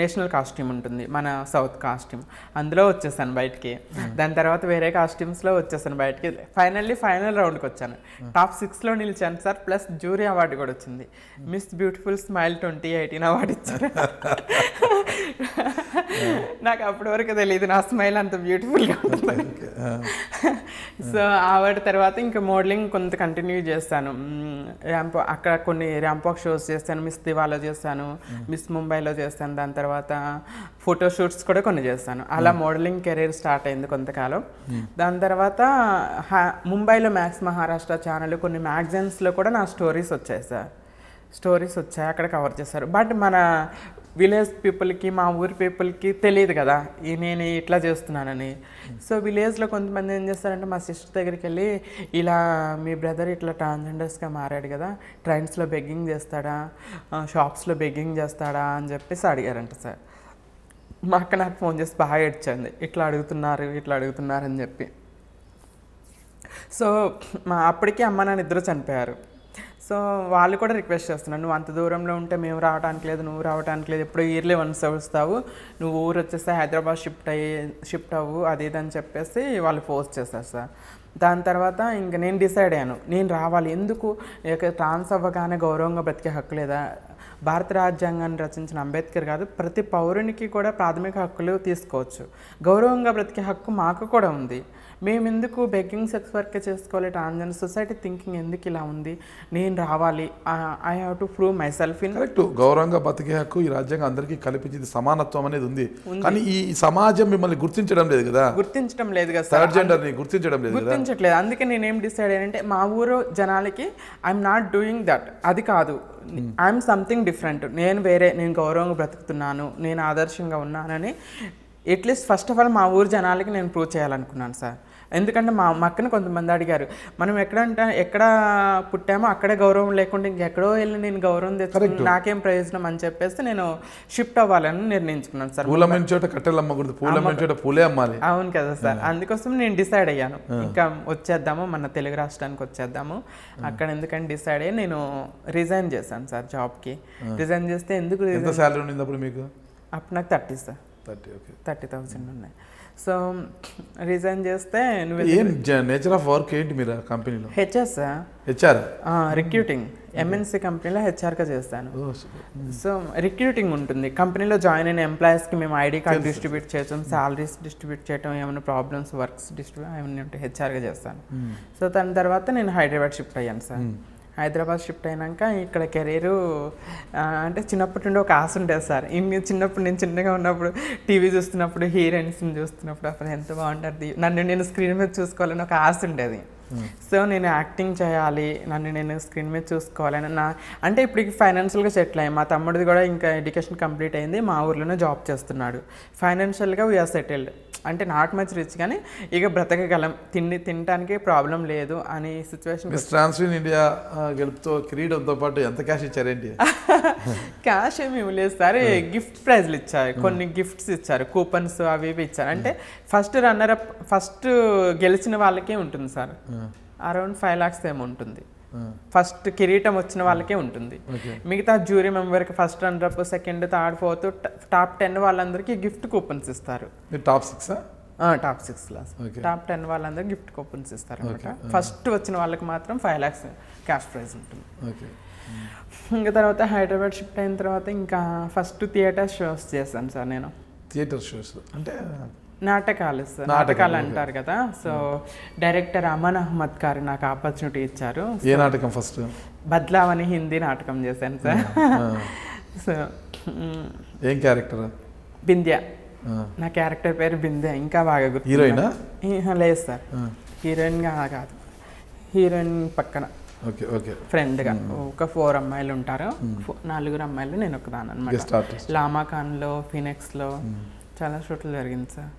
నేషనల్ కాస్ట్యూమ్ ఉంటుంది మన సౌత్ కాస్ట్యూమ్ అందులో వచ్చేసాను బయటికి hmm. దాని తర్వాత వేరే కాస్ట్యూమ్స్లో వచ్చేసాను బయటికి ఫైనల్లీ ఫైనల్ రౌండ్కి వచ్చాను టాప్ hmm. సిక్స్లో నిలిచాను సార్ ప్లస్ జ్యూరీ అవార్డు కూడా వచ్చింది miss beautiful smile twenty eighteen award ఇచ్చారు hmm. నాకు అప్పటి వరకు తెలియదు నా స్మైల్ అంత బ్యూటిఫుల్గా ఉంటుంది సో ఆవిడ తర్వాత ఇంకా మోడలింగ్ కొంత కంటిన్యూ చేస్తాను ర్యాంప్ అక్కడ కొన్ని ర్యాంప్ షోస్ చేస్తాను మిస్ దివాలో చేస్తాను మిస్ ముంబైలో చేస్తాను దాని దాని తర్వాత ఫోటోషూట్స్ కూడా కొన్ని చేస్తాను అలా మోడలింగ్ కెరీర్ స్టార్ట్ అయింది కొంతకాలం దాని తర్వాత ముంబైలో మ్యాక్స్ మహారాష్ట్ర ఛానల్ కొన్ని మ్యాగజైన్స్లో కూడా నా స్టోరీస్ వచ్చాయి సార్ స్టోరీస్ వచ్చాయి అక్కడ కవర్ చేస్తారు బట్ మన విలేజ్ పీపుల్కి మా ఊరి పీపుల్కి తెలియదు కదా నేను ఇట్లా చేస్తున్నానని సో విలేజ్లో కొంతమంది ఏం చేస్తారంటే మా సిస్టర్ దగ్గరికి వెళ్ళి ఇలా మీ బ్రదర్ ఇట్లా ట్రాన్స్జెండర్స్గా మారాడు కదా ట్రైన్స్లో బెగ్గింగ్ చేస్తాడా షాప్స్లో బెగ్గింగ్ చేస్తాడా అని చెప్పేసి అడిగారంట సార్ మా అక్క నాకు ఫోన్ చేసి బాగా ఏడ్చింది ఇట్లా అడుగుతున్నారు ఇట్లా అడుగుతున్నారు అని చెప్పి సో మా అప్పటికే అమ్మ నాన్న ఇద్దరు చనిపోయారు సో వాళ్ళు కూడా రిక్వెస్ట్ చేస్తున్నారు నువ్వు అంత దూరంలో ఉంటే మేము రావడానికి లేదు నువ్వు రావడానికి లేదు ఎప్పుడు ఇయర్లీ వన్స్ వస్తావు నువ్వు ఊరు వచ్చేస్తే హైదరాబాద్ షిఫ్ట్ అయ్యి షిఫ్ట్ అవ్వు అది ఇదని చెప్పేసి వాళ్ళు ఫోర్స్ చేస్తారు సార్ దాని తర్వాత ఇంక నేను డిసైడ్ అయ్యాను నేను రావాలి ఎందుకు ట్రాన్స్ అవ్వగానే గౌరవంగా బ్రతికే హక్కు లేదా భారత రాజ్యాంగాన్ని రచించిన అంబేద్కర్ కాదు ప్రతి పౌరునికి కూడా ప్రాథమిక హక్కులు తీసుకోవచ్చు గౌరవంగా బ్రతికే హక్కు మాకు కూడా ఉంది మేము ఎందుకు బెగ్గింగ్ సెక్స్ వర్క్ చేసుకోవాలి ట్రాన్జెండర్ సొసైటీ థింకింగ్ ఎందుకు ఇలా ఉంది నేను రావాలి I have to prove myself in correct గౌరవంగా బతికే హక్కు ఈ రాజ్యాంగం అందరికీ కల్పించింది సమానత్వం అనేది ఉంది కానీ ఈ సమాజం మిమ్మల్ని గుర్తించడం లేదు కదా గుర్తించడం లేదు కదా థర్డ్ జెండర్ ని గుర్తించడం లేదు గుర్తించట్లేదు అందుకే నేను ఏం డిసైడ్ అయ్యానంటే మా ఊరు జనాలకి ఐఎమ్ నాట్ డూయింగ్ దట్ అది కాదు ఐఎమ్ సంథింగ్ డిఫరెంట్ నేను వేరే నేను గౌరవంగా బ్రతుకుతున్నాను నేను ఆదర్శంగా ఉన్నానని అట్లీస్ట్ ఫస్ట్ ఆఫ్ ఆల్ మా ఊరు జనాలకి నేను ప్రూవ్ చేయాలనుకున్నాను సార్ ఎందుకంటే మా మక్కన కొంతమంది అడిగారు మనం ఎక్కడంటే ఎక్కడ పుట్టామో అక్కడే గౌరవం లేకుండా ఇంకెక్కడో వెళ్ళి నేను గౌరవం తెచ్చుకుని నాకేం ప్రయోజనం అని చెప్పేసి నేను షిఫ్ట్ అవ్వాలని నిర్ణయించుకున్నాను సార్ పూల చోట కట్టెలు అమ్మకూడదు పూల చోట పూలే అమ్మాలి అవును కదా సార్ అందుకోసం నేను డిసైడ్ అయ్యాను ఇంకా వచ్చేద్దాము మన తెలుగు రాష్ట్రానికి వచ్చేద్దాము అక్కడ ఎందుకని డిసైడ్ అయ్యి నేను రిజైన్ చేశాను సార్ జాబ్కి రిజైన్ చేస్తే ఎందుకు ఎంత శాలరీ అప్పుడు మీకు అప్పుడు నాకు thirty sir thirty okay thirty thousand ఉన్నాయి సో రిజైన్ చేస్తే ఏం నేచర్ ఆఫ్ వర్క్ ఏంటి మీరు కంపెనీలో హెచ్ఎస్ హెచ్ఆర్ రిక్రూటింగ్ ఎంఎన్సి కంపెనీలో హెచ్ఆర్గా చేస్తాను సో రిక్రూటింగ్ ఉంటుంది కంపెనీలో జాయిన్ అయిన ఎంప్లాయీస్కి మేము ఐడి కార్డ్ డిస్ట్రిబ్యూట్ చేయటం శాలరీస్ డిస్ట్రిబ్యూట్ చేయడం ఏమైనా ప్రాబ్లమ్స్ వర్క్స్ డిస్ట్రిబ్యూట్ ఏమైనా ఉంటే హెచ్ఆర్గా చేస్తాను సో hmm. దాని తర్వాత నేను హైదరాబాద్ షిఫ్ట్ అయ్యాను సార్ హైదరాబాద్ షిఫ్ట్ అయినాక ఇక్కడ కెరీరు అంటే చిన్నప్పటి నుండి ఒక ఆశ ఉండేది సార్ చిన్నప్పుడు నేను చిన్నగా ఉన్నప్పుడు టీవీ చూస్తున్నప్పుడు హీరోయిన్స్ని చూస్తున్నప్పుడు అప్పుడు ఎంత బాగుంటుంది నన్ను నేను స్క్రీన్ మీద చూసుకోవాలని ఒక ఆశ ఉండేది సో నేను యాక్టింగ్ చేయాలి నన్ను నేను స్క్రీన్ మీద చూసుకోవాలని నా అంటే ఇప్పుడు ఫైనాన్షియల్గా సెటిల్ అయ్యాయి మా తమ్ముడిది కూడా ఇంకా ఎడ్యుకేషన్ కంప్లీట్ అయింది మా ఊర్లోనే జాబ్ చేస్తున్నాడు ఫైనాన్షియల్గా వీఆర్ సెటిల్డ్ అంటే నాట్ మచ్ రిచ్ కానీ ఇక బ్రతకగలం తిండి తినడానికి ప్రాబ్లం లేదు అని సిచ్యువేషన్ ట్రాన్స్ఫిన్ ఇండియా గెలుపుతో క్రీడంతో పాటు ఎంత క్యాష్ ఇచ్చారేంటి క్యాష్ ఏమి ఇవ్వలేదు సార్ గిఫ్ట్ hmm. ప్రైజ్లు ఇచ్చారు hmm. కొన్ని గిఫ్ట్స్ ఇచ్చారు కూపన్స్ అవి ఇవి ఇచ్చారు అంటే hmm. First runner up first గెలిచిన వాళ్ళకే ఉంటుంది సార్ అరౌండ్ ఫైవ్ ల్యాక్స్ ఏమో ఉంటుంది ఫస్ట్ కిరీటం వచ్చిన వాళ్ళకే ఉంటుంది మిగతా జ్యూరీ మెంబర్కి first up second third fourth top ten వాళ్ళందరికీ గిఫ్ట్ కూపన్స్ ఇస్తారు top six top six class top ten వాళ్ళందరూ గిఫ్ట్ కూపన్స్ ఇస్తారు అనమాట ఫస్ట్ వచ్చిన వాళ్ళకి మాత్రం ఫైవ్ ల్యాక్స్ క్యాష్ ప్రైజ్ ఉంటుంది ఇంకా తర్వాత హైదరాబాద్ షిఫ్ట్ అయిన తర్వాత ఇంకా ఫస్ట్ థియేటర్ షోస్ చేశాను సార్ నేను థియేటర్ షోస్ అంటే నాటకాలు నాటకాలు అంటారు కదా సో డైరెక్టర్ అమన్ అహ్మద్ గారు నాకు ఆపర్చునిటీ ఇచ్చారు ఏ నాటకం ఫస్ట్ బద్లావని హిందీ నాటకం చేశాను సార్ సో ఏం క్యారెక్టర్ బింద్య నా క్యారెక్టర్ పేరు బింద్య ఇంకా బాగా గుర్తు హీరోయిన్ లేదు సార్ హీరోయిన్ గా కాదు హీరోయిన్ పక్కన ఓకే ఓకే ఫ్రెండ్గా ఒక ఫోర్ అమ్మాయిలు ఉంటారు నలుగురు అమ్మాయిలు నేను ఒకదాని అనమాట ఫినెక్స్ లో చాలా చోట్ల జరిగింది సార్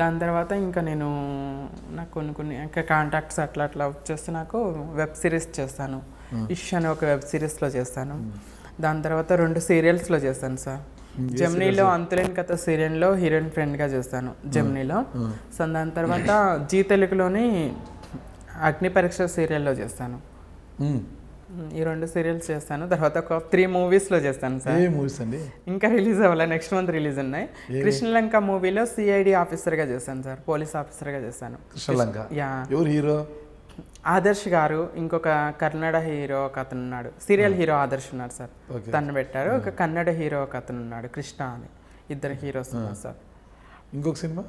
దాని తర్వాత ఇంకా నేను నాకు కొన్ని కొన్ని ఇంకా కాంటాక్ట్స్ అట్లా అట్లా వచ్చేస్తే నాకు వెబ్ సిరీస్ చేస్తాను hmm. ఇష్ అనే ఒక వెబ్ సిరీస్లో చేస్తాను hmm. దాని తర్వాత రెండు సీరియల్స్లో చేస్తాను సార్ hmm. జెమ్నీలో అంతులేని కథ సీరియల్లో హీరోయిన్ ఫ్రెండ్గా చేస్తాను జెమ్నీలో సో దాని తర్వాత జీ తెలుగులోని అగ్ని పరీక్ష సీరియల్లో చేస్తాను ఈ రెండు సీరియల్స్ చేస్తాను తర్వాత ఒక త్రీ మూవీస్లో చేస్తాను సార్ ఏ మూవీస్ అండి ఇంకా రిలీజ్ అవ్వాలి నెక్స్ట్ మంత్ రిలీజ్ ఉన్నాయి కృష్ణలంక మూవీలో సిఐడి ఆఫీసర్గా చేస్తాను సార్ పోలీస్ ఆఫీసర్గా చేశాను కృష్ణలంక యా ఎవరు హీరో ఆదర్శ్ గారు ఇంకొక కన్నడ హీరో ఒక అతను ఉన్నాడు సీరియల్ హీరో ఆదర్శ్ ఉన్నారు సార్ తను పెట్టారు ఒక కన్నడ హీరో ఒక అతను ఉన్నాడు కృష్ణ అని ఇద్దరు హీరోస్ ఉన్నారు సార్ ఇంకొక సినిమా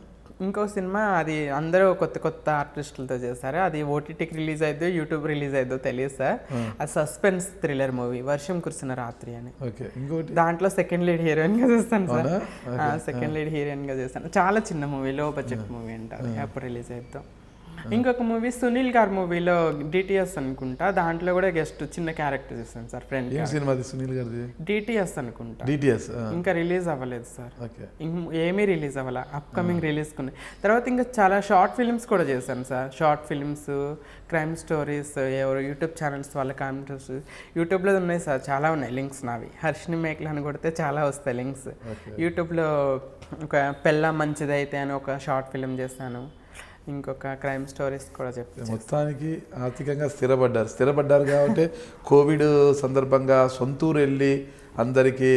ఇంకో సినిమా అది అందరూ కొత్త కొత్త ఆర్టిస్టులతో చేస్తారు అది ఓటీటీకి రిలీజ్ అయిద్దో యూట్యూబ్ రిలీజ్ అయిద్దో తెలియదు సార్ అది సస్పెన్స్ థ్రిల్లర్ మూవీ వర్షం కురిసిన రాత్రి అని దాంట్లో సెకండ్ లీడ్ హీరోయిన్ గా చేస్తాను సార్ సెకండ్ లీడ్ హీరోయిన్ గా చేస్తాను చాలా చిన్న మూవీ లో బడ్జెట్ మూవీ అంటారు ఎప్పుడు రిలీజ్ అయిద్దాం Uh-huh. ఇంకొక మూవీ సునీల్ గార్ మూవీలో డిటిఎస్ అనుకుంటా దాంట్లో కూడా గెస్ట్ చిన్న క్యారెక్టర్ చేశాను సార్ ఫ్రెండ్ సునీల్ గారిది డిటిఎస్ అనుకుంటా డిటిఎస్ ఇంకా రిలీజ్ అవ్వలేదు సార్ ఏమీ రిలీజ్ అవ్వాల అప్ కమింగ్ రిలీజ్ కొన్ని తర్వాత ఇంకా చాలా షార్ట్ ఫిల్మ్స్ కూడా చేశాను sir short films crime stories ఎవరు యూట్యూబ్ ఛానల్స్ వాళ్ళ కామెంట్స్ యూట్యూబ్లో ఉన్నాయి సార్ చాలా ఉన్నాయి లింక్స్ నావి హర్షిని మేకలు అని కొడితే చాలా వస్తాయి లింక్స్ యూట్యూబ్లో ఒక పెళ్ళ మంచిదైతే అని ఒక షార్ట్ ఫిల్మ్ చేశాను ఇంకొక క్రైమ్ స్టోరీస్ కూడా చెప్పారు మొత్తానికి ఆర్థికంగా స్థిరపడ్డారు స్థిరపడ్డారు కాబట్టి కోవిడ్ సందర్భంగా సొంతూరు వెళ్ళి అందరికీ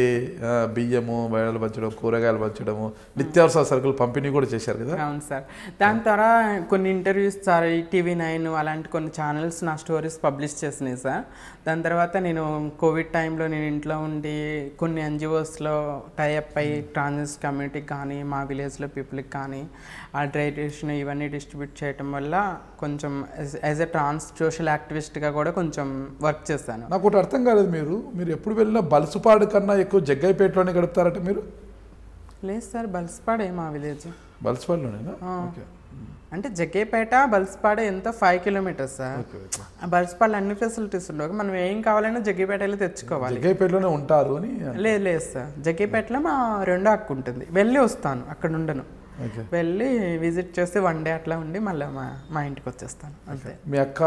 బియ్యము బయలు పంచడం కూరగాయలు పంచడము నిత్యావసర సరుకులు పంపిణీ కూడా చేశారు కదా అవును సార్ దాని ద్వారా కొన్ని ఇంటర్వ్యూస్ సార్ ఈ టీవీ నైన్ అలాంటి కొన్ని ఛానల్స్ నా స్టోరీస్ పబ్లిష్ చేసినాయి సార్ దాని తర్వాత నేను కోవిడ్ టైంలో నేను ఇంట్లో ఉండి కొన్ని ఎన్జిఓస్లో టైఅప్ అయ్యి ట్రాన్స్ కమ్యూనిటీకి కానీ మా విలేజ్లో పీపుల్కి కానీ ఆ డైజెషన్ ఇవన్నీ డిస్ట్రిబ్యూట్ చేయటం వల్ల కొంచెం యాజ్ ఎ ట్రాన్స్ సోషల్ యాక్టివిస్ట్గా కూడా కొంచెం వర్క్ చేస్తాను నాకు ఒకటి అర్థం కాలేదు మీరు మీరు ఎప్పుడు వెళ్ళినా బల్సుపాడు కన్నా ఎక్కువ జగ్గైపేటలోనే గడుపుతారట మీరు లేదు సార్ బల్సుపాడే మా విలేజ్ బలసుపాడులోనేనా ఓకే అంటే జగ్గేపేట బల్స్పాడ ఎంత ఫైవ్ కిలోమీటర్స్ సార్ బల్స్పాడ అన్ని ఫెసిలిటీస్ ఉండవు మనం ఏం కావాలన్నా వెళ్ళి తెచ్చుకోవాలి జగ్గేపేటలోనే ఉంటారు అని లేదు లేదు సార్ జగ్గేపేటలో మా రెండో అక్కడ ఉంటుంది వెళ్ళి వస్తాను అక్కడ ఉండను వెళ్ళి విజిట్ చేసి వన్ డే అట్లా ఉండి మళ్ళీ మా మా ఇంటికి వచ్చేస్తాను అంతే మీ అక్క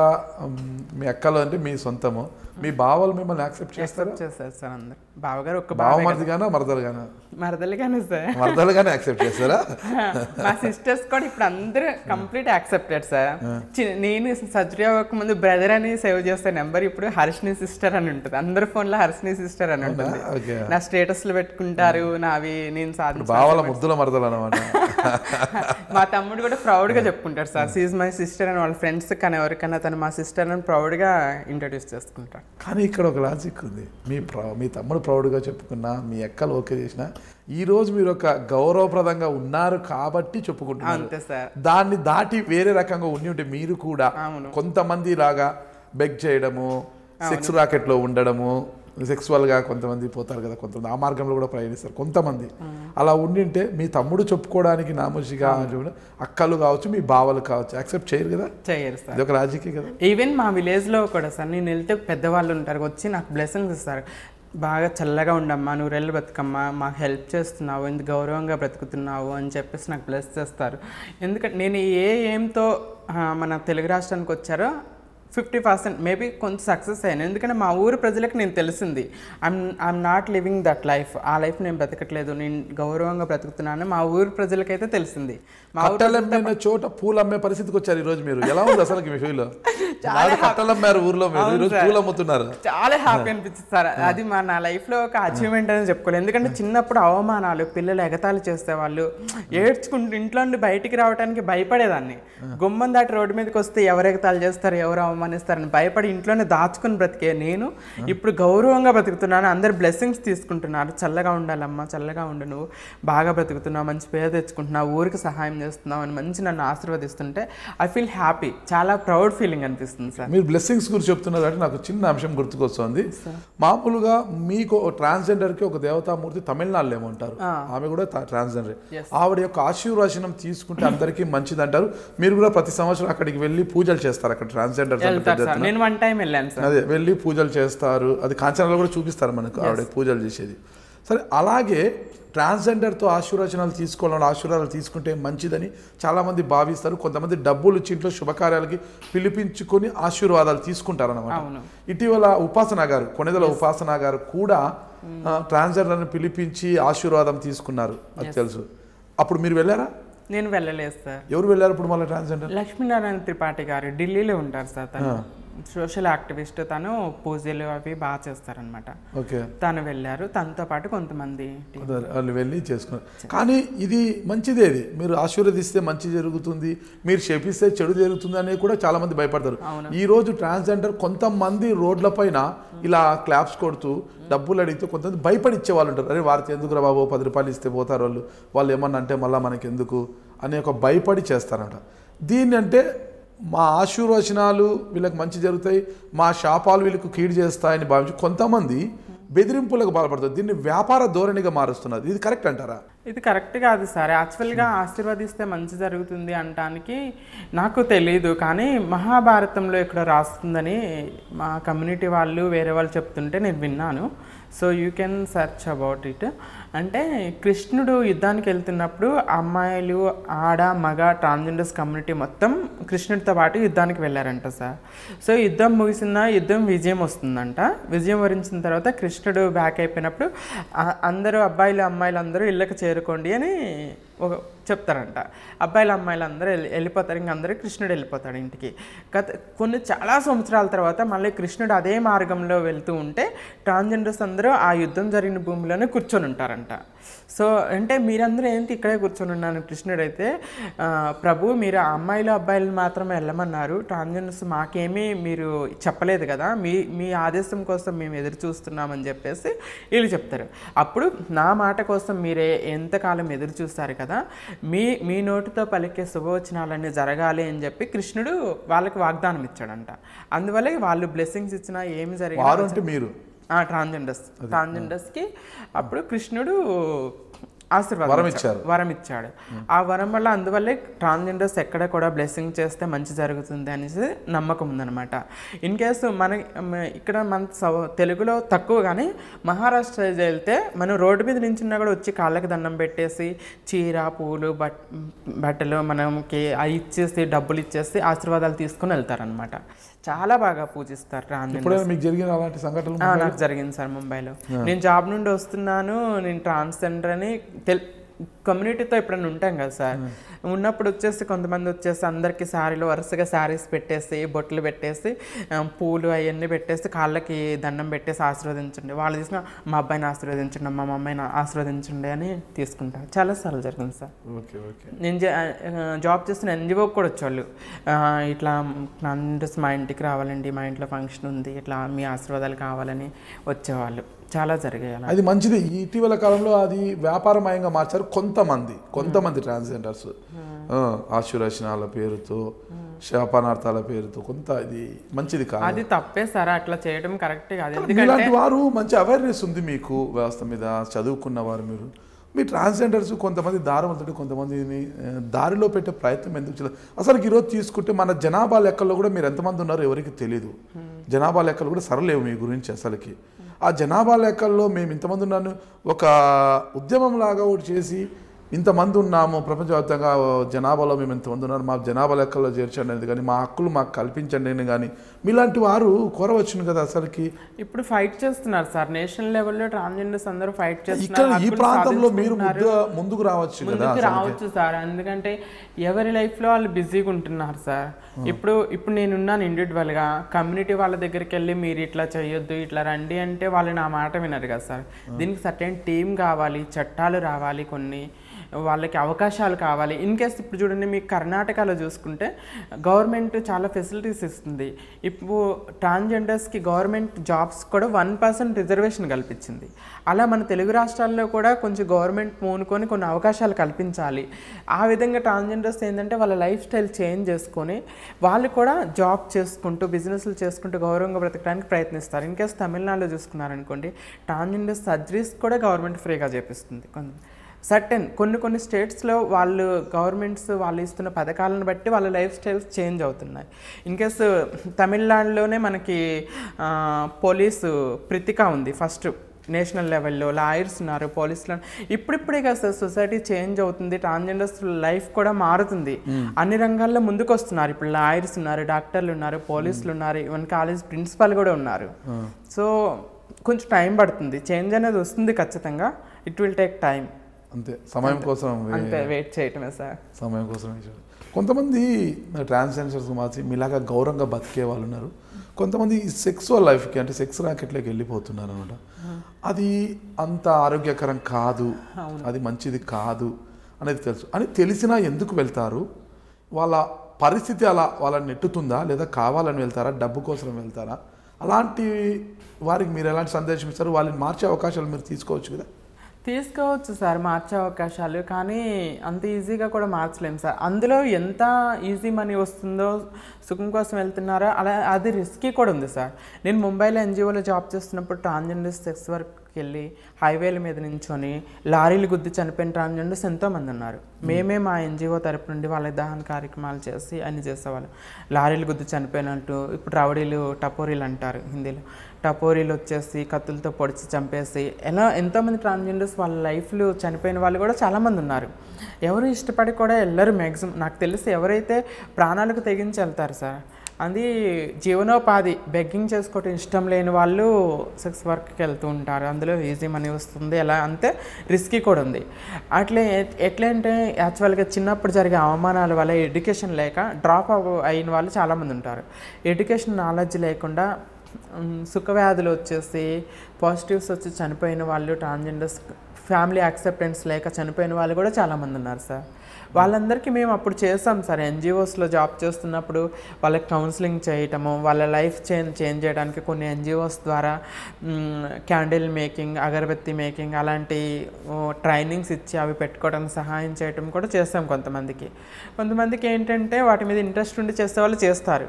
మీ అక్కలో అంటే మీ సొంతము మీ బావలు మిమ్మల్ని యాక్సెప్ట్ చేస్తారు చేస్తారు సార్ అందరు బావగారు ఒక బావ మరదిగానా మరదలు మరదలుగానే సార్ కానీ యాక్సెప్ట్ చేస్తారా మా సిస్టర్స్ కూడా ఇప్పుడు అందరూ complete hmm. Accepted sir hmm. నేను సర్జరీ ముందు బ్రదర్ అని సేవ్ చేస్తే నెంబర్ ఇప్పుడు హర్షిని సిస్టర్ అని ఉంటుంది అందరు ఫోన్ లో హర్షిని సిస్టర్ అని ఉంటుంది నా స్టేటస్ లో పెట్టుకుంటారు hmm. నావి నేను సాధి బావల ముద్దుల మరదలు అనమాట మా తమ్ముడు కూడా ప్రౌడ్గా చెప్పుకుంటాడు సార్ సీజ్ మై సిస్టర్ అని వాళ్ళ ఫ్రెండ్స్ కానీ ఎవరికైనా తను మా సిస్టర్ అని ప్రౌడ్గా ఇంట్రడ్యూస్ చేసుకుంటాడు కానీ ఇక్కడ ఒక లాజిక్ ఉంది మీ మీ తమ్ముడు ప్రౌడ్గా చెప్పుకున్నా మీ ఎక్కలు ఓకే చేసిన ఈ రోజు మీరు ఒక గౌరవప్రదంగా ఉన్నారు కాబట్టి చెప్పుకుంటున్నారు అంతే సార్ దాన్ని దాటి వేరే రకంగా ఉండి ఉంటే మీరు కూడా కొంతమంది లాగా బెగ్ చేయడము సెక్స్ రాకెట్లో ఉండడము సెక్సువల్గా కొంతమంది పోతారు కదా కొంతమంది ఆ మార్గంలో కూడా ప్రయాణిస్తారు కొంతమంది అలా ఉండింటే మీ తమ్ముడు చెప్పుకోవడానికి నామూషిగా అక్కలు కావచ్చు మీ బావలు కావచ్చు యాక్సెప్ట్ చేయరు కదా చేయరు సార్ ఒక రాజకీయ కదా ఈవెన్ మా విలేజ్లో కూడా సార్ నేను వెళ్తే పెద్దవాళ్ళు ఉంటారు వచ్చి నాకు బ్లెస్సింగ్స్ ఇస్తారు బాగా చల్లగా ఉండమ్మా నువ్వు రెళ్ళు బతుకమ్మ మాకు హెల్ప్ చేస్తున్నావు ఎందుకు గౌరవంగా బ్రతుకుతున్నావు అని చెప్పేసి నాకు బ్లెస్ చేస్తారు ఎందుకంటే నేను ఏ ఏంతో మన తెలుగు రాష్ట్రానికి వచ్చారో ఫిఫ్టీ పర్సెంట్ మేబీ కొంచెం సక్సెస్ అయ్యాను ఎందుకంటే మా ఊరు ప్రజలకు నేను తెలిసింది I'm I'm not living that life ఆ లైఫ్ నేను బ్రతకట్లేదు నేను గౌరవంగా బ్రతుకుతున్నాను మా ఊరు ప్రజలకైతే తెలిసింది మా ఊరు చోట పూలు అమ్మే పరిస్థితికి వచ్చారు ఈరోజు మీరు ఎలా ఉంది అసలు చాలా అమ్మారు ఊర్లో అమ్ముతున్నారు చాలా హ్యాపీ అనిపిస్తుంది సార్ అది మా నా లైఫ్లో ఒక అచీవ్మెంట్ అని చెప్పుకోలేదు ఎందుకంటే చిన్నప్పుడు అవమానాలు పిల్లలు ఎగతాలు చేసేవాళ్ళు ఏడ్చుకుంటూ ఇంట్లో నుండి బయటికి రావడానికి భయపడేదాన్ని గుమ్మం దాటి రోడ్డు మీదకి వస్తే ఎవరు ఎగతాలు చేస్తారు ఎవరు అవమానిస్తారని భయపడి ఇంట్లోనే దాచుకుని బ్రతికే నేను ఇప్పుడు గౌరవంగా బ్రతుకుతున్నాను అందరు బ్లెస్సింగ్స్ తీసుకుంటున్నారు చల్లగా ఉండాలమ్మా చల్లగా ఉండు నువ్వు బాగా బ్రతుకుతున్నావు మంచి పేరు తెచ్చుకుంటున్నావు ఊరికి సహాయం చేస్తున్నావు అని మంచి నన్ను ఆశీర్వదిస్తుంటే ఐ ఫీల్ హ్యాపీ చాలా ప్రౌడ్ ఫీలింగ్ అనిపిస్తుంది సార్ మీరు బ్లెస్సింగ్స్ గురించి చెప్తున్నారు అంటే నాకు చిన్న అంశం గుర్తుకొస్తుంది మామూలుగా మీకు ట్రాన్స్జెండర్కి ఒక దేవతామూర్తి తమిళనాడులో ఏమంటారు ఆమె కూడా ట్రాన్స్జెండర్ ఆవిడ యొక్క ఆశీర్వచనం తీసుకుంటే అందరికీ మంచిది అంటారు మీరు కూడా ప్రతి సంవత్సరం అక్కడికి వెళ్ళి పూజలు చేస్తారు అక్కడ ట్రాన్స్జెండర్ నేను వన్ టైం వెళ్ళాను సార్ అదే వెళ్ళి పూజలు చేస్తారు అది కాంచనాలు కూడా చూపిస్తారు మనకు ఆవిడ పూజలు చేసేది సరే అలాగే ట్రాన్స్జెండర్తో ఆశీర్వచనాలు తీసుకోవాలని ఆశీర్వాదాలు తీసుకుంటే మంచిదని చాలామంది భావిస్తారు కొంతమంది డబ్బులు ఇచ్చి ఇంట్లో శుభకార్యాలకి పిలిపించుకొని ఆశీర్వాదాలు తీసుకుంటారనమాట ఇటీవల ఉపాసన గారు కొనెదల ఉపాసన గారు కూడా hmm. ట్రాన్స్జెండర్ని పిలిపించి ఆశీర్వాదం తీసుకున్నారు అది తెలుసు అప్పుడు మీరు వెళ్ళారా నేను వెళ్ళలేదు సార్ ఎవరు వెళ్ళారు ఇప్పుడు మళ్ళీ ట్రాన్స్జెండర్ లక్ష్మీనారాయణ త్రిపాఠి గారు ఢిల్లీలో ఉంటారు సార్ సోషల్ యాక్టివిస్ట్ తను పూజలు అవి బాగా చేస్తారనమాట ఓకే తను వెళ్ళారు తనతో పాటు కొంతమంది వాళ్ళు వెళ్ళి చేసుకున్నారు కానీ ఇది మంచిదే మీరు ఆశీర్వదిస్తే మంచి జరుగుతుంది మీరు క్షపిస్తే చెడు జరుగుతుంది అనేది కూడా చాలా మంది భయపడతారు ఈ రోజు ట్రాన్స్జెండర్ కొంతమంది రోడ్ల పైన ఇలా క్లాప్స్ కొడుతూ డబ్బులు అడిగితే కొంతమంది భయపడిచ్చే వాళ్ళు ఉంటారు అరే వారితో ఎందుకురా బాబు పది రూపాయలు ఇస్తే పోతారు వాళ్ళు వాళ్ళు ఏమన్నా అంటే మళ్ళీ మనకి ఎందుకు అనే ఒక భయపడి చేస్తారంట దీన్ని అంటే మా ఆశీర్వచనాలు వీళ్ళకి మంచి జరుగుతాయి మా శాపాలు వీళ్ళకి కీడు చేస్తాయని భావించి కొంతమంది బెదిరింపులకు బాధపడుతుంది దీన్ని వ్యాపార ధోరణిగా మారుస్తున్నారు ఇది కరెక్ట్ అంటారా ఇది కరెక్ట్ కాదు సార్ యాక్చువల్గా ఆశీర్వదిస్తే మంచి జరుగుతుంది అనటానికి నాకు తెలీదు కానీ మహాభారతంలో ఇక్కడ రాస్తుందని మా కమ్యూనిటీ వాళ్ళు వేరే వాళ్ళు చెప్తుంటే నేను విన్నాను so you can search about it అంటే కృష్ణుడు యుద్ధానికి వెళ్తున్నప్పుడు అమ్మాయిలు ఆడ మగ ట్రాన్స్జెండర్స్ కమ్యూనిటీ మొత్తం కృష్ణుడితో పాటు యుద్ధానికి వెళ్ళారంట సార్ సో యుద్ధం ముగిసిన యుద్ధం విజయం వస్తుందంట విజయం వరించిన తర్వాత కృష్ణుడు బ్యాక్ అయిపోయినప్పుడు అందరూ అబ్బాయిలు అమ్మాయిలు అందరూ ఇళ్ళకి చేరుకోండి అని ఒక చెప్తారంట అబ్బాయిలు అమ్మాయిలు అందరూ వెళ్ళి వెళ్ళిపోతారు ఇంక అందరూ కృష్ణుడు వెళ్ళిపోతాడు ఇంటికి గత కొన్ని చాలా సంవత్సరాల తర్వాత మళ్ళీ కృష్ణుడు అదే మార్గంలో వెళ్తూ ఉంటే ట్రాన్స్జెండర్స్ అందరూ ఆ యుద్ధం జరిగిన భూమిలోనే కూర్చొని ఉంటారంట సో అంటే మీరందరూ ఏంటి ఇక్కడే కూర్చొని ఉన్నాను కృష్ణుడు అయితే ప్రభు మీరు అమ్మాయిలు అబ్బాయిలు మాత్రమే వెళ్ళమన్నారు ట్రాన్జెండర్స్ మాకేమీ మీరు చెప్పలేదు కదా మీ మీ ఆదేశం కోసం మేము ఎదురు చూస్తున్నామని చెప్పేసి వీళ్ళు చెప్తారు అప్పుడు నా మాట కోసం మీరే ఎంతకాలం ఎదురు చూస్తారు కదా మీ మీ నోటితో పలికే శుభవచనాలన్నీ జరగాలి అని చెప్పి కృష్ణుడు వాళ్ళకి వాగ్దానం ఇచ్చాడంట అందువల్ల వాళ్ళు బ్లెస్సింగ్స్ ఇచ్చినా ఏమి జరిగింది మీరు ట్రాన్జెండర్స్ ట్రాన్జెండర్స్కి అప్పుడు కృష్ణుడు ఆశీర్వాదం వరం ఇచ్చాడు ఆ వరం వల్ల అందువల్లే ట్రాన్స్జెండర్స్ ఎక్కడ కూడా బ్లెస్సింగ్ చేస్తే మంచి జరుగుతుంది అనేసి నమ్మకం ఉందన్నమాట ఇన్ కేసు మన ఇక్కడ మన తెలుగులో తక్కువ కానీ మహారాష్ట్ర వెళ్తే మనం రోడ్డు మీద నించున్నా కూడా వచ్చి కాళ్ళకి దండం పెట్టేసి చీర పూలు బట్ బట్టలు మనకి ఇచ్చేసి డబ్బులు ఇచ్చేసి ఆశీర్వాదాలు తీసుకొని వెళ్తారనమాట చాలా బాగా పూజిస్తారు రామ్ మీకు నాకు జరిగింది సార్ ముంబైలో నేను జాబ్ నుండి వస్తున్నాను నేను ట్రాన్స్జెండర్ అని తెల్ కమ్యూనిటీతో ఎప్పుడైనా ఉంటాం కదా సార్ ఉన్నప్పుడు వచ్చేసి కొంతమంది వచ్చేసి అందరికీ శారీలు వరుసగా శారీస్ పెట్టేసి బొట్లు పెట్టేసి పూలు అవన్నీ పెట్టేసి కాళ్ళకి దండం పెట్టేసి ఆశీర్వదించండి వాళ్ళు తీసిన మా అబ్బాయిని ఆశీర్వదించండి మా అమ్మాయిని ఆశీర్వదించండి అని తీసుకుంటారు సార్లు జరిగింది సార్ నేను జాబ్ చేస్తున్న ఎన్జిఓ కూడా వచ్చేవాళ్ళు ఇట్లా నన్ను మా ఇంటికి రావాలండి మా ఇంట్లో ఫంక్షన్ ఉంది ఇట్లా మీ ఆశీర్వాదాలు కావాలని వచ్చేవాళ్ళు చాలా జరిగాయి అది మంచిది ఇటీవల కాలంలో అది వ్యాపారమయంగా మార్చారు కొంతమంది కొంతమంది ట్రాన్స్జెండర్స్ hmm. ఆశురచనాల పేరుతో hmm. శాపనార్థాల పేరుతో కొంత ఇది మంచిది కాదు అది తప్పే సరే అట్లా చేయడం కరెక్ట్ కాదు ఇలాంటి వారు మంచి అవేర్నెస్ ఉంది మీకు వ్యవస్థ మీద చదువుకున్న వారు మీరు మీ ట్రాన్స్జెండర్స్ కొంతమంది దారులు కొంతమందిని దారిలో పెట్టే ప్రయత్నం ఎందుకు చేయలేదు అసలు ఈరోజు తీసుకుంటే మన జనాభా లెక్కల్లో కూడా మీరు ఎంతమంది ఉన్నారో ఎవరికి తెలియదు hmm. జనాభా లెక్కలు కూడా సరలేవు మీ గురించి అసలుకి ఆ జనాభా లెక్కల్లో మేము ఇంతమంది ఉన్నాను ఒక ఉద్యమం లాగా ఒకటి చేసి ఇంతమంది ఉన్నాము ప్రపంచవ్యాప్తంగా జనాభాలో మేము ఇంతమంది ఉన్నారు మా జనాభా లెక్కల్లో చేర్చండి అనేది కానీ మా హక్కులు మాకు కల్పించండి అని కానీ మీలాంటి వారు కోరవచ్చును కదా అసలుకి ఇప్పుడు ఫైట్ చేస్తున్నారు సార్ నేషనల్ లెవెల్లో ట్రాన్స్జెండర్స్ అందరూ ఫైట్ చేస్తున్నారు ఈ ప్రాంతంలో మీరు ముందుకు రావచ్చు కదా రావచ్చు సార్ ఎందుకంటే ఎవరి లైఫ్లో వాళ్ళు బిజీగా ఉంటున్నారు సార్ ఇప్పుడు ఇప్పుడు నేనున్నాను ఇండివిజువల్గా కమ్యూనిటీ వాళ్ళ దగ్గరికి వెళ్ళి మీరు ఇట్లా చేయొద్దు ఇట్లా రండి అంటే వాళ్ళు నా మాట వినరు కదా సార్ దీనికి సర్టైన్ టీం కావాలి చట్టాలు రావాలి కొన్ని వాళ్ళకి అవకాశాలు కావాలి ఇన్ కేస్ ఇప్పుడు చూడండి మీకు కర్ణాటకలో చూసుకుంటే గవర్నమెంట్ చాలా ఫెసిలిటీస్ ఇస్తుంది ఇప్పుడు ట్రాన్స్జెండర్స్కి గవర్నమెంట్ జాబ్స్ కూడా వన్ పర్సెంట్ రిజర్వేషన్ కల్పించింది అలా మన తెలుగు రాష్ట్రాల్లో కూడా కొంచెం గవర్నమెంట్ మూనుకొని కొన్ని అవకాశాలు కల్పించాలి ఆ విధంగా ట్రాన్స్జెండర్స్ ఏంటంటే వాళ్ళ లైఫ్ స్టైల్ చేంజ్ చేసుకొని వాళ్ళు కూడా జాబ్ చేసుకుంటూ బిజినెస్లు చేసుకుంటూ గౌరవంగా బ్రతకడానికి ప్రయత్నిస్తారు ఇన్ కేసు తమిళనాడులో చూసుకున్నారనుకోండి ట్రాన్స్జెండర్ సర్జరీస్ కూడా గవర్నమెంట్ ఫ్రీగా చేపిస్తుంది కొంచెం సర్టెన్ కొన్ని కొన్ని స్టేట్స్లో వాళ్ళు గవర్నమెంట్స్ వాళ్ళు ఇస్తున్న పథకాలను బట్టి వాళ్ళ లైఫ్ స్టైల్స్ చేంజ్ అవుతున్నాయి ఇన్ కేసు తమిళనాడులోనే మనకి పోలీసు ప్రతిక ఉంది ఫస్ట్ నేషనల్ లెవెల్లో లాయర్స్ ఉన్నారు పోలీసులు ఇప్పుడిప్పుడే కదా సొసైటీ చేంజ్ అవుతుంది ట్రాన్స్జెండర్స్ లైఫ్ కూడా మారుతుంది hmm. అన్ని రంగాల్లో ముందుకు వస్తున్నారు ఇప్పుడు లాయర్స్ ఉన్నారు డాక్టర్లు ఉన్నారు పోలీసులు hmm. ఉన్నారు ఈవెన్ కాలేజ్ ప్రిన్సిపాల్ కూడా ఉన్నారు hmm. సో కొంచెం టైం పడుతుంది చేంజ్ అనేది వస్తుంది ఖచ్చితంగా ఇట్ విల్ టేక్ టైం అంతే సమయం కోసం వెయిట్ చేయటమే సార్ సమయం కోసం కొంతమంది ట్రాన్స్జెండర్స్ మార్చి మీలాగా గౌరవంగా బతికే వాళ్ళు ఉన్నారు కొంతమంది సెక్సువల్ లైఫ్కి అంటే సెక్స్ రాకెట్లోకి వెళ్ళిపోతున్నారు అనమాట అది అంత ఆరోగ్యకరం కాదు అది మంచిది కాదు అనేది తెలుసు అని తెలిసినా ఎందుకు వెళ్తారు వాళ్ళ పరిస్థితి అలా వాళ్ళని నెట్టుతుందా లేదా కావాలని వెళ్తారా డబ్బు కోసం వెళ్తారా అలాంటి వారికి మీరు ఎలాంటి సందేశం ఇస్తారు వాళ్ళని మార్చే అవకాశాలు మీరు తీసుకోవచ్చు కదా తీసుకోవచ్చు సార్ మార్చే అవకాశాలు కానీ అంత ఈజీగా కూడా మార్చలేము సార్ అందులో ఎంత ఈజీ మనీ వస్తుందో సుఖం కోసం వెళ్తున్నారో అలా అది రిస్కీ కూడా ఉంది సార్ నేను ముంబైలో ఎన్జిఓలో జాబ్ చేస్తున్నప్పుడు ట్రాన్జెండర్ సెక్స్ వర్క్ తీసుకెళ్ళి హైవేల మీద నించొని లారీలు గుద్ది చనిపోయిన ట్రాన్జెండర్స్ ఎంతోమంది ఉన్నారు మేమే మా ఎన్జిఓ తరపు నుండి వాళ్ళ దహన కార్యక్రమాలు చేసి అన్ని చేసేవాళ్ళం లారీలు గుద్ది చనిపోయినట్టు ఇప్పుడు రౌడీలు టపోరీలు అంటారు హిందీలో టపోరీలు వచ్చేసి కత్తులతో పొడిచి చంపేసి ఎలా ఎంతోమంది ట్రాన్జెండర్స్ వాళ్ళ లైఫ్లు చనిపోయిన వాళ్ళు కూడా చాలామంది ఉన్నారు ఎవరు ఇష్టపడి కూడా వెళ్ళరు మ్యాక్సిమం నాకు తెలిసి ఎవరైతే ప్రాణాలకు తెగించి వెళ్తారు సార్ అది జీవనోపాధి బెగ్గింగ్ చేసుకోవటం ఇష్టం లేని వాళ్ళు సెక్స్ వర్క్కి వెళ్తూ ఉంటారు అందులో ఈజీ మనీ వస్తుంది ఎలా అంతే రిస్కీ కూడా ఉంది అట్లే ఎట్లంటే యాక్చువల్గా చిన్నప్పుడు జరిగే అవమానాల వల్ల ఎడ్యుకేషన్ లేక డ్రాప్ అయిన వాళ్ళు చాలామంది ఉంటారు ఎడ్యుకేషన్ నాలెడ్జ్ లేకుండా సుఖవ్యాధులు వచ్చేసి పాజిటివ్స్ వచ్చి చనిపోయిన వాళ్ళు ట్రాన్జెండర్స్ ఫ్యామిలీ యాక్సెప్టెన్స్ లేక చనిపోయిన వాళ్ళు కూడా చాలామంది ఉన్నారు సార్ వాళ్ళందరికీ మేము అప్పుడు చేస్తాం సార్ ఎన్జిఓస్లో జాబ్ చేస్తున్నప్పుడు వాళ్ళకి కౌన్సిలింగ్ చేయటము వాళ్ళ లైఫ్ చేంజ్ చేంజ్ చేయడానికి కొన్ని ఎన్జిఓస్ ద్వారా క్యాండిల్ మేకింగ్ అగరబత్తి మేకింగ్ అలాంటి ట్రైనింగ్స్ ఇచ్చి అవి పెట్టుకోవడానికి సహాయం చేయటం కూడా చేస్తాం కొంతమందికి కొంతమందికి ఏంటంటే వాటి మీద ఇంట్రెస్ట్ ఉండి చేసే వాళ్ళు చేస్తారు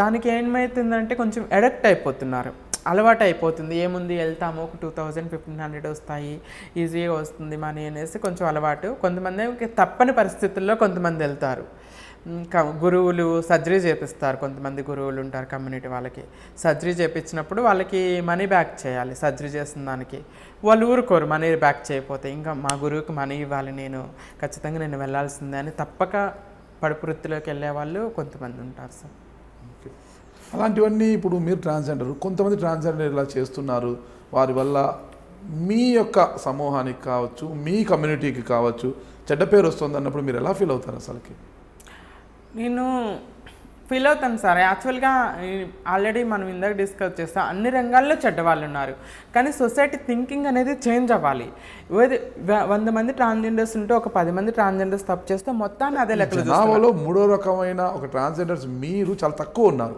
దానికి ఏమైతుందంటే కొంచెం ఎడక్ట్ అయిపోతున్నారు అలవాటు అయిపోతుంది ఏముంది వెళ్తాము ఒక టూ థౌజండ్ ఫిఫ్టీన్ హండ్రెడ్ వస్తాయి ఈజీగా వస్తుంది మనీ అనేసి కొంచెం అలవాటు కొంతమంది తప్పని పరిస్థితుల్లో కొంతమంది వెళ్తారు గురువులు సర్జరీ చేపిస్తారు కొంతమంది గురువులు ఉంటారు కమ్యూనిటీ వాళ్ళకి సర్జరీ చేపించినప్పుడు వాళ్ళకి మనీ బ్యాక్ చేయాలి సర్జరీ చేసిన దానికి వాళ్ళు ఊరుకోరు మనీ బ్యాక్ చేయకపోతే ఇంకా మా గురువుకి మనీ ఇవ్వాలి నేను ఖచ్చితంగా నేను వెళ్ళాల్సిందే అని తప్పక పడుపు వృత్తిలోకి వెళ్ళే వాళ్ళు కొంతమంది ఉంటారు సార్ అలాంటివన్నీ ఇప్పుడు మీరు ట్రాన్స్జెండర్ కొంతమంది ట్రాన్స్జెండర్ ఇలా చేస్తున్నారు వారి వల్ల మీ యొక్క సమూహానికి కావచ్చు మీ కమ్యూనిటీకి కావచ్చు చెడ్డ పేరు వస్తుంది అన్నప్పుడు మీరు ఎలా ఫీల్ అవుతారు అసలుకి నేను ఫీల్ అవుతాం సార్ యాక్చువల్గా ఆల్రెడీ మనం ఇందాక డిస్కస్ చేస్తాం అన్ని రంగాల్లో చెడ్డవాళ్ళు ఉన్నారు కానీ సొసైటీ థింకింగ్ అనేది చేంజ్ అవ్వాలి వంద మంది ట్రాన్స్జెండర్స్ ఉంటే ఒక పది మంది ట్రాన్స్జెండర్స్ తప్పు చేస్తే మొత్తాన్ని అదే జనాభాలో మూడో రకమైన ఒక ట్రాన్స్జెండర్స్ మీరు చాలా తక్కువ ఉన్నారు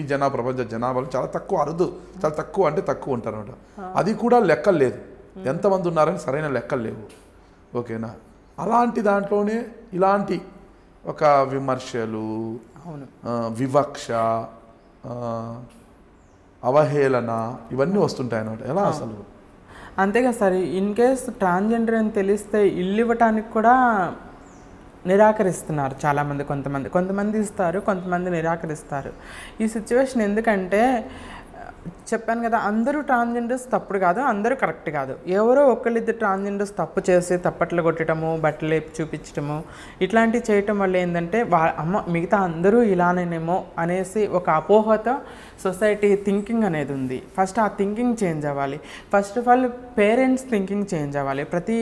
ఈ జనా ప్రపంచ జనాభాలో చాలా తక్కువ అరుదు చాలా తక్కువ అంటే తక్కువ ఉంటారు అనమాట అది కూడా లెక్కలు లేదు ఎంతమంది ఉన్నారని సరైన లెక్కలు లేవు ఓకేనా అలాంటి దాంట్లోనే ఇలాంటి ఒక విమర్శలు వివక్ష అవహేళన ఇవన్నీ వస్తుంటాయి అనమాట ఎలా అసలు అంతేగా సార్ ఇన్ కేస్ ట్రాన్స్జెండర్ అని తెలిస్తే ఇల్లు ఇవ్వటానికి కూడా నిరాకరిస్తున్నారు చాలామంది కొంతమంది కొంతమంది ఇస్తారు కొంతమంది నిరాకరిస్తారు ఈ సిచ్యువేషన్ ఎందుకంటే చెప్పాను కదా అందరూ ట్రాన్స్జెండర్స్ తప్పుడు కాదు అందరూ కరెక్ట్ కాదు ఎవరో ఒకళ్ళిద్దరు ట్రాన్స్జెండర్స్ తప్పు చేసి తప్పట్లు కొట్టడము బట్టలు చూపించడము ఇట్లాంటివి చేయటం వల్ల ఏంటంటే వా అమ్మ మిగతా అందరూ ఇలానేనేమో అనేసి ఒక అపోహతో సొసైటీ థింకింగ్ అనేది ఉంది ఫస్ట్ ఆ థింకింగ్ చేంజ్ అవ్వాలి first of all parents thinking change అవ్వాలి ప్రతి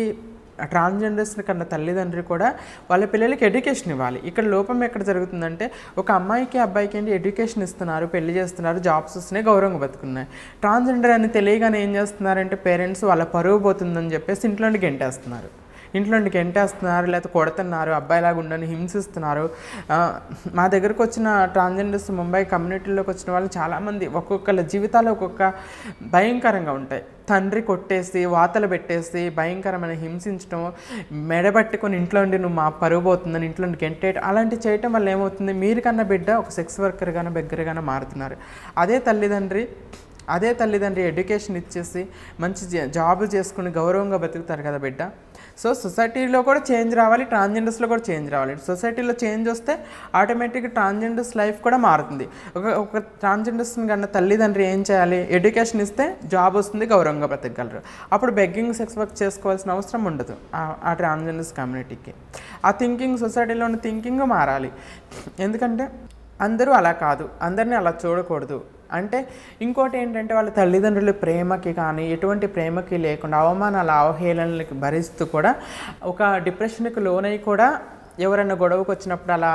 ట్రాన్స్జెండర్స్ కన్నా తల్లిదండ్రి కూడా వాళ్ళ పిల్లలకి ఎడ్యుకేషన్ ఇవ్వాలి ఇక్కడ లోపం ఎక్కడ జరుగుతుందంటే ఒక అమ్మాయికి అబ్బాయికి ఏంటి ఎడ్యుకేషన్ ఇస్తున్నారు పెళ్లి చేస్తున్నారు జాబ్స్ వస్తున్నాయి గౌరవంగా బతుకున్నాయి ట్రాన్స్జెండర్ అని తెలియగానే ఏం చేస్తున్నారంటే పేరెంట్స్ వాళ్ళ పరువు పోతుందని చెప్పేసి ఇంట్లోంటి గెంటేస్తున్నారు ఇంట్లో ఎంటేస్తున్నారు లేకపోతే కొడుతున్నారు అబ్బాయిలాగా ఉండని హింసిస్తున్నారు మా దగ్గరకు వచ్చిన ట్రాన్జెండర్స్ ముంబై కమ్యూనిటీలోకి వచ్చిన వాళ్ళు చాలామంది ఒక్కొక్కళ్ళ జీవితాలు ఒక్కొక్క భయంకరంగా ఉంటాయి తండ్రి కొట్టేసి వాతలు పెట్టేసి భయంకరమైన హింసించడం మెడబట్టుకుని ఇంట్లో నుండి నువ్వు మా పరువు పోతుందని ఇంట్లో గెంటేయటం అలాంటి చేయటం వల్ల ఏమవుతుంది మీరు కన్నా బిడ్డ ఒక సెక్స్ వర్కర్గానో బిగ్గరగానో మారుతున్నారు అదే తల్లిదండ్రి అదే తల్లిదండ్రి ఎడ్యుకేషన్ ఇచ్చేసి మంచి జాబ్ చేసుకుని గౌరవంగా బతుకుతారు కదా బిడ్డ సో సొసైటీలో కూడా చేంజ్ రావాలి ట్రాన్జెండర్స్లో కూడా చేంజ్ రావాలి సొసైటీలో చేంజ్ వస్తే ఆటోమేటిక్గా ట్రాన్జెండర్స్ లైఫ్ కూడా మారుతుంది ఒక ఒక ట్రాన్జెండర్స్ని కన్నా తల్లిదండ్రులు ఏం చేయాలి ఎడ్యుకేషన్ ఇస్తే జాబ్ వస్తుంది గౌరవంగా బ్రతకగలరు అప్పుడు బెగ్గింగ్ సెక్స్ వర్క్ చేసుకోవాల్సిన అవసరం ఉండదు ఆ ట్రాన్జెండర్స్ కమ్యూనిటీకి ఆ థింకింగ్ సొసైటీలో ఉన్న థింకింగ్ మారాలి ఎందుకంటే అందరూ అలా కాదు అందరినీ అలా చూడకూడదు అంటే ఇంకోటి ఏంటంటే వాళ్ళ తల్లిదండ్రుల ప్రేమకి కానీ ఎటువంటి ప్రేమకి లేకుండా అవమానాల అవహేళనలకి భరిస్తూ కూడా ఒక డిప్రెషన్కి లోనై కూడా ఎవరైనా గొడవకు వచ్చినప్పుడు అలా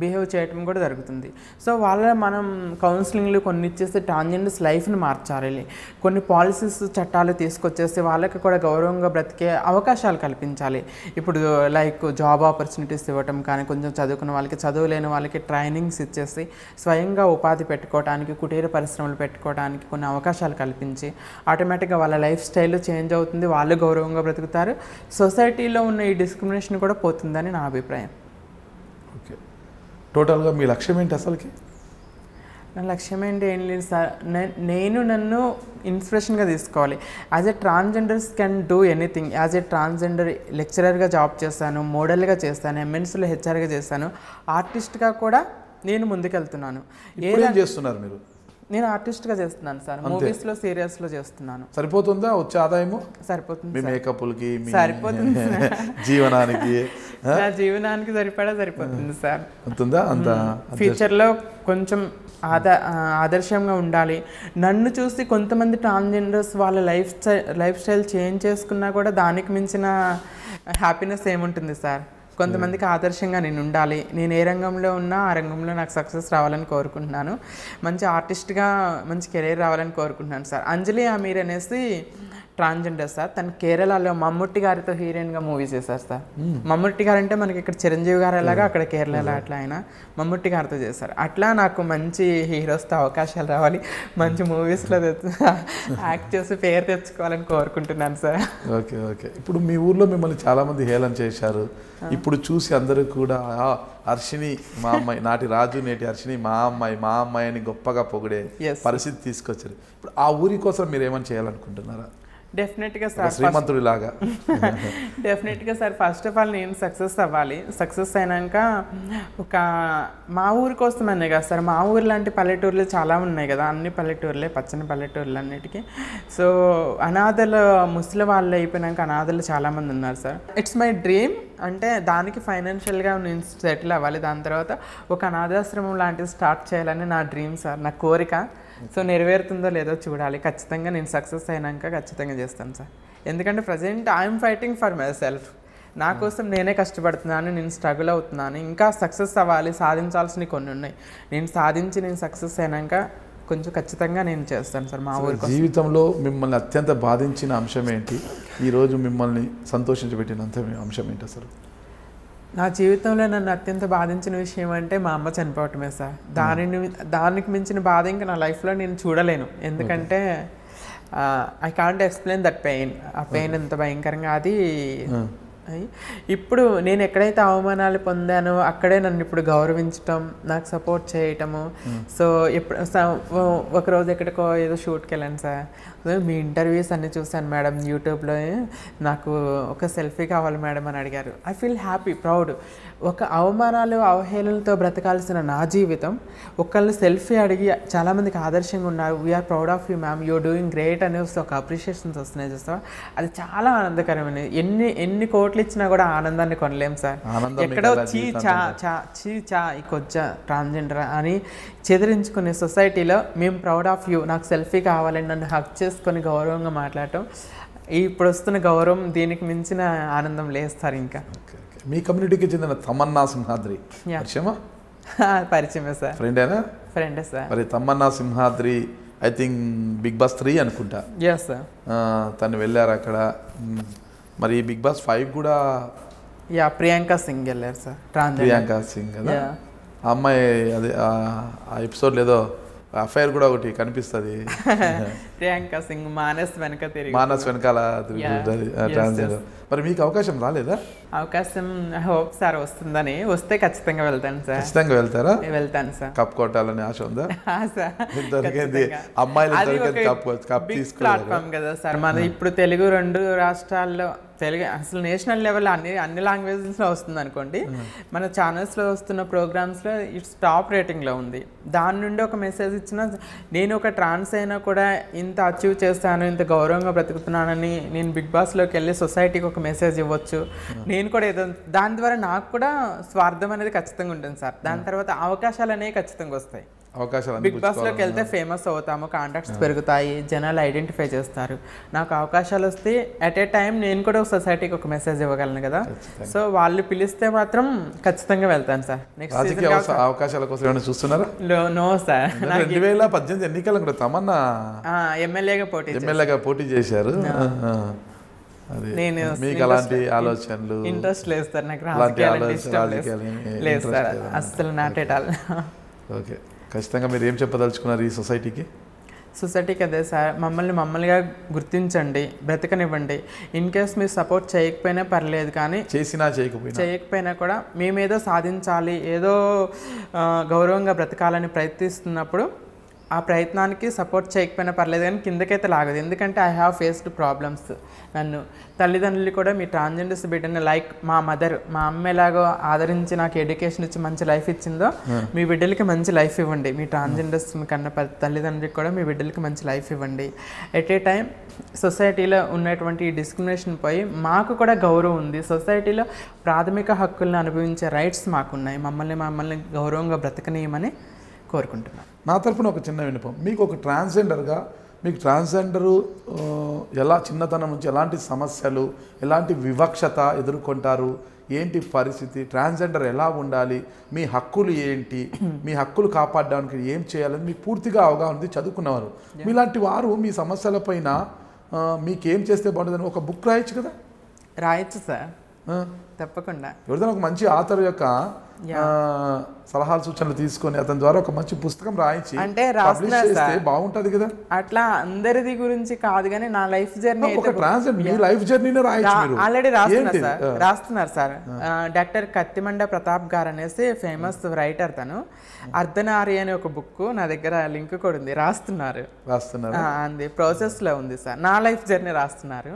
బిహేవ్ చేయటం కూడా జరుగుతుంది సో వాళ్ళ మనం కౌన్సిలింగ్లు కొన్ని ఇచ్చేసి టాంజెంట్స్ లైఫ్ని మార్చాలి కొన్ని పాలసీస్ చట్టాలు తీసుకొచ్చేస్తే వాళ్ళకి కూడా గౌరవంగా బ్రతికే అవకాశాలు కల్పించాలి ఇప్పుడు లైక్ జాబ్ ఆపర్చునిటీస్ ఇవ్వటం కానీ కొంచెం చదువుకున్న వాళ్ళకి చదువు లేని వాళ్ళకి ట్రైనింగ్స్ ఇచ్చేసి స్వయంగా ఉపాధి పెట్టుకోవడానికి కుటీర పరిశ్రమలు పెట్టుకోవడానికి కొన్ని అవకాశాలు కల్పించి ఆటోమేటిక్గా వాళ్ళ లైఫ్ స్టైల్ చేంజ్ అవుతుంది వాళ్ళు గౌరవంగా బ్రతుకుతారు సొసైటీలో ఉన్న ఈ డిస్క్రిమినేషన్ కూడా పోతుందని నా అభిప్రాయం టోటల్గా మీ లక్ష్యం ఏంటి అసలుకి నా లక్ష్యం ఏంటి ఏం లేదు సార్ నేను నన్ను ఇన్స్పిరేషన్గా తీసుకోవాలి as a transgenders can do anything as a transgender లెక్చరర్గా జాబ్ చేస్తాను మోడల్గా చేస్తాను ఎంఎన్సీలో హెచ్ఆర్గా చేస్తాను ఆర్టిస్ట్గా కూడా నేను ముందుకెళ్తున్నాను ఏం చేస్తున్నారు మీరు నేను ఆర్టిస్ట్గా చేస్తున్నాను సార్ మూవీస్లో లో చేస్తున్నాను సరిపోతుందా వచ్చే ఆదాయము సరిపోతుంది మేకప్లకి సరిపోతుంది జీవనానికి జీవనానికి సరిపడా సరిపోతుంది సార్ అంతుందా అంత ఫ్యూచర్లో కొంచెం ఆదర్శంగా ఉండాలి నన్ను చూసి కొంతమంది ట్రాన్స్జెండర్స్ వాళ్ళ life style life style change చేసుకున్నా కూడా దానికి మించిన హ్యాపీనెస్ ఏముంటుంది సార్ కొంతమందికి ఆదర్శంగా నేను ఉండాలి నేను ఏ రంగంలో ఉన్నా ఆ రంగంలో నాకు సక్సెస్ రావాలని కోరుకుంటున్నాను మంచి ఆర్టిస్ట్గా మంచి కెరీర్ రావాలని కోరుకుంటున్నాను సార్ అంజలి అమీర్ అనేసి ట్రాన్స్జెండర్ సార్ తను కేరళలో మమ్ముట్టి గారితో హీరోయిన్గా మూవీ చేశారు సార్ మమ్ముట్టి గారు అంటే మనకి ఇక్కడ చిరంజీవి గారు ఎలాగా అక్కడ కేరళలో అట్లా ఆయన మమ్ముట్టి గారితో చేశారు అట్లా నాకు మంచి హీరోస్తో అవకాశాలు రావాలి మంచి మూవీస్లో యాక్ట్ చేసి పేరు తెచ్చుకోవాలని కోరుకుంటున్నాను సార్ ఓకే ఓకే ఇప్పుడు మీ ఊర్లో మిమ్మల్ని చాలామంది హేళన చేశారు ఇప్పుడు చూసి అందరూ కూడా హర్షిని మా అమ్మాయి నాటి రాజు నేటి హర్షిని మా అమ్మాయి మా అమ్మాయి అని గొప్పగా పొగిడే పరిస్థితి తీసుకొచ్చారు ఇప్పుడు ఆ ఊరి కోసం మీరు ఏమైనా చేయాలనుకుంటున్నారా డెఫినెట్గా సార్ శ్రీమంతుడి లాగా డెఫినెట్గా సార్ ఫస్ట్ ఆఫ్ ఆల్ నేను సక్సెస్ అవ్వాలి సక్సెస్ అయినాక ఒక మా ఊరి కోసం అనే కదా సార్ మా ఊరు లాంటి పల్లెటూర్లు చాలా ఉన్నాయి కదా అన్ని పల్లెటూర్లే పచ్చని పల్లెటూర్లు అన్నిటికీ సో అనాథలు ముసలి వాళ్ళు అయిపోయినాక అనాథలు చాలామంది ఉన్నారు సార్ ఇట్స్ మై డ్రీమ్ అంటే దానికి ఫైనాన్షియల్గా నేను సెటిల్ అవ్వాలి దాని తర్వాత ఒక అనాథాశ్రమం లాంటిది స్టార్ట్ చేయాలని నా డ్రీమ్ సార్ నా కోరిక సో నెరవేరుతుందో లేదో చూడాలి ఖచ్చితంగా నేను సక్సెస్ అయినాక ఖచ్చితంగా చేస్తాను సార్ ఎందుకంటే present I'm fighting for myself నా hmm. కోసం నేనే కష్టపడుతున్నాను నేను స్ట్రగుల్ అవుతున్నాను ఇంకా సక్సెస్ అవ్వాలి సాధించాల్సినవి కొన్ని ఉన్నాయి నేను సాధించి నేను సక్సెస్ అయినాక కొంచెం ఖచ్చితంగా నేను చేస్తాను సార్ మా ఊరి జీవితంలో మిమ్మల్ని అత్యంత బాధించిన అంశం ఏంటి ఈరోజు మిమ్మల్ని సంతోషించబెట్టిన అంశం ఏంటి అసలు నా జీవితంలో నన్ను అత్యంత బాధించిన విషయం అంటే మా అమ్మ చనిపోవటమే సార్ దానిని దానికి మించిన బాధ ఇంకా నా లైఫ్లో నేను చూడలేను ఎందుకంటే I can't explain that pain ఆ పెయిన్ ఎంత భయంకరంగా అది ఇప్పుడు నేను ఎక్కడైతే అవమానాలు పొందానో అక్కడే నన్ను ఇప్పుడు గౌరవించటం నాకు సపోర్ట్ చేయటము hmm. సో ఎప్పుడు ఒకరోజు ఎక్కడికో ఏదో షూట్కి వెళ్ళాను సార్ మీ ఇంటర్వ్యూస్ అన్నీ చూశాను మేడం యూట్యూబ్లో నాకు ఒక సెల్ఫీ కావాలి మేడం అని అడిగారు ఐ ఫీల్ హ్యాపీ ప్రౌడ్ ఒక అవమానాలు అవహేళనలతో బ్రతకాల్సిన నా జీవితం ఒకళ్ళు సెల్ఫీ అడిగి చాలామందికి ఆదర్శంగా ఉన్నారు we are proud of you ma'am you doing great అనే వస్తే ఒక అప్రిషియేషన్స్ వస్తున్నాయి చూస్తావా అది చాలా ఆనందకరమైనది ఎన్ని ఎన్ని కోట్లు ఇచ్చినా కూడా ఆనందాన్ని కొనలేం సార్ ఎక్కడో చీ చా చా చీ చా ఈ కొచ్చా ట్రాన్స్జెండర్ అని చెదిరించుకునే సొసైటీలో మేము ప్రౌడ్ ఆఫ్ యూ నాకు సెల్ఫీ కావాలని నన్ను హక్ చేసుకొని గౌరవంగా మాట్లాడటం ఇప్పుడు వస్తున్న గౌరవం దీనికి మించిన ఆనందం లేస్తారు ఇంకా మీ కమ్యూనిటీకి చెందిన తమన్నా సింహాద్రి పరిచయమా పరిచయమే సార్ ఫ్రెండేనా ఫ్రెండే సార్ మరి Tamannaah Simhadri I think Bigg Boss three అనుకుంటా ఎస్ సార్ తను వెళ్ళారు అక్కడ మరి బిగ్ బాస్ ఫైవ్ కూడా యా ప్రియాంక సింగ్ వెళ్ళారు సార్ ప్రియాంక సింగ్ కదా ఆ అమ్మాయి అదే ఆ ఎపిసోడ్ లేదో అఫైర్ కూడా ఒకటి కనిపిస్తుంది ప్రియాంక సింగ్ మానస్ వెనక తిరిగి మానస్ వెనకాల మరి మీకు అవకాశం రాలేదా అవకాశం హోప్ సార్ వస్తుందని వస్తే ఖచ్చితంగా వెళ్తాను సార్ ఖచ్చితంగా వెళ్తారా వెళ్తాను సార్ కప్ కొట్టాలని ఆశ ఉందా దొరికింది అమ్మాయిలు కప్ కప్ ప్లాట్ఫామ్ కదా సార్ hmm. మన ఇప్పుడు తెలుగు రెండు రాష్ట్రాల్లో తెలుగు అసలు నేషనల్ లెవెల్ అన్ని అన్ని లో వస్తుంది అనుకోండి hmm. మన లో వస్తున్న ప్రోగ్రామ్స్ లో ఇట్స్ టాప్ రేటింగ్ లో ఉంది దాని నుండి ఒక మెసేజ్ ఇచ్చిన నేను ఒక ట్రాన్స్ అయినా కూడా ఇంత అచీవ్ చేస్తాను ఇంత గౌరవంగా బ్రతుకుతున్నానని నేను బిగ్ బాస్లోకి వెళ్ళి సొసైటీకి ఒక మెసేజ్ ఇవ్వచ్చు hmm. నేను కూడా ఏదో దాని ద్వారా నాకు కూడా స్వార్థం అనేది ఖచ్చితంగా ఉంటుంది సార్ దాని hmm. తర్వాత అవకాశాలు అనేవి ఖచ్చితంగా వస్తాయి అవకాశాలు బిగ్ బాస్లోకి వెళ్తే ఫేమస్ అవుతాము కాంటాక్ట్స్ పెరుగుతాయి జనాలు ఐడెంటిఫై చేస్తారు నాకు అవకాశాలు వస్తే అట్ ఏ టైం నేను కూడా ఒక సొసైటీకి ఒక మెసేజ్ ఇవ్వగలను కదా సో వాళ్ళు పిలిస్తే మాత్రం ఖచ్చితంగా వెళ్తాను సార్ నెక్స్ట్ అవకాశాల కోసం చూస్తున్నారా నో సార్ రెండు వేల పద్దెనిమిది ఎన్నికలు కూడా తమన్నా ఎమ్మెల్యేగా పోటీ ఎమ్మెల్యేగా పోటీ చేశారు నేను మీకు అలాంటి ఆలోచనలు ఇంట్రెస్ట్ లేదు సార్ నాకు రాజకీయాలు లేదు సార్ అస్సలు నాటేటాలు ఓకే ఖచ్చితంగా మీరు ఏం చెప్పదలుచుకున్నారు ఈ సొసైటీకి సొసైటీకి అదే సార్ మమ్మల్ని మమ్మల్నిగా గుర్తించండి బ్రతకనివ్వండి ఇన్ కేస్ మీరు సపోర్ట్ చేయకపోయినా పర్లేదు కానీ చేసినా చేయకపోయినా చేయకపోయినా కూడా మేమేదో సాధించాలి ఏదో గౌరవంగా బ్రతకాలని ప్రయత్నిస్తున్నప్పుడు ఆ ప్రయత్నానికి సపోర్ట్ చేయకపోయినా పర్లేదు కానీ కిందకైతే లాగదు ఎందుకంటే ఐ హ్యావ్ ఫేస్డ్ ప్రాబ్లమ్స్ నన్ను తల్లిదండ్రులు కూడా మీ ట్రాన్జెండర్స్ బిడ్డని లైక్ మా మదర్ మా అమ్మ ఎలాగో ఆదరించి నాకు ఎడ్యుకేషన్ ఇచ్చి మంచి లైఫ్ ఇచ్చిందో మీ బిడ్డలకి మంచి లైఫ్ ఇవ్వండి మీ ట్రాన్జెండర్స్ కన్నా తల్లిదండ్రులకి కూడా మీ బిడ్డలకి మంచి లైఫ్ ఇవ్వండి ఎట్ ఏ టైం సొసైటీలో ఉన్నటువంటి డిస్క్రిమినేషన్ పోయి మాకు కూడా గౌరవం ఉంది సొసైటీలో ప్రాథమిక హక్కులను అనుభవించే రైట్స్ మాకున్నాయి మమ్మల్ని మమ్మల్ని గౌరవంగా బ్రతకనీయమని కోరుకుంటున్నాను నా తరఫున ఒక చిన్న వినపం మీకు ఒక ట్రాన్స్జెండర్గా మీకు ట్రాన్స్జెండరు ఎలా చిన్నతనం నుంచి ఎలాంటి సమస్యలు ఎలాంటి వివక్షత ఎదుర్కొంటారు ఏంటి పరిస్థితి ట్రాన్స్జెండర్ ఎలా ఉండాలి మీ హక్కులు ఏంటి మీ హక్కులు కాపాడడానికి ఏం చేయాలని మీకు పూర్తిగా అవగాహన ఉంది చదువుకున్నవారు మీలాంటి వారు మీ సమస్యల పైన మీకేం చేస్తే బాగుంటుంది ఒక బుక్ రాయొచ్చు కదా రాయొచ్చు సార్ తప్పకుండా ఎవరిదైనా ఒక మంచి ఆథర్ యొక్క సలహాలు సూచనలు తీసుకొని అతని ద్వారా ఒక మంచి పుస్తకం రాయించి అంటే బాగుంటది కదా అట్లా అందరిది గురించి కాదు కానీ నా లైఫ్ జర్నీ ఒక మీ లైఫ్ జర్నీనే ఆల్రెడీ రాస్తున్నారు సార్ రాస్తున్నారు సార్ డాక్టర్ కత్తిమండ ప్రతాప్ గారు అనేసి ఫేమస్ రైటర్ తను అర్ధనారి అనే ఒక బుక్ నా దగ్గర లింక్ కూడా ఉంది రాస్తున్నారు అంది ప్రాసెస్ లో ఉంది సార్ నా లైఫ్ జర్నీ రాస్తున్నారు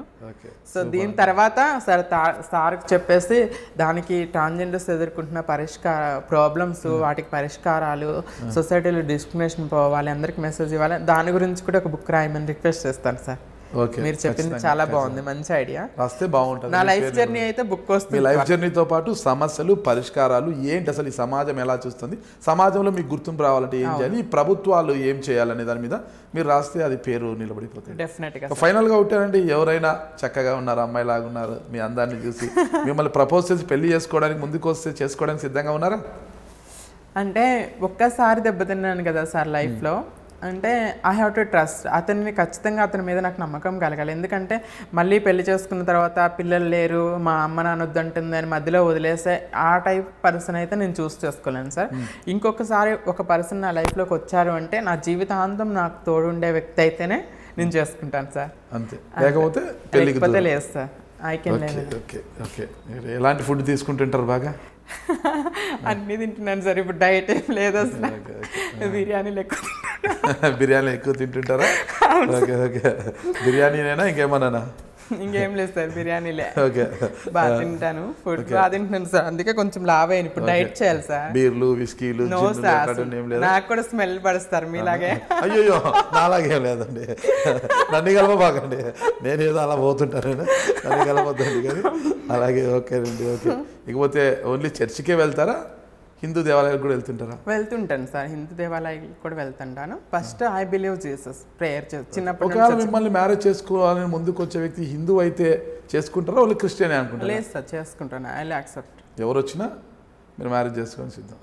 సో దీని తర్వాత సార్ సార్ చెప్పేసి దానికి టాంజెంట్స్ ఎదుర్కొంటున్న పరిష్కార ప్రాబ్లమ్స్ వాటికి పరిష్కారాలు సొసైటీలో డిస్క్రిమినేషన్ పోవాలి అందరికి మెసేజ్ ఇవ్వాలి దాని గురించి కూడా ఒక బుక్ రాయమని రిక్వెస్ట్ చేస్తాను సార్ మీరు చెప్పింది చాలా బాగుంది మంచి ఐడియా వస్తే బాగుంటుంది నా లైఫ్ జర్నీ అయితే బుక్ వస్తుంది లైఫ్ జర్నీతో పాటు సమస్యలు పరిష్కారాలు ఏంటి అసలు ఈ సమాజం ఎలా చూస్తుంది సమాజంలో మీకు గుర్తింపు రావాలంటే ఏం చేయాలి ఈ ప్రభుత్వాలు ఏం చేయాలనే దాని మీద మీరు రాస్తే అది పేరు నిలబడిపోతుంది డెఫినెట్గా ఫైనల్గా ఉంటారంటే ఎవరైనా చక్కగా ఉన్నారు అమ్మాయి లాగున్నారు ఉన్నారు మీ అందాన్ని చూసి మిమ్మల్ని ప్రపోజ్ చేసి పెళ్లి చేసుకోవడానికి ముందుకు వస్తే చేసుకోవడానికి సిద్ధంగా ఉన్నారా అంటే ఒక్కసారి దెబ్బతిన్నాను కదా సార్ లైఫ్లో అంటే ఐ హ్యావ్ టు ట్రస్ట్ అతన్ని ఖచ్చితంగా అతని మీద నాకు నమ్మకం కలగాలి ఎందుకంటే మళ్ళీ పెళ్లి చేసుకున్న తర్వాత పిల్లలు లేరు మా అమ్మ నాన్న వద్దంటుంది అని మధ్యలో వదిలేసే ఆ టైప్ పర్సన్ అయితే నేను చూస్ చేసుకోలేను సార్ hmm. ఇంకొకసారి ఒక పర్సన్ నా లైఫ్లోకి వచ్చారు అంటే నా జీవితాంతం నాకు తోడుండే వ్యక్తి అయితేనే నేను చేసుకుంటాను సార్ అంతే లేకపోతే లేదు sir I can okay okay ఎలాంటి ఫుడ్ తీసుకుంటుంటారు బాగా అన్నీ తింటున్నాను సార్ ఇప్పుడు డైట్ ఏం లేదు అసలు బిర్యానీలు ఎక్కువ బిర్యానీ ఎక్కువ తింటుంటారా ఓకే ఓకే బిర్యానీనైనా ఇంకేమన్నానా ఇంకేం లేదు సార్ బిర్యానీలే ఓకే బాగా తింటాను ఫుడ్ బాగా తింటాను సార్ అందుకే కొంచెం లావ్ అయింది ఇప్పుడు డైట్ చేయాలి సార్ బీర్లు విస్కీలు నో సార్ నాకు కూడా స్మెల్ పడుస్తారు మీలాగే అయ్యో నాలాగే లేదండి నన్ను కలపబాకండి నేను ఏదో అలా పోతుంటాను నన్ను కలపద్దండి కానీ అలాగే ఓకేనండి ఓకే ఇకపోతే ఓన్లీ చర్చికే వెళ్తారా హిందూ దేవాలయాలకు కూడా వెళ్తుంటారా వెళ్తుంటాను సార్ హిందూ దేవాలయాలకు కూడా వెళ్తుంటాను first I believe Jesus prayer చిన్నప్పుడు ఒకవేళ మిమ్మల్ని మ్యారేజ్ చేసుకోవాలని ముందుకు వచ్చే వ్యక్తి హిందూ అయితే చేసుకుంటారా వాళ్ళు క్రిస్టియన్ అనుకుంటారు లేదు సార్ చేసుకుంటాను ఐ యాక్సెప్ట్ ఎవరు వచ్చినా మీరు మ్యారేజ్ చేసుకొని సిద్ధం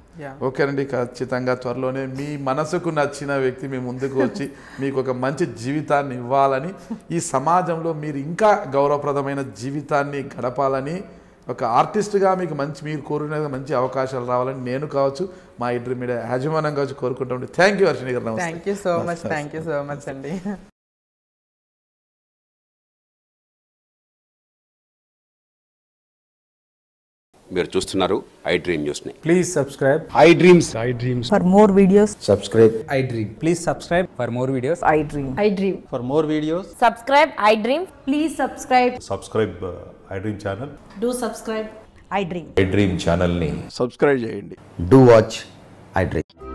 ఓకేనండి ఖచ్చితంగా త్వరలోనే మీ మనసుకు నచ్చిన వ్యక్తి మీ ముందుకు వచ్చి మీకు ఒక మంచి జీవితాన్ని ఇవ్వాలని ఈ సమాజంలో మీరు ఇంకా గౌరవప్రదమైన జీవితాన్ని గడపాలని ఒక ఆర్టిస్ట్గా మీకు మంచి మీరు కోరిన మంచి అవకాశాలు రావాలని నేను కావచ్చు మా ఇద్దరి మీద యాజమానం కావచ్చు కోరుకుంటాం thank you Harshini garu thank you so much thank you so much అండి మీరు చూస్తున్నారు ఐ డ్రీమ్ న్యూస్ ని please subscribe iDreams iDreams for more videos subscribe iDream please subscribe for more videos iDream iDream for more videos subscribe iDream please subscribe subscribe iDream channel do subscribe iDream iDream ఛానల్ని subscribe చేయండి do watch I dream